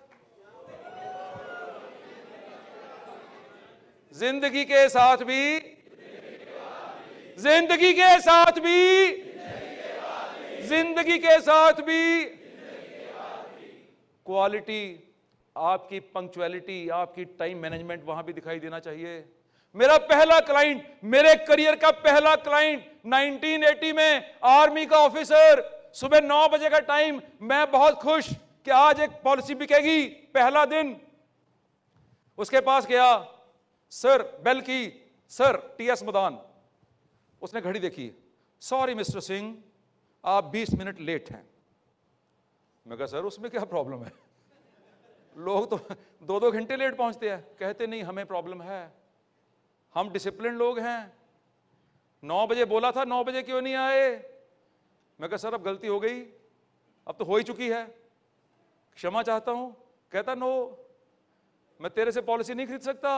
जिंदगी के साथ भी जिंदगी के साथ भी जिंदगी के साथ भी क्वालिटी आपकी पंक्चुअलिटी आपकी टाइम मैनेजमेंट वहां भी दिखाई देना चाहिए मेरा पहला क्लाइंट मेरे करियर का पहला क्लाइंट 1980 में आर्मी का ऑफिसर सुबह नौ बजे का टाइम मैं बहुत खुश कि आज एक पॉलिसी बिकेगी पहला दिन उसके पास गया सर बेल की सर टी एस मदान उसने घड़ी देखी सॉरी मिस्टर सिंह आप 20 मिनट लेट हैं मैं कहा सर उसमें क्या प्रॉब्लम है लोग तो दो दो घंटे लेट पहुंचते हैं कहते नहीं हमें प्रॉब्लम है हम डिसिप्लिन लोग हैं नौ बजे बोला था नौ बजे क्यों नहीं आए मैं कहा सर अब गलती हो गई अब तो हो ही चुकी है क्षमा चाहता हूं कहता नो मैं तेरे से पॉलिसी नहीं खरीद सकता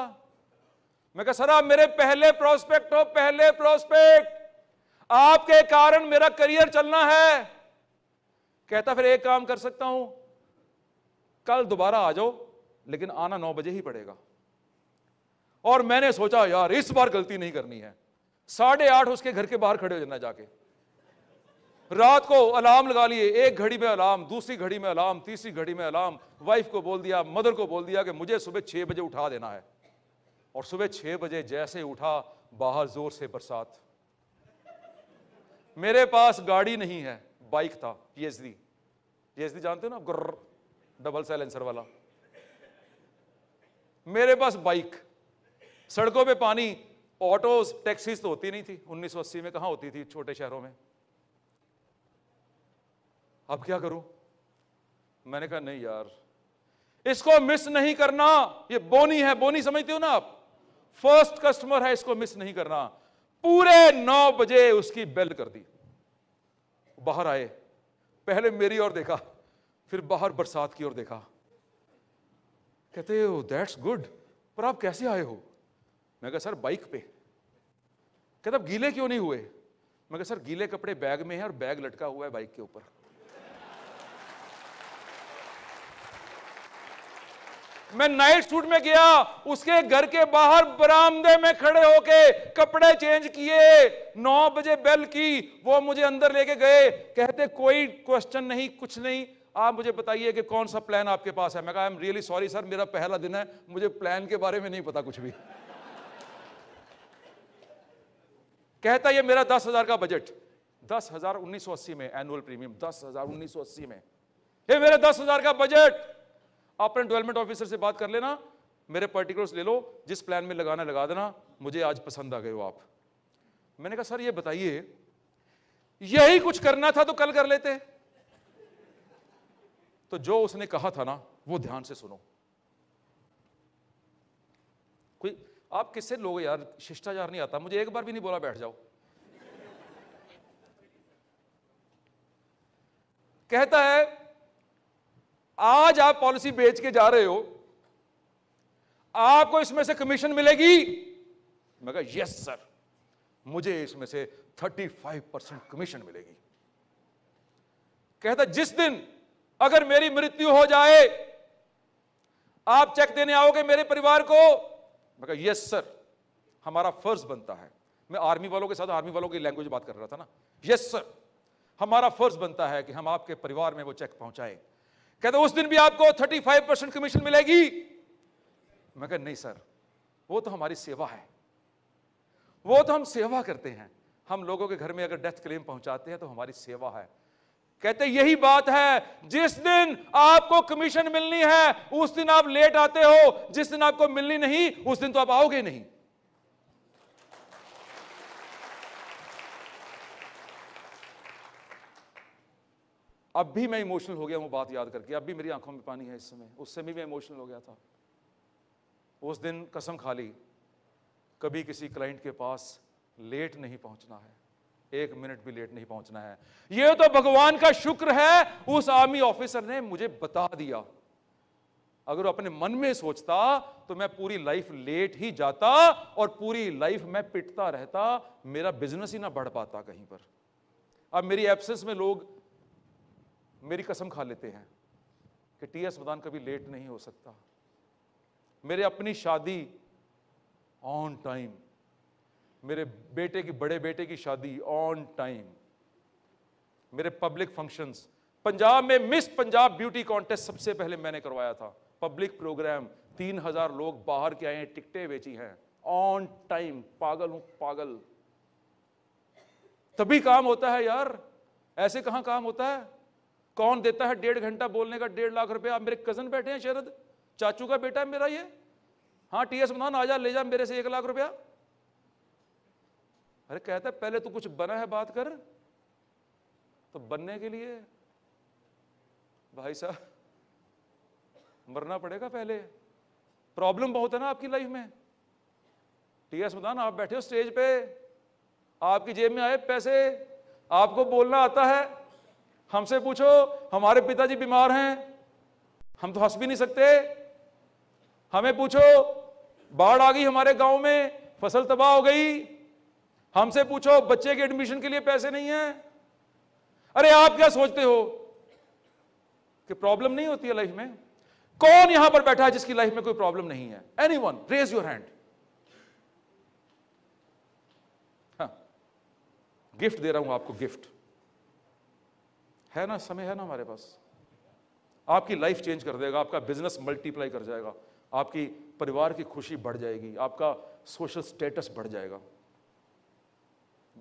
मैं कह सर आप मेरे पहले प्रोस्पेक्ट हो पहले प्रोस्पेक्ट आपके कारण मेरा करियर चलना है कहता फिर एक काम कर सकता हूं कल दोबारा आ जाओ लेकिन आना नौ बजे ही पड़ेगा और मैंने सोचा यार इस बार गलती नहीं करनी है साढ़े आठ उसके घर के बाहर खड़े हो जाना जाके रात को अलार्म लगा लिए एक घड़ी में अलार्म दूसरी घड़ी में अलार्म तीसरी घड़ी में अलार्म वाइफ को बोल दिया मदर को बोल दिया कि मुझे सुबह छह बजे उठा देना है और सुबह छः बजे जैसे उठा बाहर ज़ोर से बरसात मेरे पास गाड़ी नहीं है बाइक था पीएचडी पीएचडी जानते हो ना गुर्र डबल साइलेंसर वाला मेरे पास बाइक सड़कों पे पानी ऑटोज टैक्सीज तो होती नहीं थी 1980 में कहाँ होती थी छोटे शहरों में अब क्या करूं मैंने कहा नहीं यार इसको मिस नहीं करना ये बोनी है बोनी समझते हो ना आप फर्स्ट कस्टमर है इसको मिस नहीं करना पूरे नौ बजे उसकी बेल कर दी बाहर आए पहले मेरी ओर देखा फिर बाहर बरसात की ओर देखा कहते हो दैट्स गुड पर आप कैसे आए हो मैं कहा सर बाइक पे कहते गीले क्यों नहीं हुए मैं कहा सर गीले कपड़े बैग में है और बैग लटका हुआ है बाइक के ऊपर मैं नाइट सूट में गया उसके घर के बाहर बरामदे में खड़े होके कपड़े चेंज किए नौ बजे बेल की वो मुझे अंदर लेके गए कहते कोई क्वेश्चन नहीं कुछ नहीं आप मुझे बताइए कि कौन सा प्लान आपके पास है मैं कहा I am really sorry sir मेरा पहला दिन है मुझे प्लान के बारे में नहीं पता कुछ भी कहता ये मेरा दस हजार का बजट दस हजार उन्नीस सौ अस्सी में एनुअल प्रीमियम दस हजार उन्नीस सौ अस्सी में ये मेरा दस हजार का बजट अपने डेवलपमेंट ऑफिसर से बात कर लेना मेरे पर्टिकुलर्स ले लो जिस प्लान में लगाना लगा देना मुझे आज पसंद आ गए हो आप मैंने कहा सर ये बताइए यही कुछ करना था तो कल कर लेते तो जो उसने कहा था ना वो ध्यान से सुनो कोई आप किससे लोग यार शिष्टाचार नहीं आता मुझे एक बार भी नहीं बोला बैठ जाओ कहता है आज आप पॉलिसी बेच के जा रहे हो आपको इसमें से कमीशन मिलेगी मैं कहा यस सर मुझे इसमें से 35 परसेंट कमीशन मिलेगी कहता जिस दिन अगर मेरी मृत्यु हो जाए आप चेक देने आओगे मेरे परिवार को मैं कहा यस सर हमारा फर्ज बनता है मैं आर्मी वालों के साथ आर्मी वालों की लैंग्वेज बात कर रहा था ना यस सर हमारा फर्ज बनता है कि हम आपके परिवार में वो चेक पहुंचाएं कहते उस दिन भी आपको 35 परसेंट कमीशन मिलेगी मैं कह नहीं सर वो तो हमारी सेवा है वो तो हम सेवा करते हैं हम लोगों के घर में अगर डेथ क्लेम पहुंचाते हैं तो हमारी सेवा है कहते यही बात है जिस दिन आपको कमीशन मिलनी है उस दिन आप लेट आते हो जिस दिन आपको मिलनी नहीं उस दिन तो आप आओगे नहीं अब भी मैं इमोशनल हो गया हूं बात याद करके अब भी मेरी आंखों में पानी है इस समय उस समय मैं इमोशनल हो गया था उस दिन कसम खा ली कभी किसी क्लाइंट के पास लेट नहीं पहुंचना है एक मिनट भी लेट नहीं पहुंचना है यह तो भगवान का शुक्र है उस आर्मी ऑफिसर ने मुझे बता दिया अगर वो अपने मन में सोचता तो मैं पूरी लाइफ लेट ही जाता और पूरी लाइफ मैं पिटता रहता मेरा बिजनेस ही ना बढ़ पाता कहीं पर अब मेरी एब्सेंस में लोग मेरी कसम खा लेते हैं कि टी एस मदान कभी लेट नहीं हो सकता मेरे अपनी शादी ऑन टाइम मेरे बेटे की बड़े बेटे की शादी ऑन टाइम मेरे पब्लिक फंक्शंस पंजाब में मिस पंजाब ब्यूटी कॉन्टेस्ट सबसे पहले मैंने करवाया था पब्लिक प्रोग्राम तीन हजार लोग बाहर के आए हैं टिकटें बेची हैं ऑन टाइम पागल हूं पागल तभी काम होता है यार ऐसे कहां काम होता है कौन देता है डेढ़ घंटा बोलने का डेढ़ लाख रुपया आप मेरे कजन बैठे हैं शरद चाचू का बेटा है मेरा ये हाँ टी एस मदान आजा ले जा मेरे से एक लाख रुपया अरे कहता है पहले तो कुछ बना है बात कर तो बनने के लिए भाई साहब मरना पड़ेगा पहले प्रॉब्लम बहुत है ना आपकी लाइफ में टी एस मधान आप बैठे हो स्टेज पे आपकी जेब में आए पैसे आपको बोलना आता है हमसे पूछो हमारे पिताजी बीमार हैं हम तो हंस भी नहीं सकते हमें पूछो बाढ़ आ गई हमारे गांव में फसल तबाह हो गई हमसे पूछो बच्चे के एडमिशन के लिए पैसे नहीं है अरे आप क्या सोचते हो कि प्रॉब्लम नहीं होती है लाइफ में कौन यहां पर बैठा है जिसकी लाइफ में कोई प्रॉब्लम नहीं है anyone raise your hand gift दे रहा हूं आपको गिफ्ट है ना समय है ना हमारे पास आपकी लाइफ चेंज कर देगा आपका बिजनेस मल्टीप्लाई कर जाएगा आपकी परिवार की खुशी बढ़ जाएगी आपका सोशल स्टेटस बढ़ जाएगा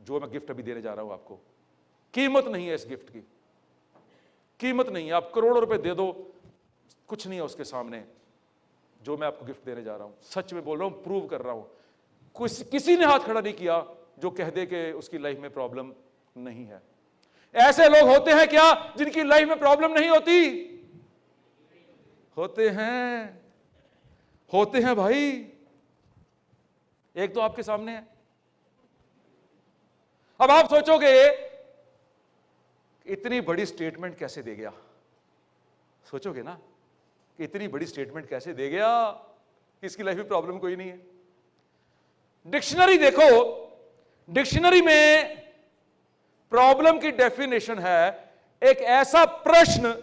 जो मैं गिफ्ट अभी देने जा रहा हूं आपको कीमत नहीं है इस गिफ्ट की कीमत नहीं है आप करोड़ों रुपए दे दो कुछ नहीं है उसके सामने जो मैं आपको गिफ्ट देने जा रहा हूं सच में बोल रहा हूं प्रूव कर रहा हूं कुछ किसी ने हाथ खड़ा नहीं किया जो कह दे कि उसकी लाइफ में प्रॉब्लम नहीं है ऐसे लोग होते हैं क्या जिनकी लाइफ में प्रॉब्लम नहीं होती होते हैं होते हैं भाई एक तो आपके सामने है अब आप सोचोगे इतनी बड़ी स्टेटमेंट कैसे दे गया सोचोगे ना कि इतनी बड़ी स्टेटमेंट कैसे दे गया कि इसकी लाइफ में प्रॉब्लम कोई नहीं है डिक्शनरी देखो डिक्शनरी में प्रॉब्लम की डेफिनेशन है एक ऐसा प्रश्न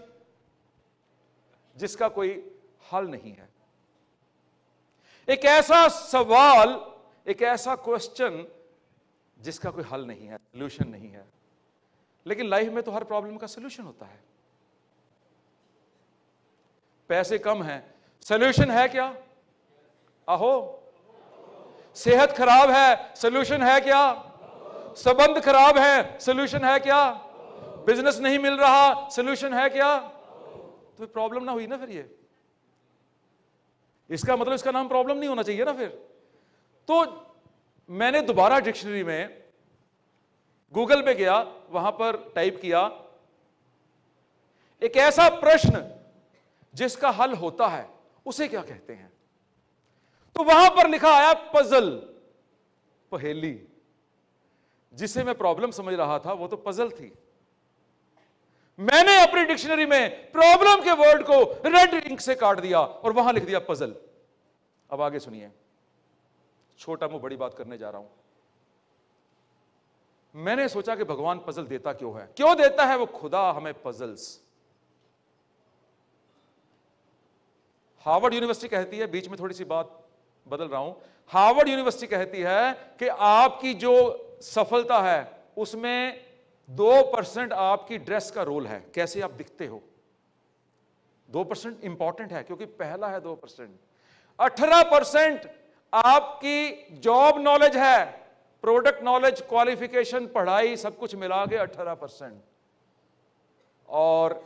जिसका कोई हल नहीं है एक ऐसा सवाल एक ऐसा क्वेश्चन जिसका कोई हल नहीं है सोल्यूशन नहीं है लेकिन लाइफ में तो हर प्रॉब्लम का सोल्यूशन होता है पैसे कम हैं सोल्यूशन है क्या आहो सेहत खराब है सोल्यूशन है क्या संबंध खराब है सोल्यूशन है क्या बिजनेस नहीं मिल रहा सोल्यूशन है क्या तो प्रॉब्लम ना हुई ना फिर ये इसका मतलब इसका नाम प्रॉब्लम नहीं होना चाहिए ना फिर तो मैंने दोबारा डिक्शनरी में गूगल पे गया वहां पर टाइप किया एक ऐसा प्रश्न जिसका हल होता है उसे क्या कहते हैं तो वहां पर लिखा आया पजल पहेली जिसे मैं प्रॉब्लम समझ रहा था वो तो पजल थी मैंने अपनी डिक्शनरी में प्रॉब्लम के वर्ड को रेड इंक से काट दिया और वहां लिख दिया पजल अब आगे सुनिए छोटा मुंह बड़ी बात करने जा रहा हूं मैंने सोचा कि भगवान पजल देता क्यों है क्यों देता है वो खुदा हमें पजल्स हार्वर्ड यूनिवर्सिटी कहती है बीच में थोड़ी सी बात बदल रहा हूं हार्वर्ड यूनिवर्सिटी कहती है कि आपकी जो सफलता है उसमें दो परसेंट आपकी ड्रेस का रोल है कैसे आप दिखते हो दो परसेंट इंपॉर्टेंट है क्योंकि पहला है दो परसेंट अठारह परसेंट आपकी जॉब नॉलेज है प्रोडक्ट नॉलेज क्वालिफिकेशन पढ़ाई सब कुछ मिला के अठारह परसेंट और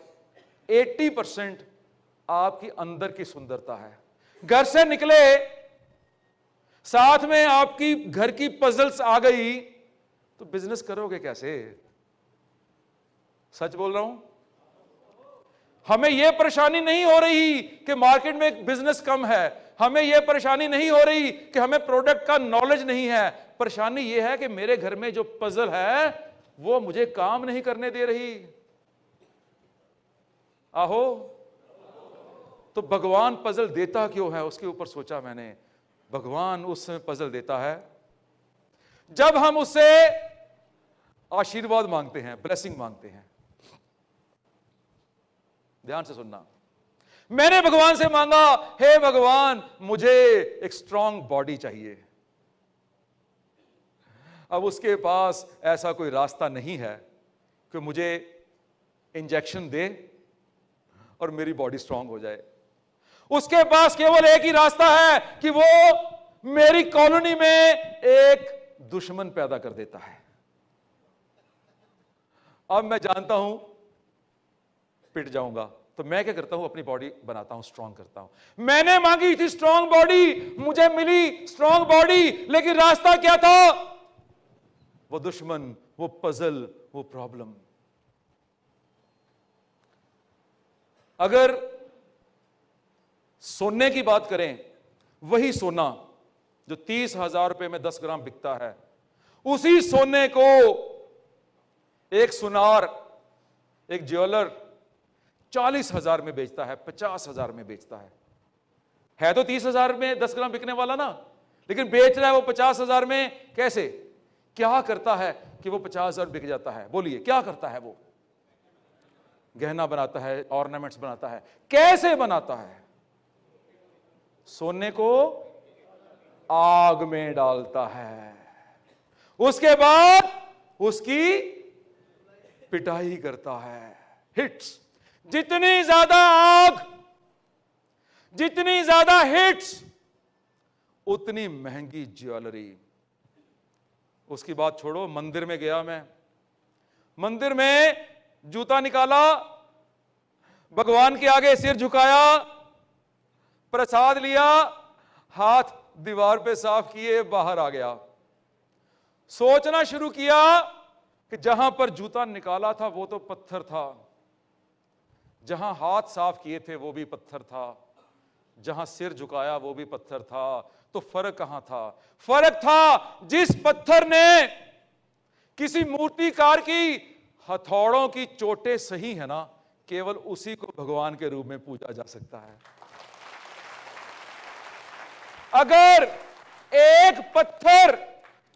एट्टी परसेंट आपकी अंदर की सुंदरता है घर से निकले साथ में आपकी घर की पजल्स आ गई तो बिजनेस करोगे कैसे सच बोल रहा हूं हमें यह परेशानी नहीं हो रही कि मार्केट में बिजनेस कम है हमें यह परेशानी नहीं हो रही कि हमें प्रोडक्ट का नॉलेज नहीं है परेशानी यह है कि मेरे घर में जो पजल है वो मुझे काम नहीं करने दे रही आहो तो भगवान पजल देता क्यों है उसके ऊपर सोचा मैंने भगवान उस समय पजल देता है जब हम उससे आशीर्वाद मांगते हैं ब्लेसिंग मांगते हैं ध्यान से सुनना मैंने भगवान से मांगा हे hey भगवान मुझे एक स्ट्रांग बॉडी चाहिए अब उसके पास ऐसा कोई रास्ता नहीं है कि मुझे इंजेक्शन दे और मेरी बॉडी स्ट्रांग हो जाए उसके पास केवल एक ही रास्ता है कि वो मेरी कॉलोनी में एक दुश्मन पैदा कर देता है अब मैं जानता हूं पिट जाऊंगा तो मैं क्या करता हूं अपनी बॉडी बनाता हूं स्ट्रांग करता हूं मैंने मांगी थी स्ट्रांग बॉडी मुझे मिली स्ट्रांग बॉडी लेकिन रास्ता क्या था वो दुश्मन वो पजल वो प्रॉब्लम अगर सोने की बात करें वही सोना जो तीस हजार रुपए में दस ग्राम बिकता है उसी सोने को एक सुनार एक ज्वेलर चालीस हजार में बेचता है पचास हजार में बेचता है है तो तीस हजार में दस ग्राम बिकने वाला ना लेकिन बेच रहा है वो पचास हजार में कैसे क्या करता है कि वो पचास हजार बिक जाता है बोलिए क्या करता है वो गहना बनाता है ऑर्नामेंट्स बनाता है कैसे बनाता है सोने को आग में डालता है उसके बाद उसकी पिटाई करता है हिट्स जितनी ज्यादा आग जितनी ज्यादा हिट्स उतनी महंगी ज्वेलरी उसकी बात छोड़ो मंदिर में गया मैं मंदिर में जूता निकाला भगवान के आगे सिर झुकाया प्रसाद लिया हाथ दीवार पे साफ किए बाहर आ गया सोचना शुरू किया कि जहां पर जूता निकाला था वो तो पत्थर था जहां हाथ साफ किए थे वो भी पत्थर था जहां सिर झुकाया वो भी पत्थर था तो फर्क कहां था फर्क था जिस पत्थर ने किसी मूर्तिकार की हथौड़ों की चोटें सही है ना केवल उसी को भगवान के रूप में पूजा जा सकता है अगर एक पत्थर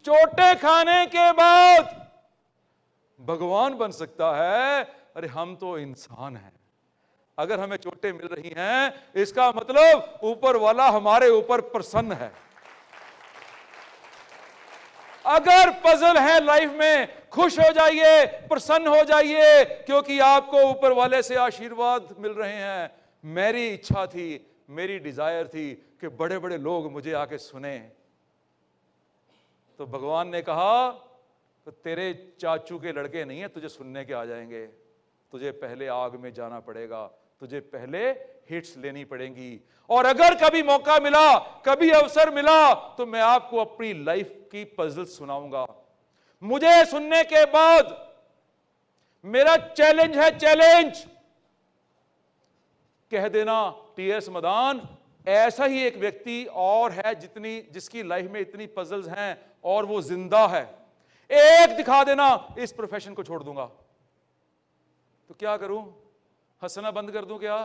चोटे खाने के बाद भगवान बन सकता है अरे हम तो इंसान हैं अगर हमें चोटें मिल रही हैं इसका मतलब ऊपर वाला हमारे ऊपर प्रसन्न है अगर पजल है लाइफ में खुश हो जाइए प्रसन्न हो जाइए क्योंकि आपको ऊपर वाले से आशीर्वाद मिल रहे हैं मेरी इच्छा थी मेरी डिजायर थी कि बड़े बड़े लोग मुझे आके सुने तो भगवान ने कहा तो तेरे चाचू के लड़के नहीं है तुझे सुनने के आ जाएंगे तुझे पहले आग में जाना पड़ेगा तुझे पहले हिट्स लेनी पड़ेंगी और अगर कभी मौका मिला कभी अवसर मिला तो मैं आपको अपनी लाइफ की पजल सुनाऊंगा मुझे सुनने के बाद मेरा चैलेंज है चैलेंज कह देना टी एस मदान ऐसा ही एक व्यक्ति और है जितनी जिसकी लाइफ में इतनी पजल्स हैं और वो जिंदा है एक दिखा देना इस प्रोफेशन को छोड़ दूंगा तो क्या करूं हंसना बंद कर दूं क्या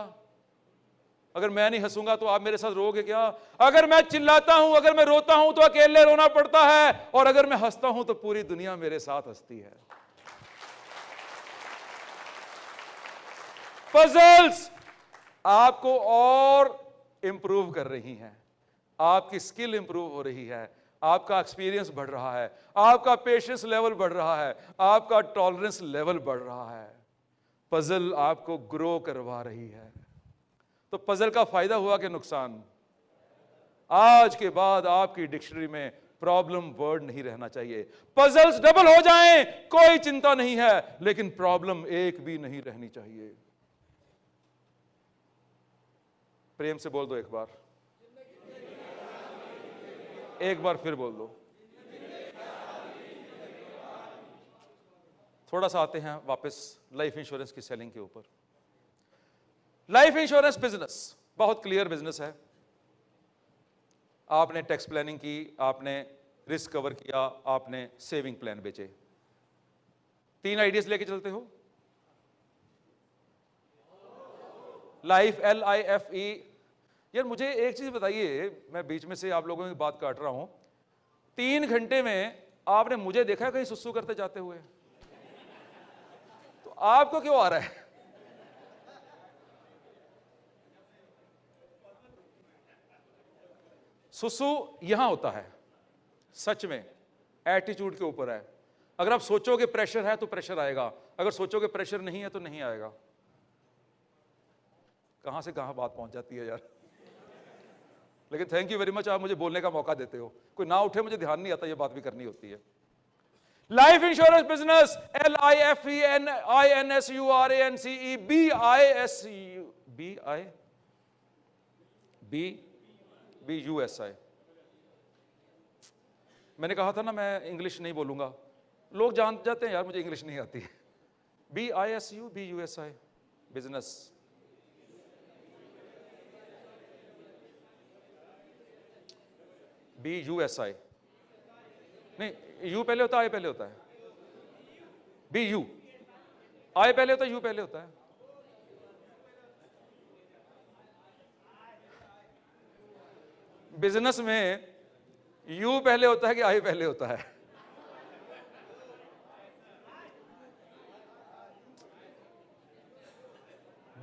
अगर मैं नहीं हंसूंगा तो आप मेरे साथ रोगे क्या अगर मैं चिल्लाता हूं अगर मैं रोता हूं तो अकेले रोना पड़ता है और अगर मैं हंसता हूं तो पूरी दुनिया मेरे साथ हंसती है पजल्स आपको और इम्प्रूव कर रही हैं आपकी स्किल इम्प्रूव हो रही है आपका एक्सपीरियंस बढ़ रहा है आपका पेशेंस लेवल बढ़ रहा है आपका टॉलरेंस लेवल बढ़ रहा है पजल आपको ग्रो करवा रही है तो पजल का फायदा हुआ कि नुकसान आज के बाद आपकी डिक्शनरी में प्रॉब्लम वर्ड नहीं रहना चाहिए पजल्स डबल हो जाएं कोई चिंता नहीं है लेकिन प्रॉब्लम एक भी नहीं रहनी चाहिए प्रेम से बोल दो एक बार एक बार फिर बोल दो थोड़ा सा आते हैं वापस लाइफ इंश्योरेंस की सेलिंग के ऊपर लाइफ इंश्योरेंस बिजनेस बहुत क्लियर बिजनेस है आपने टैक्स प्लानिंग की आपने रिस्क कवर किया आपने सेविंग प्लान बेचे तीन आइडियाज लेके चलते हो life L I F E यार मुझे एक चीज़ बताइए मैं बीच में से आप लोगों की बात काट रहा हूं तीन घंटे में आपने मुझे देखा है कहीं सुसु करते जाते हुए तो आपको क्यों आ रहा है सुसु यहां होता है सच में एटीट्यूड के ऊपर है अगर आप सोचोगे प्रेशर है तो प्रेशर आएगा अगर सोचोगे प्रेशर नहीं है तो नहीं आएगा कहां से कहां बात पहुंच जाती है यार लेकिन थैंक यू वेरी मच आप मुझे बोलने का मौका देते हो कोई ना उठे मुझे ध्यान नहीं आता ये बात भी करनी होती है life insurance business L I F E N I N S U R N C E B I S U B I B B U S I मैंने कहा था ना मैं इंग्लिश नहीं बोलूंगा लोग जान जाते हैं यार मुझे इंग्लिश नहीं आती B I S U B U S I business B U S I नहीं यू पहले होता है आई पहले होता है बी यू आई पहले होता है यू पहले होता है बिजनेस में यू पहले होता है कि आई पहले होता है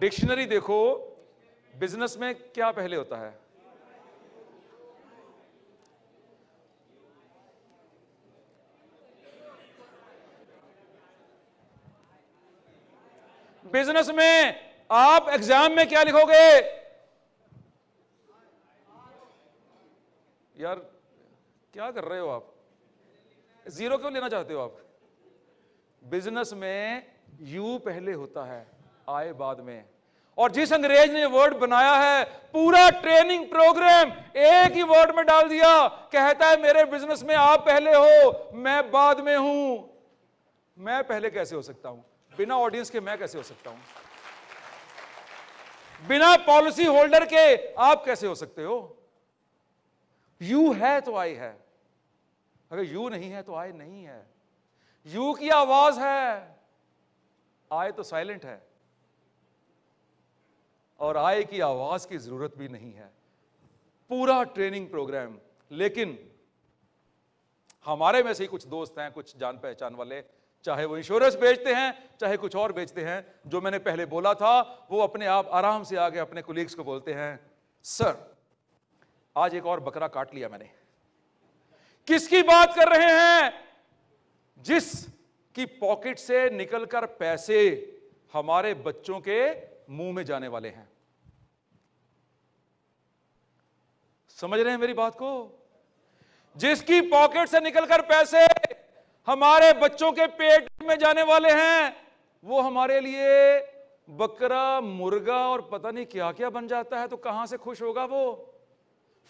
डिक्शनरी देखो बिजनेस में क्या पहले होता है बिजनेस में आप एग्जाम में क्या लिखोगे यार क्या कर रहे हो आप जीरो क्यों लेना चाहते हो आप बिजनेस में यू पहले होता है आए बाद में और जिस अंग्रेज ने वर्ड बनाया है पूरा ट्रेनिंग प्रोग्राम एक ही वर्ड में डाल दिया कहता है मेरे बिजनेस में आप पहले हो मैं बाद में हूं मैं पहले कैसे हो सकता हूं बिना ऑडियंस के मैं कैसे हो सकता हूं बिना पॉलिसी होल्डर के आप कैसे हो सकते हो यू है तो आई है अगर यू नहीं है तो आई नहीं है यू की आवाज है आय तो साइलेंट है और आय की आवाज की जरूरत भी नहीं है पूरा ट्रेनिंग प्रोग्राम लेकिन हमारे में से ही कुछ दोस्त हैं कुछ जान पहचान वाले चाहे वो इंश्योरेंस बेचते हैं चाहे कुछ और बेचते हैं जो मैंने पहले बोला था वो अपने आप आराम से आगे अपने कोलीग्स को बोलते हैं सर आज एक और बकरा काट लिया मैंने किसकी बात कर रहे हैं जिस की पॉकेट से निकलकर पैसे हमारे बच्चों के मुंह में जाने वाले हैं समझ रहे हैं मेरी बात को जिसकी पॉकेट से निकलकर पैसे हमारे बच्चों के पेट में जाने वाले हैं वो हमारे लिए बकरा मुर्गा और पता नहीं क्या क्या बन जाता है तो कहां से खुश होगा वो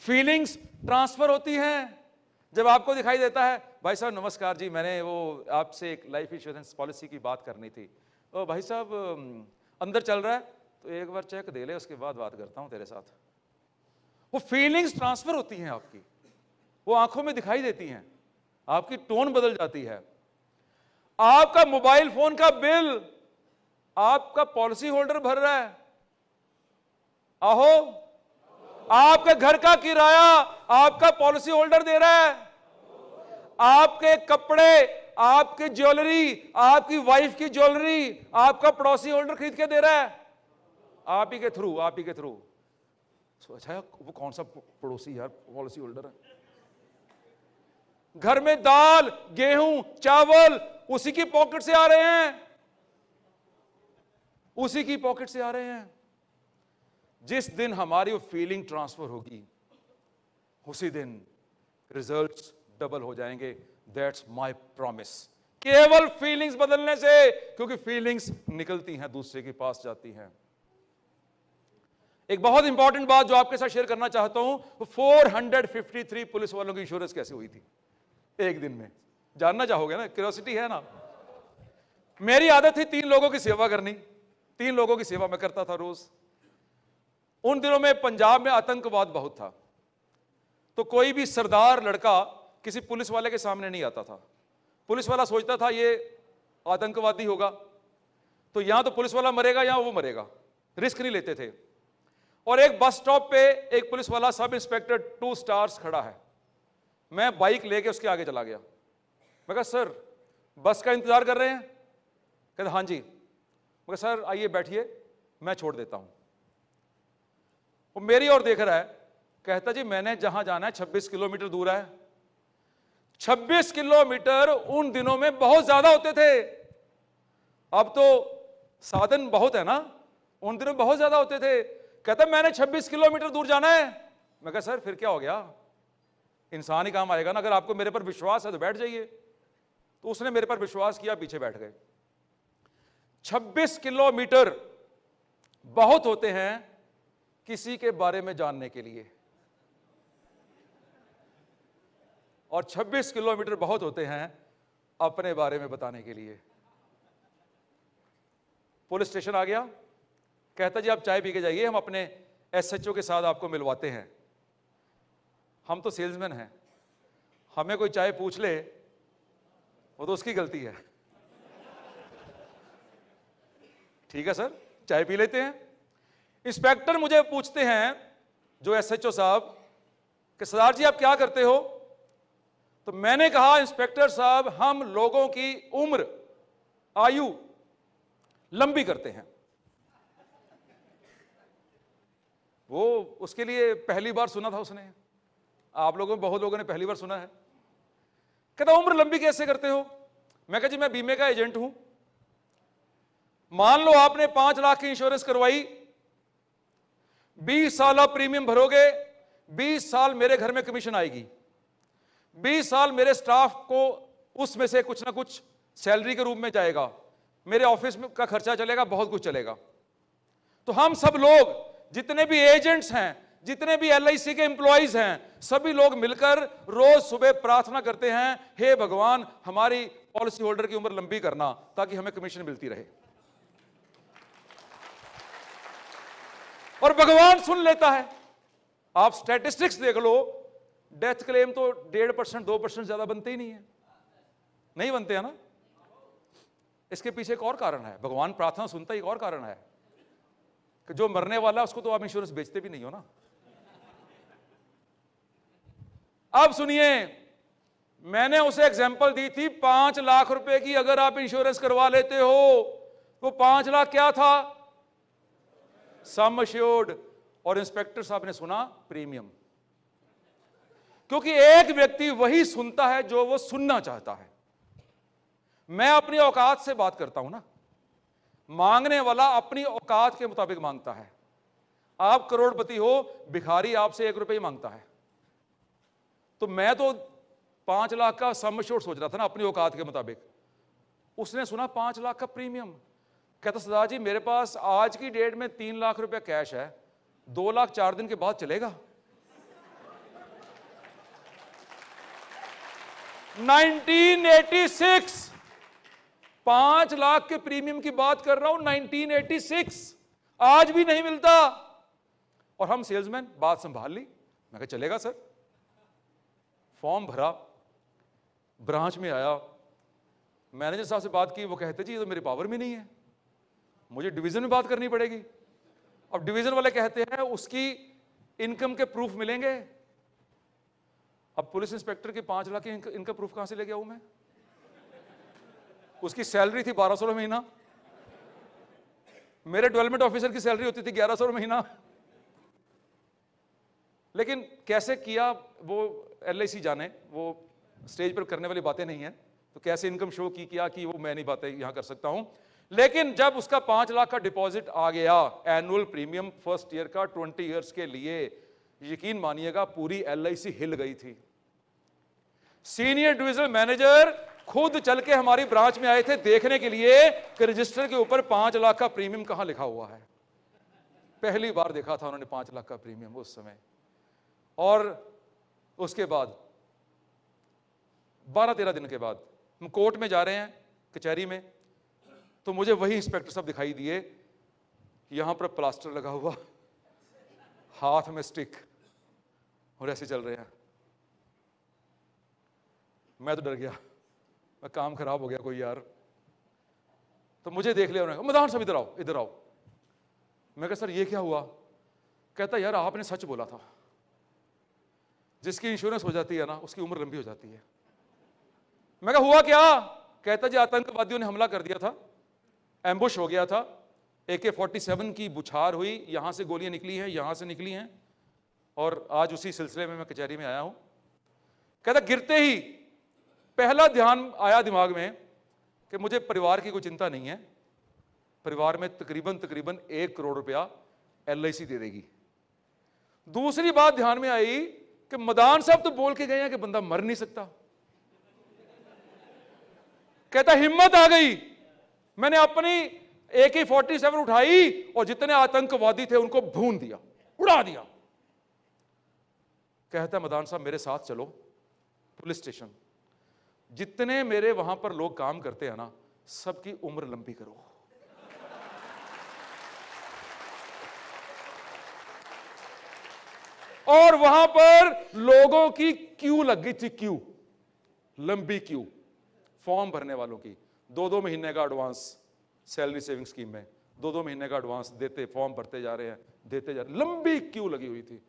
फीलिंग्स ट्रांसफर होती हैं जब आपको दिखाई देता है भाई साहब नमस्कार जी मैंने वो आपसे एक लाइफ इंश्योरेंस पॉलिसी की बात करनी थी ओ भाई साहब अंदर चल रहा है तो एक बार चेक दे ले उसके बाद बात करता हूँ तेरे साथ वो फीलिंग्स ट्रांसफर होती हैं आपकी वो आंखों में दिखाई देती हैं आपकी टोन बदल जाती है आपका मोबाइल फोन का बिल आपका पॉलिसी होल्डर भर रहा है आहो आपके घर का किराया आपका पॉलिसी होल्डर दे रहा है आपके कपड़े आपकी ज्वेलरी आपकी वाइफ की ज्वेलरी आपका पड़ोसी होल्डर खरीद के दे रहा है आप ही के थ्रू आप ही के थ्रू अच्छा वो कौन सा पड़ोसी यार पॉलिसी होल्डर है घर में दाल गेहूं चावल उसी की पॉकेट से आ रहे हैं उसी की पॉकेट से आ रहे हैं जिस दिन हमारी वो फीलिंग ट्रांसफर होगी उसी दिन रिजल्ट्स डबल हो जाएंगे दैट्स माय प्रॉमिस केवल फीलिंग्स बदलने से क्योंकि फीलिंग्स निकलती हैं दूसरे के पास जाती हैं एक बहुत इंपॉर्टेंट बात जो आपके साथ शेयर करना चाहता हूं 453 पुलिस वालों की इंश्योरेंस कैसे हुई थी एक दिन में जानना चाहोगे ना क्यूरोसिटी है ना मेरी आदत थी तीन लोगों की सेवा करनी तीन लोगों की सेवा मैं करता था रोज उन दिनों में पंजाब में आतंकवाद बहुत था तो कोई भी सरदार लड़का किसी पुलिस वाले के सामने नहीं आता था पुलिस वाला सोचता था ये आतंकवादी होगा तो यहां तो पुलिस वाला मरेगा या वो मरेगा रिस्क नहीं लेते थे और एक बस स्टॉप पे एक पुलिस वाला सब इंस्पेक्टर टू स्टार्स खड़ा है मैं बाइक लेके उसके आगे चला गया मैं कहा सर बस का इंतज़ार कर रहे हैं कहते हाँ जी मैं कहा सर आइए बैठिए मैं छोड़ देता हूं वो मेरी ओर देख रहा है कहता जी मैंने जहां जाना है छब्बीस किलोमीटर दूर है छब्बीस किलोमीटर उन दिनों में बहुत ज़्यादा होते थे अब तो साधन बहुत है ना उन दिनों बहुत ज़्यादा होते थे कहता मैंने 26 किलोमीटर दूर जाना है मैं कहा सर फिर क्या हो गया इंसान ही काम आएगा ना अगर आपको मेरे पर विश्वास है तो बैठ जाइए तो उसने मेरे पर विश्वास किया पीछे बैठ गए 26 किलोमीटर बहुत होते हैं किसी के बारे में जानने के लिए और 26 किलोमीटर बहुत होते हैं अपने बारे में बताने के लिए पुलिस स्टेशन आ गया कहता जी आप चाय पी के जाइए हम अपने एसएचओ के साथ आपको मिलवाते हैं हम तो सेल्समैन हैं हमें कोई चाय पूछ ले वो तो उसकी गलती है ठीक है सर चाय पी लेते हैं इंस्पेक्टर मुझे पूछते हैं जो एसएचओ साहब कि सरदार जी आप क्या करते हो तो मैंने कहा इंस्पेक्टर साहब हम लोगों की उम्र आयु लंबी करते हैं वो उसके लिए पहली बार सुना था उसने आप लोगों में बहुत लोगों ने पहली बार सुना है कहता उम्र लंबी कैसे करते हो मैं कहा जी मैं बीमे का एजेंट हूं मान लो आपने पांच लाख की इंश्योरेंस करवाई बीस साल आप प्रीमियम भरोगे बीस साल मेरे घर में कमीशन आएगी बीस साल मेरे स्टाफ को उसमें से कुछ ना कुछ सैलरी के रूप में जाएगा मेरे ऑफिस में का खर्चा चलेगा बहुत कुछ चलेगा तो हम सब लोग जितने भी एजेंट्स हैं जितने भी एल के एम्प्लॉयज हैं सभी लोग मिलकर रोज सुबह प्रार्थना करते हैं हे hey भगवान हमारी पॉलिसी होल्डर की उम्र लंबी करना ताकि हमें कमीशन मिलती रहे और भगवान सुन लेता है आप स्टैटिस्टिक्स देख लो डेथ क्लेम तो डेढ़ परसेंट दो परसेंट ज्यादा बनते ही नहीं है नहीं बनते हैं ना इसके पीछे एक और कारण है भगवान प्रार्थना सुनता एक और कारण है कि जो मरने वाला है उसको तो आप इंश्योरेंस बेचते भी नहीं हो ना अब सुनिए मैंने उसे एग्जाम्पल दी थी पांच लाख रुपए की अगर आप इंश्योरेंस करवा लेते हो तो पांच लाख क्या था सम्योर्ड और इंस्पेक्टर साहब ने सुना प्रीमियम क्योंकि एक व्यक्ति वही सुनता है जो वो सुनना चाहता है मैं अपनी औकात से बात करता हूं ना मांगने वाला अपनी औकात के मुताबिक मांगता है आप करोड़पति हो भिखारी आपसे एक रुपये मांगता है तो मैं तो पांच लाख का सम शोर सोच रहा था ना अपनी औकात के मुताबिक उसने सुना पांच लाख का प्रीमियम कहता सदा जी मेरे पास आज की डेट में तीन लाख रुपया कैश है दो लाख चार दिन के बाद चलेगा 1986 एटी सिक्स पांच लाख के प्रीमियम की बात कर रहा हूं 1986 आज भी नहीं मिलता और हम सेल्समैन बात संभाल ली मैं कहा चलेगा सर फॉर्म भरा ब्रांच में आया मैनेजर साहब से बात की वो कहते जी ये तो मेरे पावर में नहीं है मुझे डिवीज़न में बात करनी पड़ेगी अब डिवीज़न वाले कहते हैं उसकी इनकम के प्रूफ मिलेंगे अब पुलिस इंस्पेक्टर के पांच लाख की इनकम प्रूफ कहां से गया आऊँ मैं उसकी सैलरी थी बारह सौ महीना मेरे डेवलपमेंट ऑफिसर की सैलरी होती थी ग्यारह सौ महीना लेकिन कैसे किया वो एल जाने वो स्टेज पर करने वाली बातें नहीं है तो कैसे इनकम शो की क्या कि वो मैं नहीं बातें यहाँ कर सकता हूँ लेकिन जब उसका पांच लाख का डिपॉजिट आ गया एनुअल प्रीमियम फर्स्ट ईयर का ट्वेंटी ईयर्स के लिए यकीन मानिएगा पूरी एल हिल गई थी सीनियर डिविजनल मैनेजर खुद चल के हमारी ब्रांच में आए थे देखने के लिए कि रजिस्टर के ऊपर पांच लाख का प्रीमियम कहां लिखा हुआ है पहली बार देखा था उन्होंने पांच लाख का प्रीमियम उस समय और उसके बाद बारह तेरह दिन के बाद हम कोर्ट में जा रहे हैं कचहरी में तो मुझे वही इंस्पेक्टर साहब दिखाई दिए यहां पर प्लास्टर लगा हुआ हाथ में स्टिक और ऐसे चल रहे हैं मैं तो डर गया मैं काम खराब हो गया कोई यार तो मुझे देख लिया उन्होंने मैदान साहब इधर आओ इधर आओ मैं कहा सर ये क्या हुआ कहता यार आपने सच बोला था जिसकी इंश्योरेंस हो जाती है ना उसकी उम्र लंबी हो जाती है मैं कहा हुआ क्या कहता जी आतंकवादियों ने हमला कर दिया था एम्बुश हो गया था ए के फोर्टी सेवन की बुछार हुई यहाँ से गोलियां निकली हैं यहाँ से निकली हैं और आज उसी सिलसिले में मैं कचहरी में आया हूँ कहता गिरते ही पहला ध्यान आया दिमाग में कि मुझे परिवार की कोई चिंता नहीं है परिवार में तकरीबन तकरीबन एक करोड़ रुपया एल दे देगी दूसरी बात ध्यान में आई कि मदान साहब तो बोल के गए हैं कि बंदा मर नहीं सकता कहता हिम्मत आ गई मैंने अपनी ए के फोर्टी सेवन उठाई और जितने आतंकवादी थे उनको भून दिया उड़ा दिया कहता मदान साहब मेरे साथ चलो पुलिस स्टेशन जितने मेरे वहां पर लोग काम करते हैं ना सबकी उम्र लंबी करो और वहां पर लोगों की क्यू लग गई थी क्यू लंबी क्यू फॉर्म भरने वालों की दो दो महीने का एडवांस सैलरी सेविंग स्कीम में दो दो महीने का एडवांस देते फॉर्म भरते जा रहे हैं देते जा रहे लंबी क्यू लगी हुई थी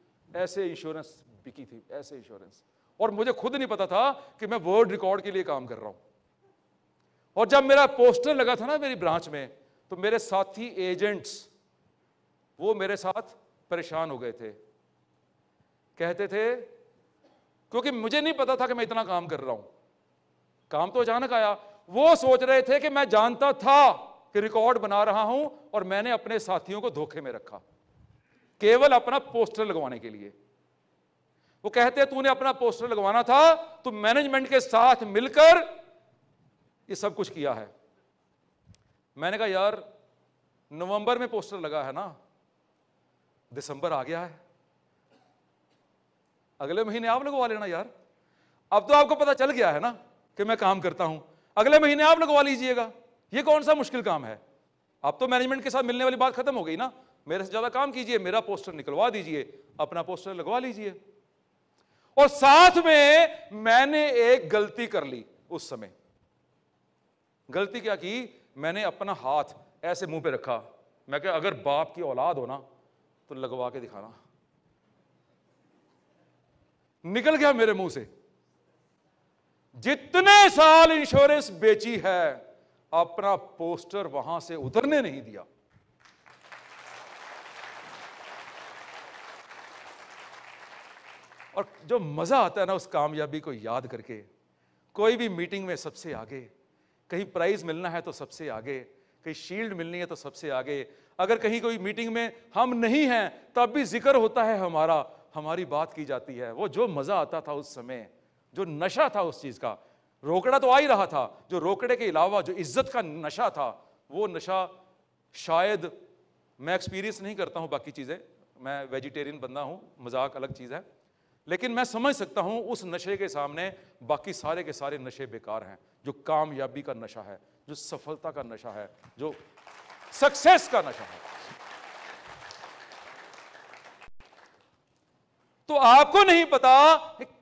ऐसे इंश्योरेंस बिकी थी ऐसे इंश्योरेंस और मुझे खुद नहीं पता था कि मैं वर्ल्ड रिकॉर्ड के लिए काम कर रहा हूं और जब मेरा पोस्टर लगा था ना मेरी ब्रांच में तो मेरे साथी एजेंट्स वो मेरे साथ परेशान हो गए थे कहते थे क्योंकि मुझे नहीं पता था कि मैं इतना काम कर रहा हूं काम तो अचानक आया वो सोच रहे थे कि मैं जानता था कि रिकॉर्ड बना रहा हूं और मैंने अपने साथियों को धोखे में रखा केवल अपना पोस्टर लगवाने के लिए वो कहते तूने अपना पोस्टर लगवाना था तो मैनेजमेंट के साथ मिलकर ये सब कुछ किया है मैंने कहा यार नवंबर में पोस्टर लगा है ना दिसंबर आ गया है अगले महीने आप लगवा लेना यार अब तो आपको पता चल गया है ना कि मैं काम करता हूं अगले महीने आप लगवा लीजिएगा ये कौन सा मुश्किल काम है अब तो मैनेजमेंट के साथ मिलने वाली बात खत्म हो गई ना मेरे से ज्यादा काम कीजिए मेरा पोस्टर निकलवा दीजिए अपना पोस्टर लगवा लीजिए और साथ में मैंने एक गलती कर ली उस समय गलती क्या की मैंने अपना हाथ ऐसे मुंह पे रखा मैं कहा अगर बाप की औलाद हो ना तो लगवा के दिखाना निकल गया मेरे मुंह से जितने साल इंश्योरेंस बेची है अपना पोस्टर वहां से उतरने नहीं दिया और जो मजा आता है ना उस कामयाबी को याद करके कोई भी मीटिंग में सबसे आगे कहीं प्राइज मिलना है तो सबसे आगे कहीं शील्ड मिलनी है तो सबसे आगे अगर कहीं कोई मीटिंग में हम नहीं हैं तब भी जिक्र होता है हमारा हमारी बात की जाती है वो जो मज़ा आता था उस समय जो नशा था उस चीज़ का रोकड़ा तो आ ही रहा था जो रोकड़े के अलावा जो इज्जत का नशा था वो नशा शायद मैं एक्सपीरियंस नहीं करता हूँ बाकी चीज़ें मैं वेजिटेरियन बंदा हूँ मजाक अलग चीज़ है लेकिन मैं समझ सकता हूँ उस नशे के सामने बाकी सारे के सारे नशे बेकार हैं जो कामयाबी का नशा है जो सफलता का नशा है जो सक्सेस का नशा है तो आपको नहीं पता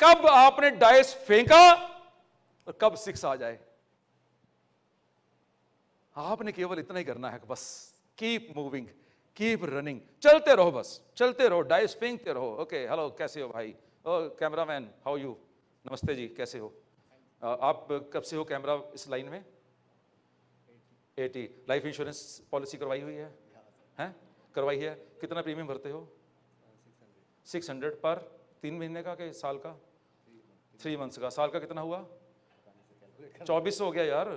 कब आपने डाइस फेंका और कब सिक्स आ जाए आपने केवल इतना ही करना है बस कीप मूविंग कीप रनिंग चलते रहो बस चलते रहो डाइस फेंकते रहो ओके हेलो कैसे हो भाई oh cameraman how you नमस्ते जी कैसे हो आप कब से हो कैमरा इस लाइन में एटी लाइफ इंश्योरेंस पॉलिसी करवाई हुई है हैं करवाई है कितना प्रीमियम भरते हो सिक्स हंड्रेड पर तीन महीने का के साल का थ्री मंथ्स का साल का कितना हुआ चौबीस हो गया यार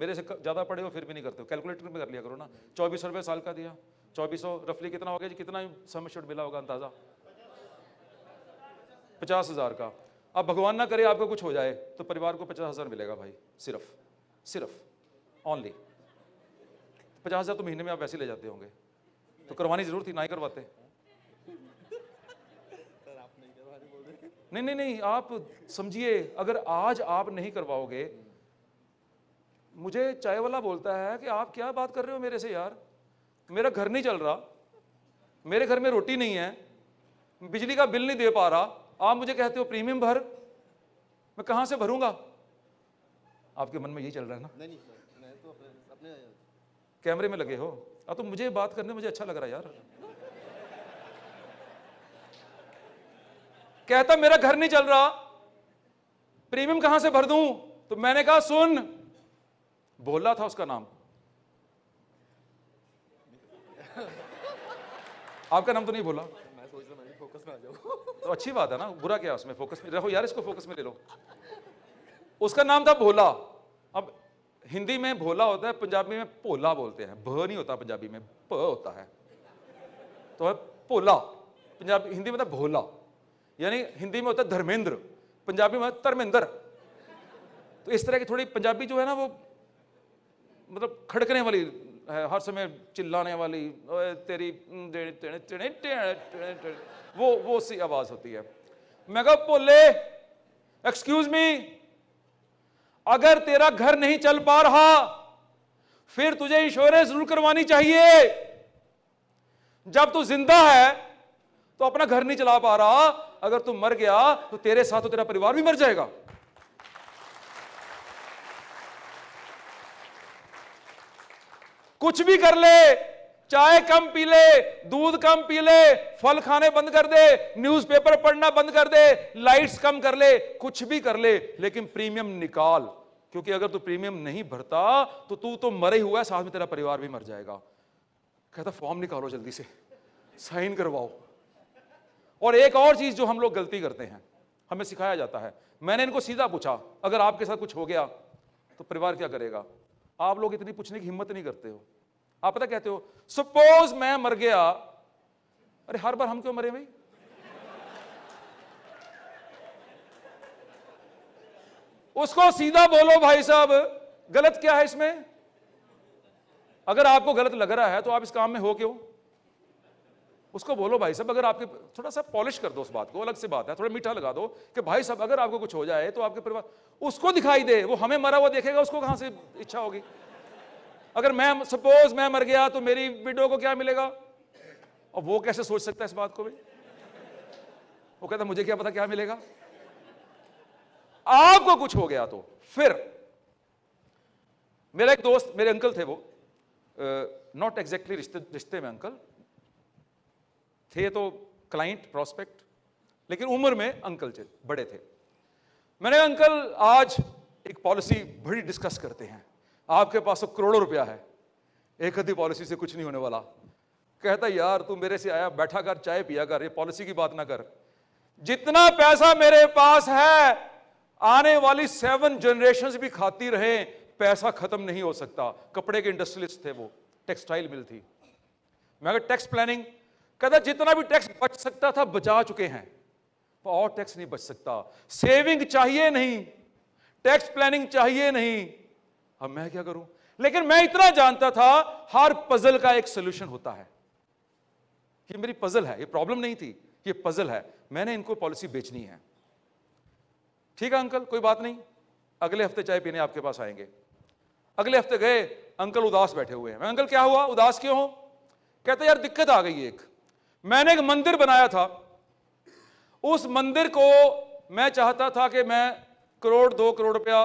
मेरे से ज़्यादा पढ़े हो फिर भी नहीं करते हो कैलकुलेटर में कर लिया करो ना चौबीस सौ रुपये साल का दिया चौबीस सौ रफली कितना हो गया जी कितना समय शुड मिला होगा अंदाज़ा पचास हज़ार का अब भगवान ना करे आपको कुछ हो जाए तो परिवार को पचास हज़ार मिलेगा भाई सिर्फ सिर्फ ऑनली पचास हज़ार तो महीने में आप वैसे ले जाते होंगे तो करवानी ज़रूर थी ना ही करवाते नहीं नहीं नहीं आप समझिए अगर आज आप नहीं करवाओगे मुझे चाय वाला बोलता है कि आप क्या बात कर रहे हो मेरे से यार मेरा घर नहीं चल रहा मेरे घर में रोटी नहीं है बिजली का बिल नहीं दे पा रहा आप मुझे कहते हो प्रीमियम भर मैं कहाँ से भरूंगा आपके मन में यही चल रहा है ना नहीं, नहीं, तो अपने कैमरे में लगे हो अब हाँ, तो मुझे बात करने मुझे अच्छा लग रहा है यार कहता मेरा घर नहीं चल रहा प्रीमियम कहां से भर दूं तो मैंने कहा सुन भोला था उसका नाम आपका नाम तो नहीं बोला में तो अच्छी बात है ना बुरा क्या उसमें फोकस में रहो यार इसको फोकस में ले लो उसका नाम था भोला अब हिंदी में भोला होता है पंजाबी में भोला बोलते हैं भ नहीं होता पंजाबी में प होता है तो है भोला पंजाबी हिंदी में था भोला यानी हिंदी में होता है धर्मेंद्र पंजाबी में धर्मेंद्र तो इस तरह की थोड़ी पंजाबी जो है ना वो मतलब खड़कने वाली है हर समय चिल्लाने वाली तेरी वो वो सी आवाज होती है मैं कहा बोले एक्सक्यूज मी अगर तेरा घर नहीं चल पा रहा फिर तुझे इंश्योरेंस जरूर करवानी चाहिए जब तू जिंदा है तो अपना घर नहीं चला पा रहा अगर तू मर गया तो तेरे साथ तो तेरा परिवार भी मर जाएगा कुछ भी कर ले चाय कम पी ले दूध कम पी ले फल खाने बंद कर दे न्यूज़पेपर पढ़ना बंद कर दे लाइट्स कम कर ले कुछ भी कर ले लेकिन प्रीमियम निकाल क्योंकि अगर तू प्रीमियम नहीं भरता तो तू तो मरे हुआ है साथ में तेरा परिवार भी मर जाएगा कहता फॉर्म निकालो जल्दी से साइन करवाओ और एक और चीज़ जो हम लोग गलती करते हैं हमें सिखाया जाता है मैंने इनको सीधा पूछा अगर आपके साथ कुछ हो गया तो परिवार क्या करेगा आप लोग इतनी पूछने की हिम्मत नहीं करते हो आप पता कहते हो सपोज मैं मर गया अरे हर बार हम क्यों मरे भाई उसको सीधा बोलो भाई साहब गलत क्या है इसमें अगर आपको गलत लग रहा है तो आप इस काम में हो क्यों उसको बोलो भाई साहब अगर आपके थोड़ा सा पॉलिश कर दो उस बात को अलग से बात है थोड़ा मीठा लगा दो कि भाई साहब अगर आपको कुछ हो जाए तो आपके परिवार उसको दिखाई दे वो हमें मरा हुआ देखेगा उसको कहाँ से इच्छा होगी अगर मैं सपोज मैं मर गया तो मेरी विडो को क्या मिलेगा और वो कैसे सोच सकता है इस बात को भी वो कहता मुझे क्या पता क्या मिलेगा आपको कुछ हो गया तो फिर मेरा एक दोस्त मेरे अंकल थे वो नॉट एग्जैक्टली रिश्ते रिश्ते में अंकल थे तो क्लाइंट प्रोस्पेक्ट लेकिन उम्र में अंकल थे बड़े थे मैंने अंकल आज एक पॉलिसी बड़ी डिस्कस करते हैं आपके पास तो करोड़ों रुपया है एक आधी पॉलिसी से कुछ नहीं होने वाला कहता यार तू मेरे से आया बैठा कर चाय पिया कर ये पॉलिसी की बात ना कर जितना पैसा मेरे पास है आने वाली सेवन जनरेशन भी खाती रहे पैसा खत्म नहीं हो सकता कपड़े के इंडस्ट्रियलिस्ट थे वो टेक्सटाइल मिल थी मैं टैक्स प्लानिंग कहता जितना भी टैक्स बच सकता था बचा चुके हैं पर और टैक्स नहीं बच सकता सेविंग चाहिए नहीं टैक्स प्लानिंग चाहिए नहीं अब मैं क्या करूं लेकिन मैं इतना जानता था हर पजल का एक सोल्यूशन होता है कि मेरी पजल है ये प्रॉब्लम नहीं थी ये पजल है मैंने इनको पॉलिसी बेचनी है ठीक है अंकल कोई बात नहीं अगले हफ्ते चाय पीने आपके पास आएंगे अगले हफ्ते गए अंकल उदास बैठे हुए हैं अंकल क्या हुआ उदास क्यों हो कहते यार दिक्कत आ गई एक मैंने एक मंदिर बनाया था उस मंदिर को मैं चाहता था कि मैं करोड़ दो करोड़ रुपया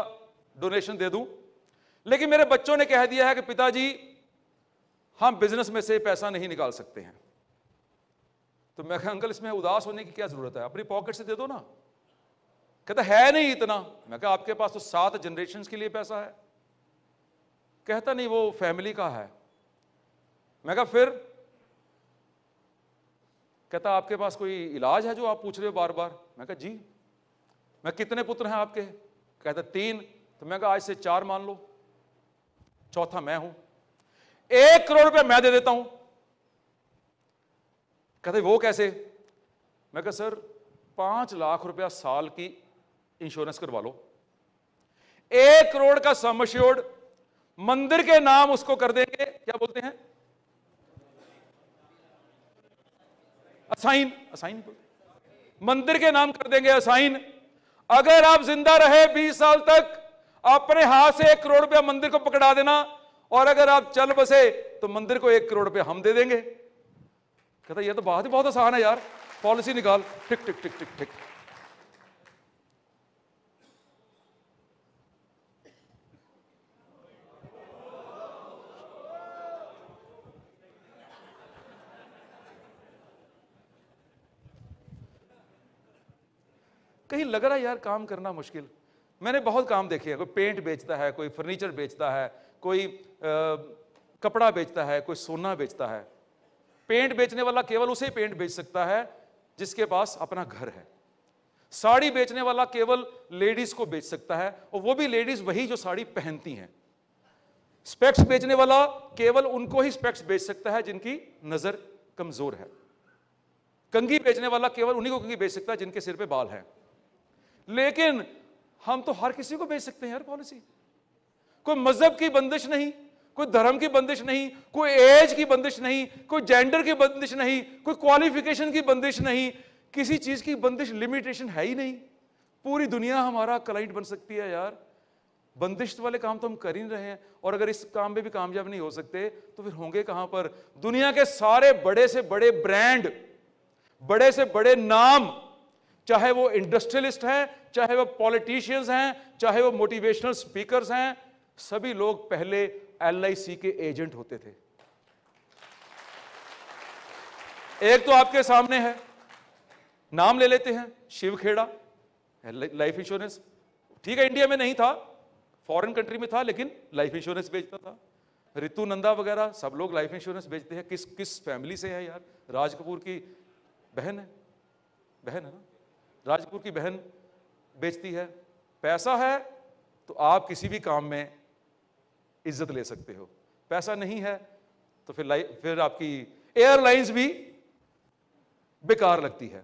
डोनेशन दे दूं लेकिन मेरे बच्चों ने कह दिया है कि पिताजी हम बिजनेस में से पैसा नहीं निकाल सकते हैं तो मैं कहा अंकल इसमें उदास होने की क्या जरूरत है अपनी पॉकेट से दे दो ना कहता है नहीं इतना मैं कहा आपके पास तो सात जनरेशन के लिए पैसा है कहता नहीं वो फैमिली का है मैं कहा फिर कहता आपके पास कोई इलाज है जो आप पूछ रहे हो बार बार मैं कहा जी मैं कितने पुत्र हैं आपके कहता तीन तो मैं कहा आज से चार मान लो चौथा मैं हूं एक करोड़ रुपया मैं दे देता हूं कहते वो कैसे मैं कहा सर पांच लाख रुपया साल की इंश्योरेंस करवा लो एक करोड़ का समश्योर्ड मंदिर के नाम उसको कर देंगे क्या बोलते हैं असाइन असाइन मंदिर के नाम कर देंगे असाइन अगर आप जिंदा रहे 20 साल तक अपने हाथ से एक करोड़ रुपया मंदिर को पकड़ा देना और अगर आप चल बसे तो मंदिर को एक करोड़ रुपया हम दे देंगे कहता यह तो बात ही बहुत आसान है यार पॉलिसी निकाल टिक टिक टिक टिक टिक कहीं लग रहा है यार काम करना मुश्किल मैंने बहुत काम देखे हैं कोई पेंट बेचता है कोई फर्नीचर बेचता है कोई आ, कपड़ा बेचता है कोई सोना बेचता है पेंट बेचने वाला केवल उसे पेंट बेच सकता है जिसके पास अपना घर है साड़ी बेचने वाला केवल लेडीज को बेच सकता है और वो भी लेडीज वही जो साड़ी पहनती हैं स्पेक्स बेचने वाला केवल उनको ही स्पेक्स बेच सकता है जिनकी नजर कमजोर है कंगी बेचने वाला केवल उन्हीं को कंगी बेच सकता है जिनके सिर पे बाल हैं लेकिन हम तो हर किसी को भेज सकते हैं यार पॉलिसी कोई मजहब की बंदिश नहीं कोई धर्म की बंदिश नहीं कोई एज की बंदिश नहीं कोई जेंडर की बंदिश नहीं कोई क्वालिफिकेशन की बंदिश नहीं किसी चीज की बंदिश लिमिटेशन है ही नहीं पूरी दुनिया हमारा क्लाइंट बन सकती है यार बंदिश वाले काम तो हम कर ही रहे हैं और अगर इस काम में भी कामयाब नहीं हो सकते तो फिर होंगे कहां पर दुनिया के सारे बड़े से बड़े ब्रांड बड़े से बड़े नाम चाहे वो इंडस्ट्रियलिस्ट हैं चाहे वो पॉलिटिशियंस हैं चाहे वो मोटिवेशनल स्पीकर्स हैं सभी लोग पहले एल के एजेंट होते थे एक तो आपके सामने है नाम ले लेते हैं शिवखेड़ा लाइफ इंश्योरेंस ठीक है इंडिया में नहीं था फॉरेन कंट्री में था लेकिन लाइफ इंश्योरेंस बेचता था रितु नंदा वगैरह सब लोग लाइफ इंश्योरेंस बेचते हैं किस किस फैमिली से है यार राज कपूर की बहन है बहन है ना राजपुर की बहन बेचती है पैसा है तो आप किसी भी काम में इज्जत ले सकते हो पैसा नहीं है तो फिर फिर आपकी एयरलाइंस भी बेकार लगती है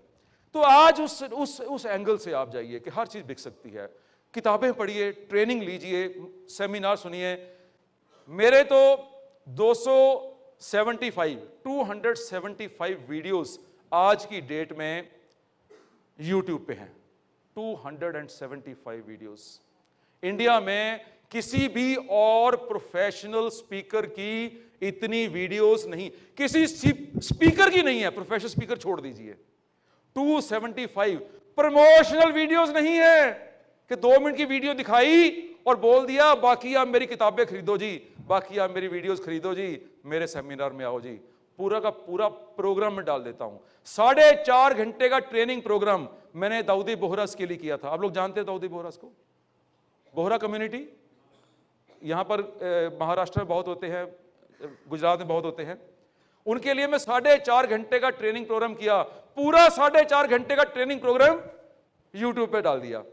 तो आज उस उस उस एंगल से आप जाइए कि हर चीज बिक सकती है किताबें पढ़िए ट्रेनिंग लीजिए सेमिनार सुनिए मेरे तो 275 275 वीडियोस आज की डेट में यूट्यूब पे हैं 275 वीडियोस इंडिया में किसी भी और प्रोफेशनल स्पीकर की इतनी वीडियोस नहीं किसी स्पीकर की नहीं है प्रोफेशनल स्पीकर छोड़ दीजिए 275 प्रमोशनल वीडियोस नहीं है कि दो मिनट की वीडियो दिखाई और बोल दिया बाकी आप मेरी किताबें खरीदो जी बाकी आप मेरी वीडियोस खरीदो जी मेरे सेमिनार में आओ जी पूरा का पूरा प्रोग्राम में डाल देता हूं साढ़े चार घंटे का ट्रेनिंग प्रोग्राम मैंने दाऊदी बोहरास के लिए किया था आप लोग जानते हैं दाऊदी बोहरस को बोहरा कम्युनिटी यहां पर महाराष्ट्र में बहुत होते हैं गुजरात में बहुत होते हैं उनके लिए मैं साढ़े चार घंटे का ट्रेनिंग प्रोग्राम किया पूरा साढ़े चार घंटे का ट्रेनिंग प्रोग्राम यूट्यूब पर डाल दिया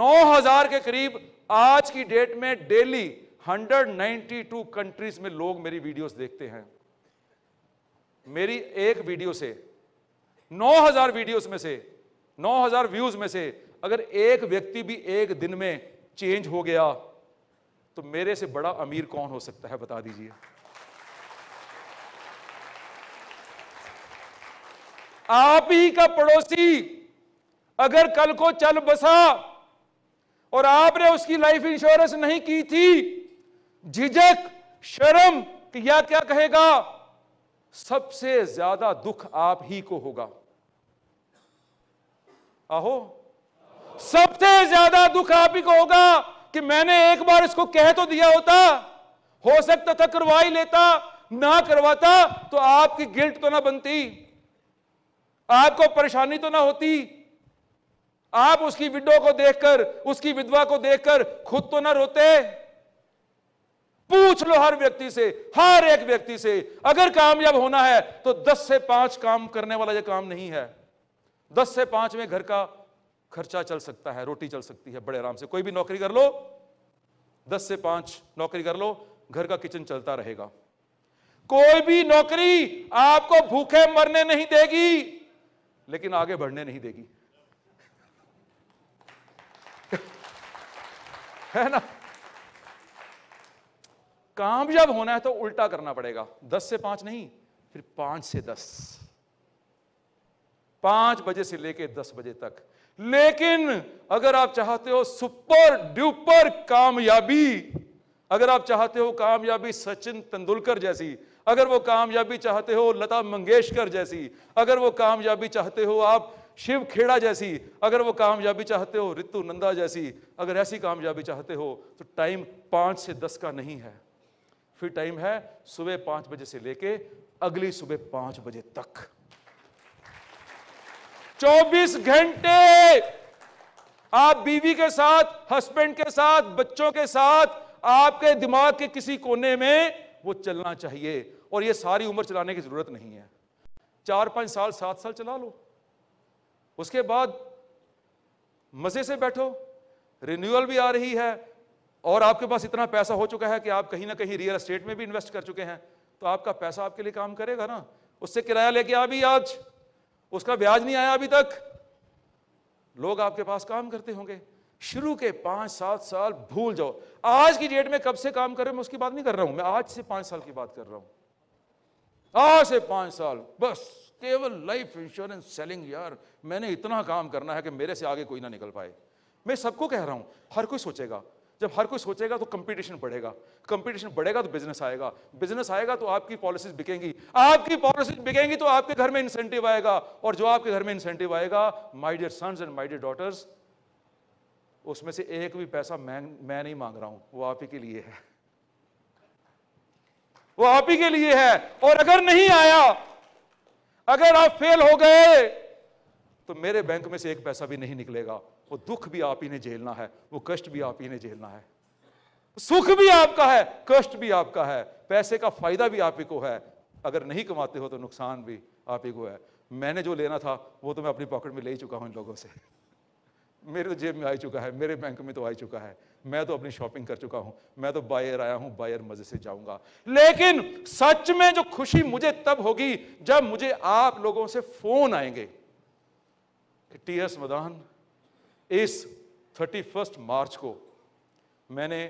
नौ हजार के करीब आज की डेट में डेली 192 कंट्रीज में लोग मेरी वीडियोस देखते हैं मेरी एक वीडियो से 9000 वीडियोस में से 9000 व्यूज में से अगर एक व्यक्ति भी एक दिन में चेंज हो गया तो मेरे से बड़ा अमीर कौन हो सकता है बता दीजिए आप ही का पड़ोसी अगर कल को चल बसा और आपने उसकी लाइफ इंश्योरेंस नहीं की थी झिझक शर्म या क्या कहेगा सबसे ज्यादा दुख आप ही को होगा आहो सबसे ज्यादा दुख आप ही को होगा कि मैंने एक बार इसको कह तो दिया होता हो सकता था करवा ही लेता ना करवाता तो आपकी गिल्ट तो ना बनती आपको परेशानी तो ना होती आप उसकी विडो को देखकर उसकी विधवा को देखकर खुद तो ना रोते पूछ लो हर व्यक्ति से हर एक व्यक्ति से अगर कामयाब होना है तो दस से पांच काम करने वाला यह काम नहीं है दस से पांच में घर का खर्चा चल सकता है रोटी चल सकती है बड़े आराम से कोई भी नौकरी कर लो दस से पांच नौकरी कर लो घर का किचन चलता रहेगा कोई भी नौकरी आपको भूखे मरने नहीं देगी लेकिन आगे बढ़ने नहीं देगी है ना कामयाब होना है तो उल्टा करना पड़ेगा दस से पांच नहीं फिर पांच से दस पांच बजे से लेके दस बजे तक लेकिन अगर आप चाहते हो सुपर ड्यूपर कामयाबी अगर आप चाहते हो कामयाबी सचिन तेंदुलकर जैसी अगर वो कामयाबी चाहते हो लता मंगेशकर जैसी अगर वो कामयाबी चाहते हो आप शिव खेड़ा जैसी अगर वो कामयाबी चाहते हो रितु नंदा जैसी अगर ऐसी कामयाबी चाहते हो तो टाइम पांच से दस का नहीं है फिर टाइम है सुबह पांच बजे से लेके अगली सुबह पांच बजे तक 24 घंटे आप बीवी के साथ हस्बैंड के साथ बच्चों के साथ आपके दिमाग के किसी कोने में वो चलना चाहिए और ये सारी उम्र चलाने की जरूरत नहीं है चार पांच साल सात साल चला लो उसके बाद मजे से बैठो रिन्यूअल भी आ रही है और आपके पास इतना पैसा हो चुका है कि आप कहीं ना कहीं रियल एस्टेट में भी इन्वेस्ट कर चुके हैं तो आपका पैसा आपके लिए काम करेगा ना उससे किराया लेके आ भी आज उसका ब्याज नहीं आया अभी तक लोग आपके पास काम करते होंगे शुरू के पांच सात साल भूल जाओ आज की डेट में कब से काम कर रहे मैं उसकी बात नहीं कर रहा हूं मैं आज से पांच साल की बात कर रहा हूं आज से पांच साल बस केवल लाइफ इंश्योरेंस सेलिंग यार मैंने इतना काम करना है कि मेरे से आगे कोई ना निकल पाए मैं सबको कह रहा हूं हर कोई सोचेगा जब हर कोई सोचेगा तो कंपटीशन बढ़ेगा कंपटीशन बढ़ेगा तो बिजनेस आएगा बिजनेस आएगा तो आपकी पॉलिसीज बिकेंगी आपकी पॉलिसीज बिकेंगी तो आपके घर में इंसेंटिव आएगा और जो आपके घर में इंसेंटिव आएगा my dear sons and my dear daughters उसमें से एक भी पैसा मैं मैं नहीं मांग रहा हूं वो आप ही के लिए है वो आप ही के लिए है और अगर नहीं आया अगर आप फेल हो गए तो मेरे बैंक में से एक पैसा भी नहीं निकलेगा वो दुख भी आप ही ने झेलना है वो कष्ट भी आप ही ने झेलना है सुख भी आपका है कष्ट भी आपका है पैसे का फायदा भी आप ही को है अगर नहीं कमाते हो तो नुकसान भी आप ही को है मैंने जो लेना था वो तो मैं अपनी पॉकेट में ले ही चुका हूँ इन लोगों से मेरे तो जेब में आ चुका है मेरे बैंक में तो आ चुका है मैं तो अपनी शॉपिंग कर चुका हूं मैं तो बायर आया हूं बायर मजे से जाऊंगा लेकिन सच में जो खुशी मुझे तब होगी जब मुझे आप लोगों से फोन आएंगे एस मदान इस 31 मार्च को मैंने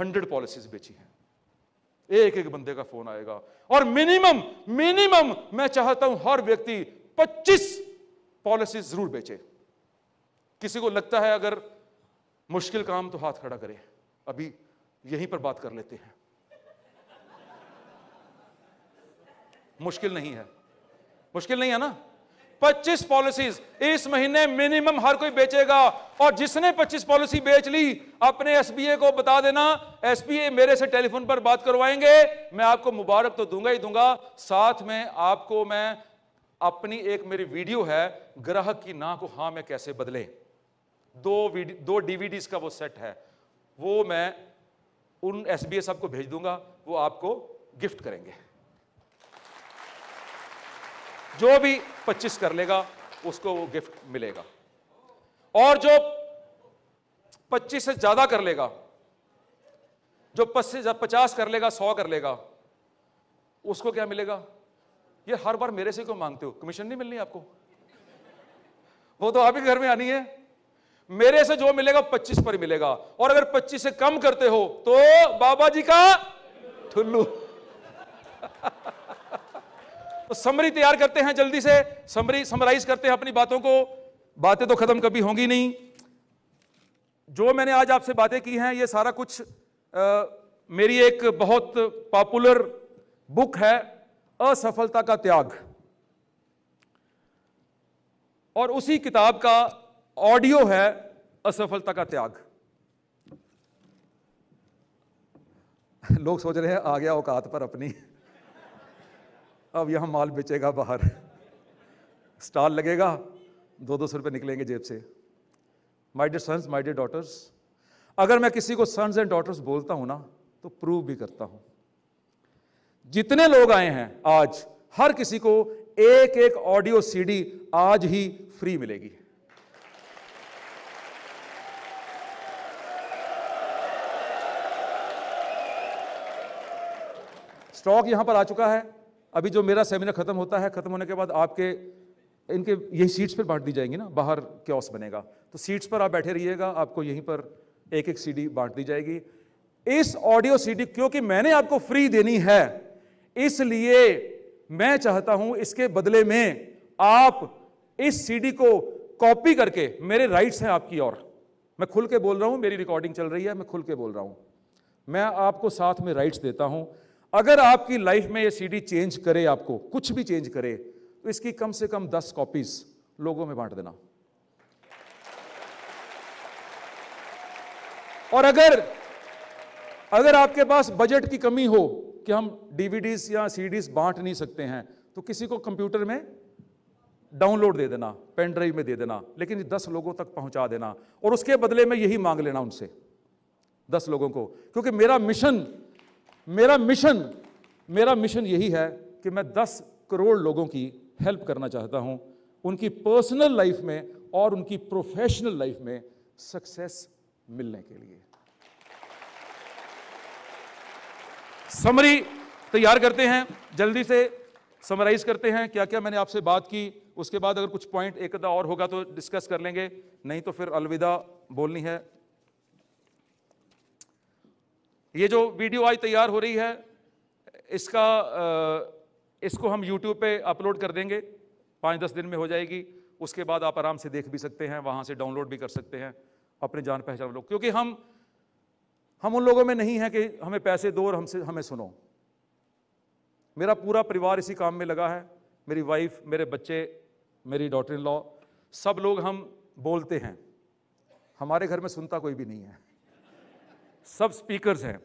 100 पॉलिसीज बेची हैं एक एक बंदे का फोन आएगा और मिनिमम मिनिमम मैं चाहता हूं हर व्यक्ति 25 पॉलिसी जरूर बेचे किसी को लगता है अगर मुश्किल काम तो हाथ खड़ा करे अभी यहीं पर बात कर लेते हैं मुश्किल नहीं है मुश्किल नहीं है ना 25 पॉलिसीज इस महीने मिनिमम हर कोई बेचेगा और जिसने 25 पॉलिसी बेच ली अपने एसबीए को बता देना एसबीए मेरे से टेलीफोन पर बात करवाएंगे मैं आपको मुबारक तो दूंगा ही दूंगा साथ में आपको मैं अपनी एक मेरी वीडियो है ग्राहक की ना को हाँ में कैसे बदले दो दो डीवीडीज का वो सेट है वो मैं उन एसबीए सबको भेज दूंगा वो आपको गिफ्ट करेंगे जो भी 25 कर लेगा उसको वो गिफ्ट मिलेगा और जो 25 से ज्यादा कर लेगा जो पचास कर लेगा सौ कर लेगा उसको क्या मिलेगा ये हर बार मेरे से क्यों मांगते हो कमीशन नहीं मिलनी आपको वो तो आप ही घर में आनी है मेरे से जो मिलेगा पच्चीस पर मिलेगा और अगर पच्चीस से कम करते हो तो बाबा जी का ठुल्लू तो समरी तैयार करते हैं जल्दी से समरी समराइज करते हैं अपनी बातों को बातें तो खत्म कभी होंगी नहीं जो मैंने आज आपसे बातें की हैं ये सारा कुछ आ, मेरी एक बहुत पॉपुलर बुक है असफलता का त्याग और उसी किताब का ऑडियो है असफलता का त्याग लोग सोच रहे हैं आ गया औकात पर अपनी अब यहाँ माल बेचेगा बाहर स्टॉल लगेगा दो दो सौ रुपये निकलेंगे जेब से my dear sons my dear daughters अगर मैं किसी को सन्स एंड डॉटर्स बोलता हूँ ना तो प्रूव भी करता हूँ जितने लोग आए हैं आज हर किसी को एक एक ऑडियो सीडी आज ही फ्री मिलेगी स्टॉक यहां पर आ चुका है अभी जो मेरा सेमिनार ख़त्म होता है ख़त्म होने के बाद आपके इनके यही सीट्स पर बांट दी जाएंगी ना बाहर क्योस बनेगा तो सीट्स पर आप बैठे रहिएगा आपको यहीं पर एक एक सीडी बांट दी जाएगी इस ऑडियो सीडी क्योंकि मैंने आपको फ्री देनी है इसलिए मैं चाहता हूं इसके बदले में आप इस सीडी को कॉपी करके मेरे राइट्स हैं आपकी और मैं खुल के बोल रहा हूं मेरी रिकॉर्डिंग चल रही है मैं खुल के बोल रहा हूं मैं आपको साथ में राइट्स देता हूं अगर आपकी लाइफ में ये सीडी चेंज करे आपको कुछ भी चेंज करे तो इसकी कम से कम दस कॉपीज लोगों में बांट देना और अगर अगर आपके पास बजट की कमी हो कि हम डीवीडीज या सीडीज बांट नहीं सकते हैं तो किसी को कंप्यूटर में डाउनलोड दे देना पेन ड्राइव में दे देना लेकिन दस लोगों तक पहुंचा देना और उसके बदले में यही मांग लेना उनसे दस लोगों को क्योंकि मेरा मिशन मेरा मिशन मेरा मिशन यही है कि मैं 10 करोड़ लोगों की हेल्प करना चाहता हूं उनकी पर्सनल लाइफ में और उनकी प्रोफेशनल लाइफ में सक्सेस मिलने के लिए समरी तैयार करते हैं जल्दी से समराइज करते हैं क्या क्या मैंने आपसे बात की उसके बाद अगर कुछ पॉइंट एक और होगा तो डिस्कस कर लेंगे नहीं तो फिर अलविदा बोलनी है ये जो वीडियो आज तैयार हो रही है इसका इसको हम यूट्यूब पे अपलोड कर देंगे पाँच दस दिन में हो जाएगी उसके बाद आप आराम से देख भी सकते हैं वहाँ से डाउनलोड भी कर सकते हैं अपने जान पहचान लोग क्योंकि हम हम उन लोगों में नहीं हैं कि हमें पैसे दो और हमसे हमें सुनो मेरा पूरा परिवार इसी काम में लगा है मेरी वाइफ मेरे बच्चे मेरी डॉटर इन लॉ सब लोग हम बोलते हैं हमारे घर में सुनता कोई भी नहीं है सब स्पीकर्स हैं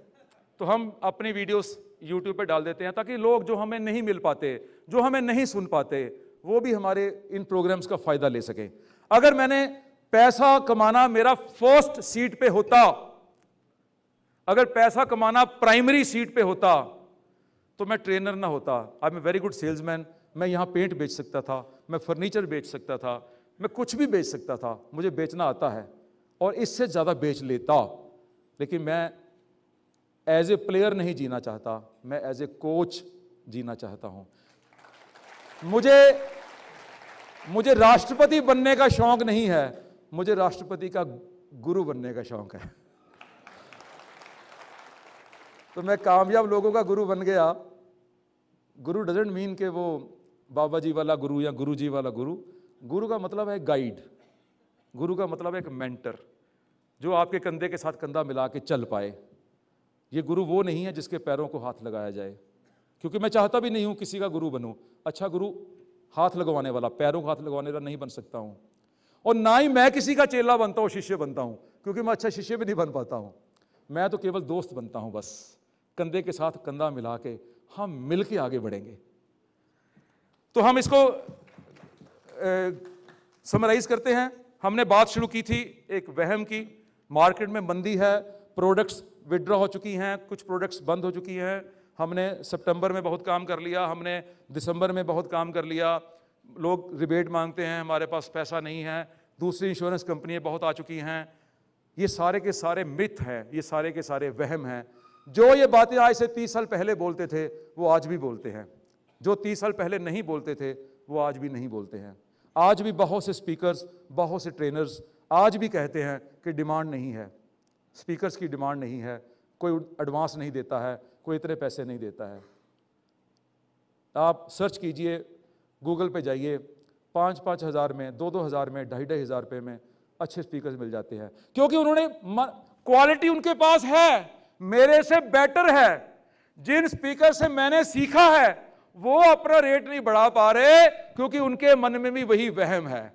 तो हम अपनी वीडियोस यूट्यूब पे डाल देते हैं ताकि लोग जो हमें नहीं मिल पाते जो हमें नहीं सुन पाते वो भी हमारे इन प्रोग्राम्स का फायदा ले सकें अगर मैंने पैसा कमाना मेरा फर्स्ट सीट पे होता अगर पैसा कमाना प्राइमरी सीट पे होता तो मैं ट्रेनर ना होता I am a very good salesman मैं यहाँ पेंट बेच सकता था मैं फर्नीचर बेच सकता था मैं कुछ भी बेच सकता था मुझे बेचना आता है और इससे ज़्यादा बेच लेता लेकिन मैं एज ए प्लेयर नहीं जीना चाहता मैं एज ए कोच जीना चाहता हूं मुझे मुझे राष्ट्रपति बनने का शौक नहीं है मुझे राष्ट्रपति का गुरु बनने का शौक है तो मैं कामयाब लोगों का गुरु बन गया गुरु डजेंट मीन के वो बाबा जी वाला गुरु या गुरु जी वाला गुरु गुरु का मतलब है गाइड गुरु का मतलब है एक मेंटर जो आपके कंधे के साथ कंधा मिला के चल पाए ये गुरु वो नहीं है जिसके पैरों को हाथ लगाया जाए क्योंकि मैं चाहता भी नहीं हूँ किसी का गुरु बनूँ अच्छा गुरु हाथ लगवाने वाला पैरों को हाथ लगवाने वाला नहीं बन सकता हूँ और ना ही मैं किसी का चेला बनता हूँ शिष्य बनता हूँ क्योंकि मैं अच्छा शिष्य भी नहीं बन पाता हूँ मैं तो केवल दोस्त बनता हूँ बस कंधे के साथ कंधा मिला के हम मिल के आगे बढ़ेंगे तो हम इसको समराइज करते हैं हमने बात शुरू की थी एक वहम की मार्केट में मंदी है प्रोडक्ट्स विड्रॉ हो चुकी हैं कुछ प्रोडक्ट्स बंद हो चुकी हैं हमने सितंबर में बहुत काम कर लिया हमने दिसंबर में बहुत काम कर लिया लोग रिबेट मांगते हैं हमारे पास पैसा नहीं है दूसरी इंश्योरेंस कंपनियाँ बहुत आ चुकी हैं ये सारे के सारे मिथ हैं ये सारे के सारे वहम हैं जो ये बातें आज से तीस साल पहले बोलते थे वो आज भी बोलते हैं जो तीस साल पहले नहीं बोलते थे वो आज भी नहीं बोलते हैं आज भी बहुत से स्पीकर्स बहुत से ट्रेनर्स आज भी कहते हैं कि डिमांड नहीं है स्पीकर्स की डिमांड नहीं है कोई एडवांस नहीं देता है कोई इतने पैसे नहीं देता है आप सर्च कीजिए गूगल पे जाइए पाँच पाँच हज़ार में दो दो हज़ार में ढाई ढाई हज़ार रुपये में अच्छे स्पीकर्स मिल जाते हैं क्योंकि उन्होंने क्वालिटी उनके पास है मेरे से बेटर है जिन स्पीकर से मैंने सीखा है वो अपना रेट नहीं बढ़ा पा रहे क्योंकि उनके मन में भी वही वहम है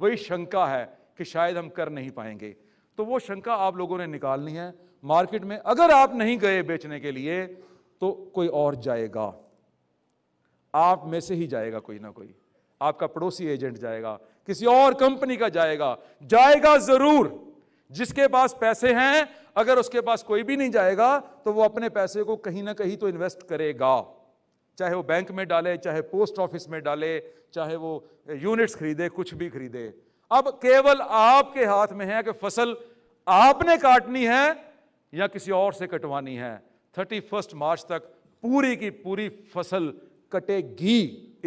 वही शंका है कि शायद हम कर नहीं पाएंगे तो वो शंका आप लोगों ने निकालनी है मार्केट में अगर आप नहीं गए बेचने के लिए तो कोई और जाएगा आप में से ही जाएगा कोई ना कोई आपका पड़ोसी एजेंट जाएगा किसी और कंपनी का जाएगा जाएगा जरूर जिसके पास पैसे हैं अगर उसके पास कोई भी नहीं जाएगा तो वो अपने पैसे को कहीं ना कहीं तो इन्वेस्ट करेगा चाहे वो बैंक में डाले चाहे पोस्ट ऑफिस में डाले चाहे वो यूनिट्स खरीदे कुछ भी खरीदे अब केवल आपके हाथ में है कि फसल आपने काटनी है या किसी और से कटवानी है थर्टी फर्स्ट मार्च तक पूरी की पूरी फसल कटेगी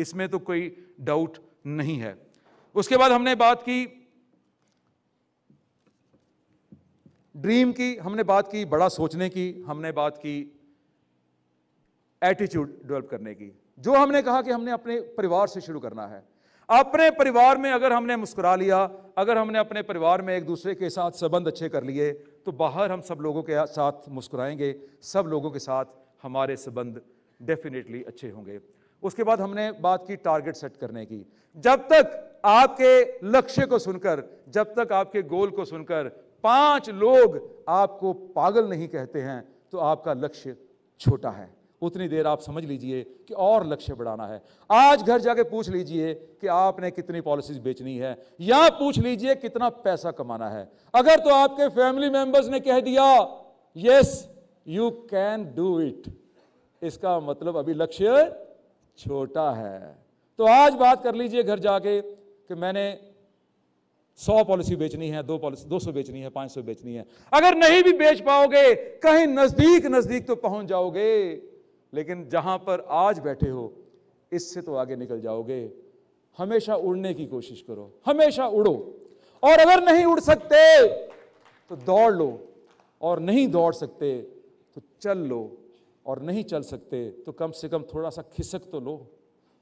इसमें तो कोई डाउट नहीं है उसके बाद हमने बात की ड्रीम की हमने बात की बड़ा सोचने की हमने बात की एटीट्यूड डेवलप करने की जो हमने कहा कि हमने अपने परिवार से शुरू करना है अपने परिवार में अगर हमने मुस्कुरा लिया अगर हमने अपने परिवार में एक दूसरे के साथ संबंध अच्छे कर लिए तो बाहर हम सब लोगों के साथ मुस्कुराएंगे सब लोगों के साथ हमारे संबंध डेफिनेटली अच्छे होंगे उसके बाद हमने बात की टारगेट सेट करने की जब तक आपके लक्ष्य को सुनकर जब तक आपके गोल को सुनकर पांच लोग आपको पागल नहीं कहते हैं तो आपका लक्ष्य छोटा है उतनी देर आप समझ लीजिए कि और लक्ष्य बढ़ाना है आज घर जाके पूछ लीजिए कि आपने कितनी पॉलिसीज बेचनी है या पूछ लीजिए कितना पैसा कमाना है अगर तो आपके फैमिली मेंबर्स ने कह दिया yes you can do it इसका मतलब अभी लक्ष्य छोटा है तो आज बात कर लीजिए घर जाके कि मैंने सौ पॉलिसी बेचनी है दो पॉलिसी दो सौ बेचनी है पांच सौ बेचनी है अगर नहीं भी बेच पाओगे कहीं नजदीक नजदीक तो पहुंच जाओगे लेकिन जहाँ पर आज बैठे हो इससे तो आगे निकल जाओगे हमेशा उड़ने की कोशिश करो हमेशा उड़ो और अगर नहीं उड़ सकते तो दौड़ लो और नहीं दौड़ सकते तो चल लो और नहीं चल सकते तो कम से कम थोड़ा सा खिसक तो लो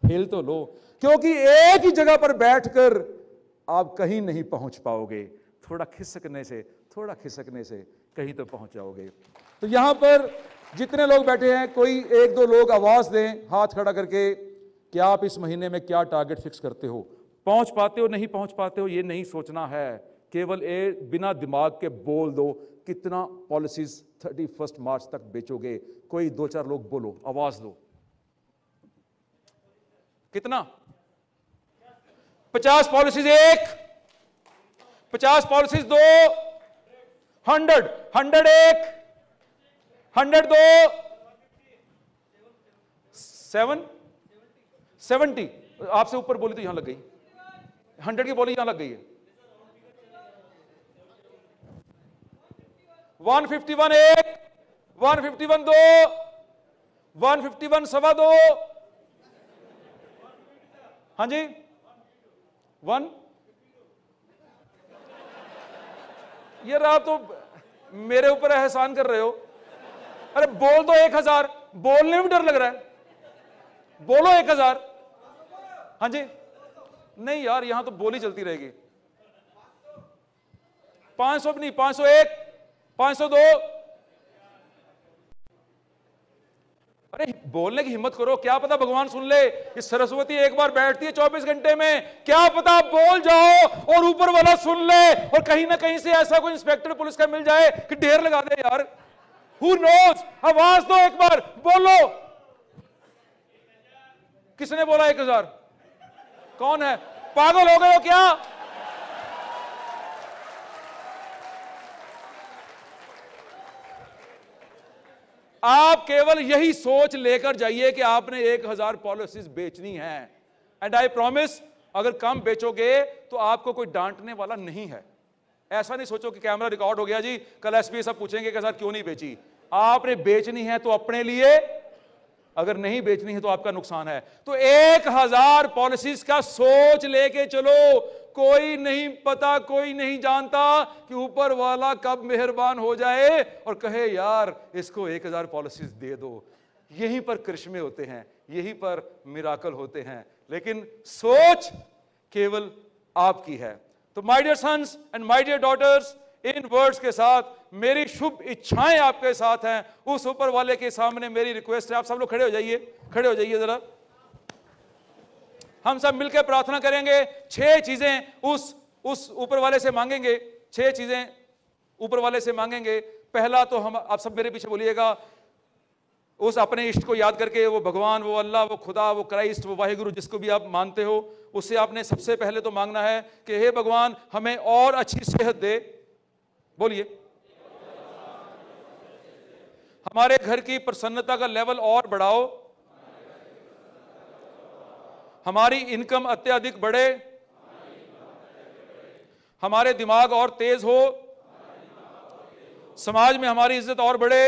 हिल तो लो क्योंकि एक ही जगह पर बैठकर आप कहीं नहीं पहुंच पाओगे थोड़ा खिसकने से थोड़ा खिसकने से कहीं तो पहुंच जाओगे तो यहां पर जितने लोग बैठे हैं कोई एक दो लोग आवाज दें हाथ खड़ा करके कि आप इस महीने में क्या टारगेट फिक्स करते हो पहुंच पाते हो नहीं पहुंच पाते हो ये नहीं सोचना है केवल ए बिना दिमाग के बोल दो कितना पॉलिसीज थर्टी फर्स्ट मार्च तक बेचोगे कोई दो चार लोग बोलो आवाज दो कितना पचास पॉलिसीज एक पचास पॉलिसीज दो हंड्रेड हंड्रेड एक हंड्रेड दो सेवन सेवनटी आपसे ऊपर बोली तो यहां लग गई हंड्रेड की बोली यहां लग गई है वन फिफ्टी वन एक वन फिफ्टी वन दो वन फिफ्टी वन सवा दो हाँ जी वन यार आप तो मेरे ऊपर एहसान कर रहे हो अरे बोल दो एक हजार बोलने में डर लग रहा है बोलो एक हजार हाँ जी नहीं यार यहां तो बोली चलती रहेगी पांच सौ नहीं पांच सौ एक पांच सौ दो अरे बोलने की हिम्मत करो क्या पता भगवान सुन ले कि सरस्वती एक बार बैठती है चौबीस घंटे में क्या पता बोल जाओ और ऊपर वाला सुन ले और कहीं ना कहीं से ऐसा कोई इंस्पेक्टर पुलिस का मिल जाए कि ढेर लगा दे यार हु नोज आवाज दो एक बार बोलो किसने बोला एक हजार कौन है पागल हो गए हो क्या आप केवल यही सोच लेकर जाइए कि आपने एक हजार पॉलिसीज बेचनी है एंड आई प्रॉमिस अगर कम बेचोगे तो आपको कोई डांटने वाला नहीं है ऐसा नहीं सोचो कि कैमरा रिकॉर्ड हो गया जी कल एसपी सब पूछेंगे कि सर क्यों नहीं बेची आपने बेचनी है तो अपने लिए अगर नहीं बेचनी है तो आपका नुकसान है तो एक हजार पॉलिसीज का सोच लेके चलो कोई नहीं पता कोई नहीं जानता कि ऊपर वाला कब मेहरबान हो जाए और कहे यार इसको एक हजार पॉलिसीज दे दो यहीं पर करिश्मे होते हैं यहीं पर मिराकल होते हैं लेकिन सोच केवल आपकी है तो my dear sons and my dear daughters इन वर्ड्स के साथ मेरी शुभ इच्छाएं आपके साथ हैं उस ऊपर वाले के सामने मेरी रिक्वेस्ट है आप सब लोग खड़े हो जाइए खड़े हो जाइए जरा हम सब मिलकर प्रार्थना करेंगे छह चीजें उस उस ऊपर वाले से मांगेंगे छह चीजें ऊपर वाले से मांगेंगे पहला तो हम आप सब मेरे पीछे बोलिएगा उस अपने इष्ट को याद करके वो भगवान वो अल्लाह वो खुदा वो क्राइस्ट वो वाहिगुरु जिसको भी आप मानते हो उससे आपने सबसे पहले तो मांगना है कि हे भगवान हमें और अच्छी सेहत दे बोलिए हमारे घर की प्रसन्नता का लेवल और बढ़ाओ हमारी इनकम अत्यधिक बढ़े हमारे दिमाग और तेज हो समाज में हमारी इज्जत और बढ़े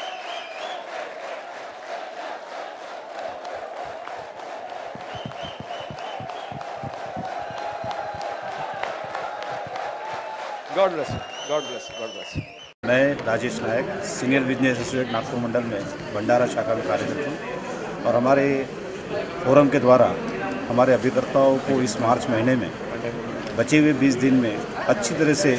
God bless God bless God bless मैं Rajesh Nayak senior business associate Nagpur मंडल में भंडारा शाखा में कार्यरत हूँ और हमारे फोरम के द्वारा हमारे अभिकर्ताओं को इस मार्च महीने में बचे हुए 20 दिन में अच्छी तरह से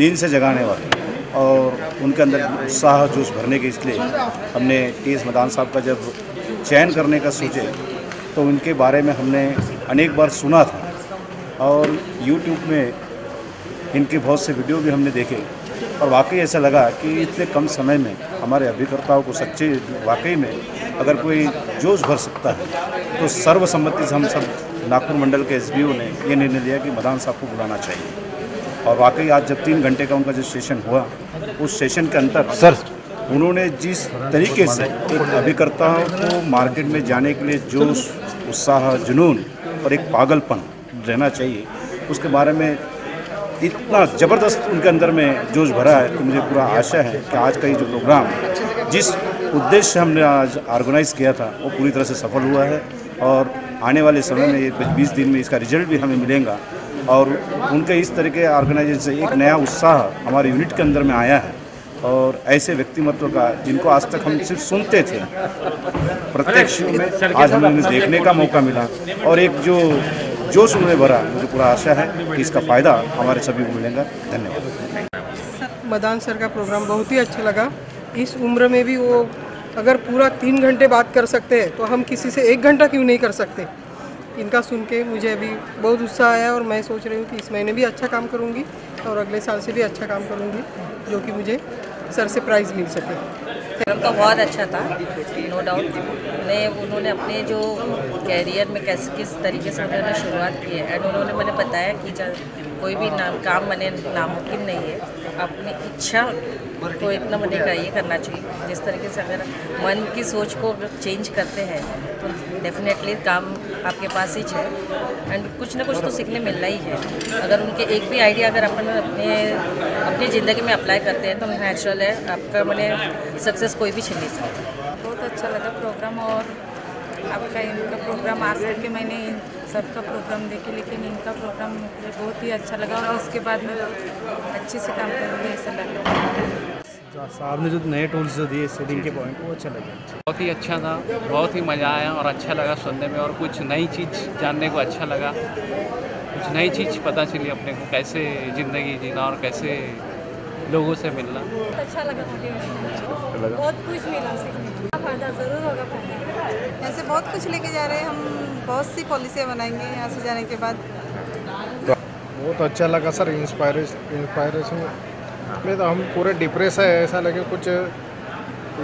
नींद से जगाने वाले और उनके अंदर उत्साह जोश भरने के इसलिए हमने टी एस मदान साहब का जब चयन करने का सोचे तो उनके बारे में हमने अनेक बार सुना था और यूट्यूब में इनके बहुत से वीडियो भी हमने देखे और वाकई ऐसा लगा कि इतने कम समय में हमारे अभिकर्ताओं को सच्चे वाकई में अगर कोई जोश भर सकता है तो सर्वसम्मति से हम सब नागपुर मंडल के एस ने ये निर्णय लिया कि मदान साहब को बुलाना चाहिए और वाकई आज जब तीन घंटे का उनका जो सेशन हुआ उस सेशन के अंतर सर उन्होंने जिस तरीके से एक अभिकर्ताओं को मार्केट में जाने के लिए जोश उत्साह जुनून और एक पागलपन रहना चाहिए उसके बारे में इतना ज़बरदस्त उनके अंदर में जोश भरा है तो मुझे पूरा आशा है कि आज का ये जो प्रोग्राम जिस उद्देश्य हमने आज ऑर्गेनाइज किया था वो पूरी तरह से सफल हुआ है और आने वाले समय में ये बीस दिन में इसका रिजल्ट भी हमें मिलेगा और उनके इस तरह के ऑर्गेनाइजेशन से एक नया उत्साह हमारे यूनिट के अंदर में आया है और ऐसे व्यक्तिमत्व का जिनको आज तक हम सिर्फ सुनते थे प्रत्यक्ष में आज हमें देखने का मौका मिला और एक जो जोश उन्होंने भरा मुझे पूरा आशा है कि इसका फ़ायदा हमारे सभी को मिलेगा धन्यवाद मदान सर का प्रोग्राम बहुत ही अच्छा लगा इस उम्र में भी वो अगर पूरा तीन घंटे बात कर सकते हैं तो हम किसी से एक घंटा क्यों नहीं कर सकते इनका सुन के मुझे अभी बहुत उत्साह आया और मैं सोच रही हूँ कि इस महीने भी अच्छा काम करूँगी और अगले साल से भी अच्छा काम करूँगी जो कि मुझे सर से प्राइज़ मिल सके तो बहुत अच्छा था नो डाउट ने उन्होंने अपने जो कैरियर में कैसे किस तरीके से उन्होंने शुरुआत की है एंड उन्होंने मैंने बताया कि कोई भी नाम काम मैंने नामुमकिन नहीं है अपनी इच्छा को इतना मैंने का ये करना चाहिए जिस तरीके से अगर मन की सोच को अगर चेंज करते हैं तो डेफिनेटली काम आपके पास ही है एंड कुछ ना कुछ तो सीखने मिलना ही है अगर उनके एक भी आइडिया अगर अपन अपने अपनी ज़िंदगी में अप्लाई करते हैं तो नेचुरल है आपका मैंने सक्सेस कोई भी छीन नहीं सकता अच्छा लगा प्रोग्राम और आपका इनका प्रोग्राम आज करके मैंने इन सबका प्रोग्राम देखे लेकिन इनका प्रोग्राम मुझे बहुत ही अच्छा लगा और इसके बाद मैं अच्छे से काम करूँगी ऐसा लग साहब ने जो नए टूल्स जो दिए सेटिंग के पॉइंट वो अच्छा लगा बहुत ही अच्छा था बहुत ही मज़ा आया और अच्छा लगा सुनने में और कुछ नई चीज़ जानने को अच्छा लगा कुछ नई चीज़ पता चली अपने को कैसे ज़िंदगी जीना और कैसे लोगों से मिलना अच्छा लगा मुझे अच्छा बहुत कुछ मिला सीखने फायदा ज़रूर होगा फायदा ऐसे बहुत कुछ लेके जा रहे हैं हम बहुत सी पॉलिसियाँ बनाएंगे यहाँ से जाने के बाद तो बहुत अच्छा लगा सर इंस्पायरेशन में तो हम पूरे डिप्रेस है ऐसा लगे कुछ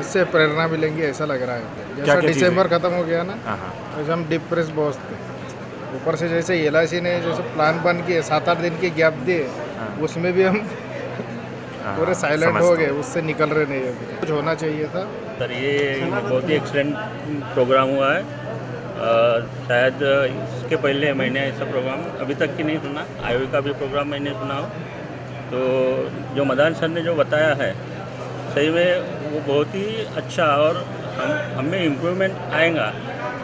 इससे प्रेरणा मिलेंगी ऐसा लग रहा है जैसा दिसंबर ख़त्म हो गया ना वैसे हाँ, हाँ। हम डिप्रेस बहुत थे ऊपर से जैसे एल ने जैसे प्लान बन के सात आठ दिन की गैप दिए हाँ। उसमें भी हम हाँ, पूरे साइलेंट हो गए उससे निकल रहे नहीं अभी कुछ होना चाहिए था सर ये बहुत ही एक्सीडेंट प्रोग्राम हुआ है शायद इसके पहले मैंने ऐसा प्रोग्राम अभी तक की नहीं सुना आयोग का भी प्रोग्राम मैंने सुना हो तो जो मदान सर ने जो बताया है सही में वो बहुत ही अच्छा और हम हमें इम्प्रूवमेंट आएगा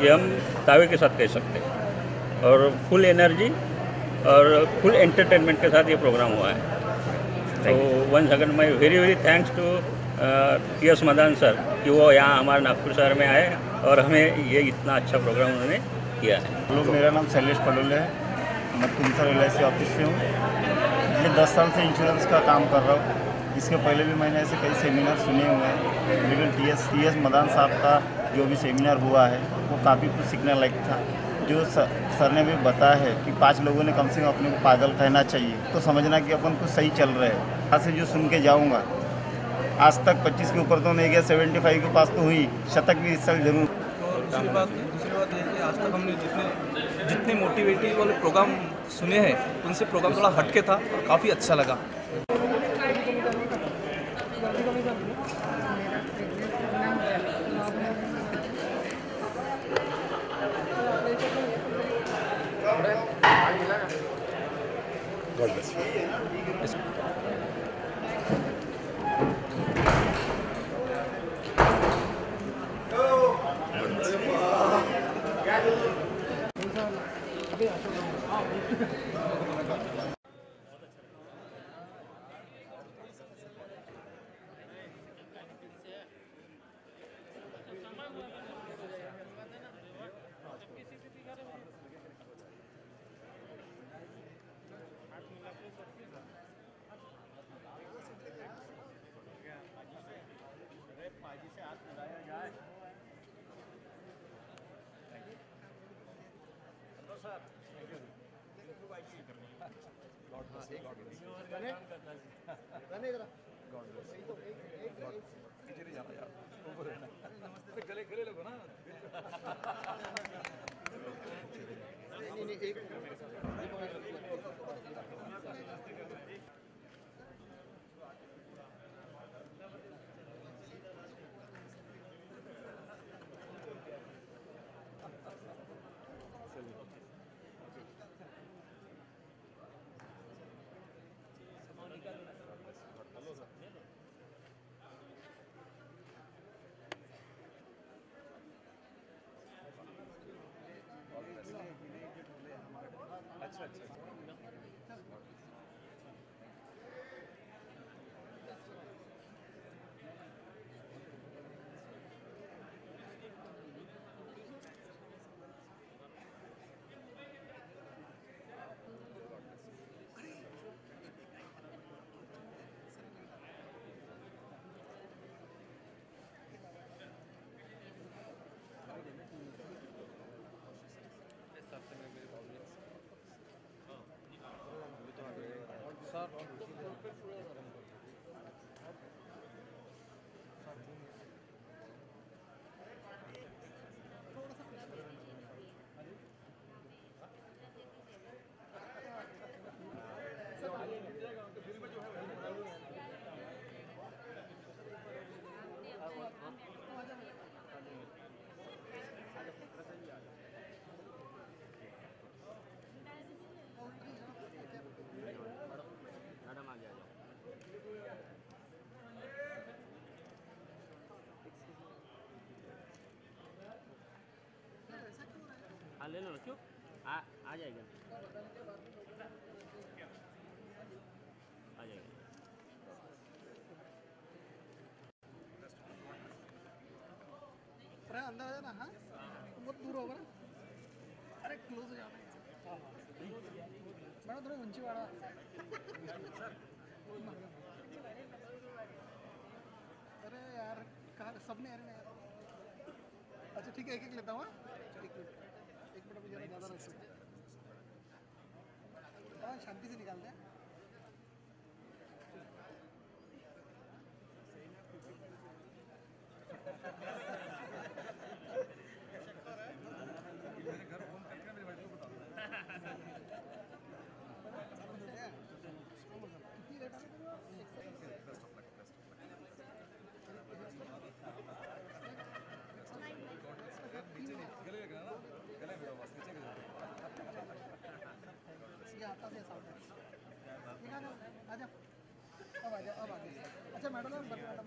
ये हम दावे के साथ कह सकते हैं और फुल एनर्जी और फुल एंटरटेनमेंट के साथ ये प्रोग्राम हुआ है so one second my very very thanks to T S Madan sir कि वो यहाँ हमारे नागपुर शहर में आए और हमें ये इतना अच्छा प्रोग्राम उन्होंने किया है लोग मेरा नाम शैलेश पडोल है मैं तुमसर एल ऑफिस e से हूँ मैं दस साल से इंश्योरेंस का काम कर रहा हूँ इसके पहले भी मैंने ऐसे कई सेमिनार सुने हुए हैं लेकिन T S T S Madan साहब का जो भी सेमिनार हुआ है वो काफ़ी कुछ सीखने लायक था जो सर, सर ने भी बताया है कि पांच लोगों ने कम से कम अपने को पागल कहना चाहिए तो समझना कि अपन को सही चल रहे है यहाँ से जो सुन के जाऊँगा आज तक 25 के ऊपर तो नहीं गया 75 के पास तो हुई शतक भी इस साल जरूर दूसरी बात दूसरी बात कि आज तक हमने जितने जितने मोटिवेटिव वाले प्रोग्राम सुने हैं उनसे प्रोग्राम थोड़ा हटके था और काफ़ी अच्छा लगा It's Perfect railroad. हाँ ले लो ना क्यों आ आ जाएगा आ जाएगा अंदर आ जाना हाँ बहुत दूर होगा अरे क्लोज हो जाना मैडम थोड़ा उंची वाड़ा अरे यार कहा सबने अरे अच्छा ठीक है एक एक लेता हूँ एक मिनट शांति से निकालते हैं ಮಾಡಲ್ಲ ಬರ್ಬೇಡ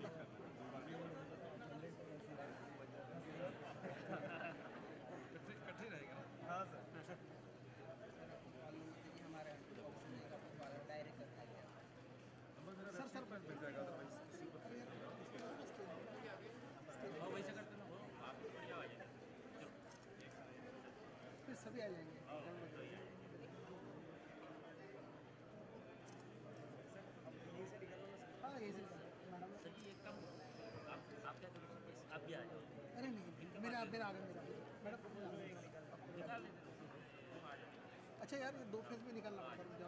मैडम अच्छा यार दो फेज में निकलना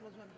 close one.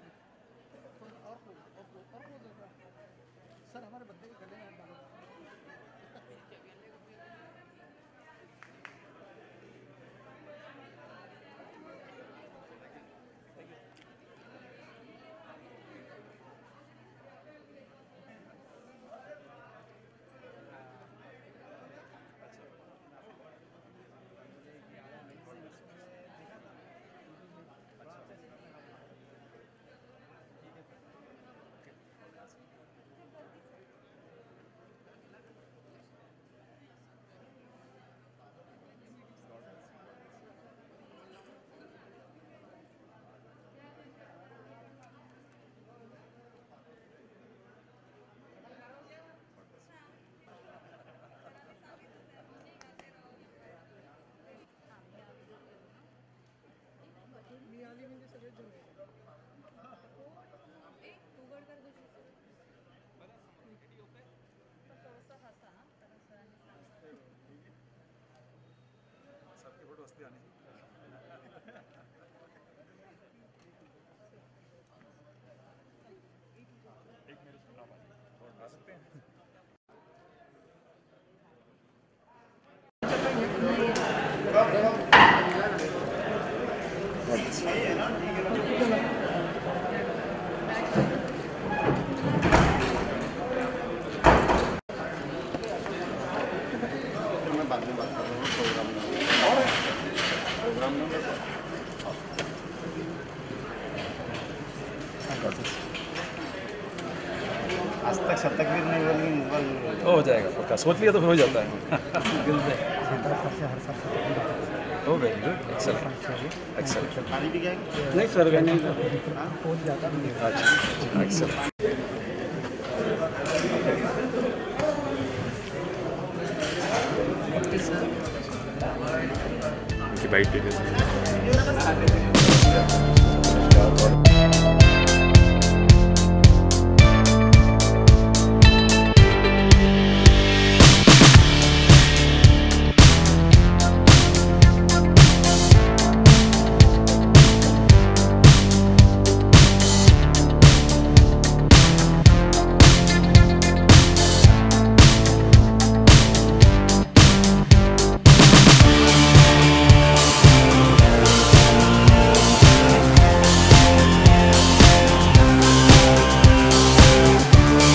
Thank you. सोच लिया तो फिर हो जाता है oh very good excellent excellent नहीं सर हाँ? अच्छा एक्सेलेंट अच्छा, अच्छा।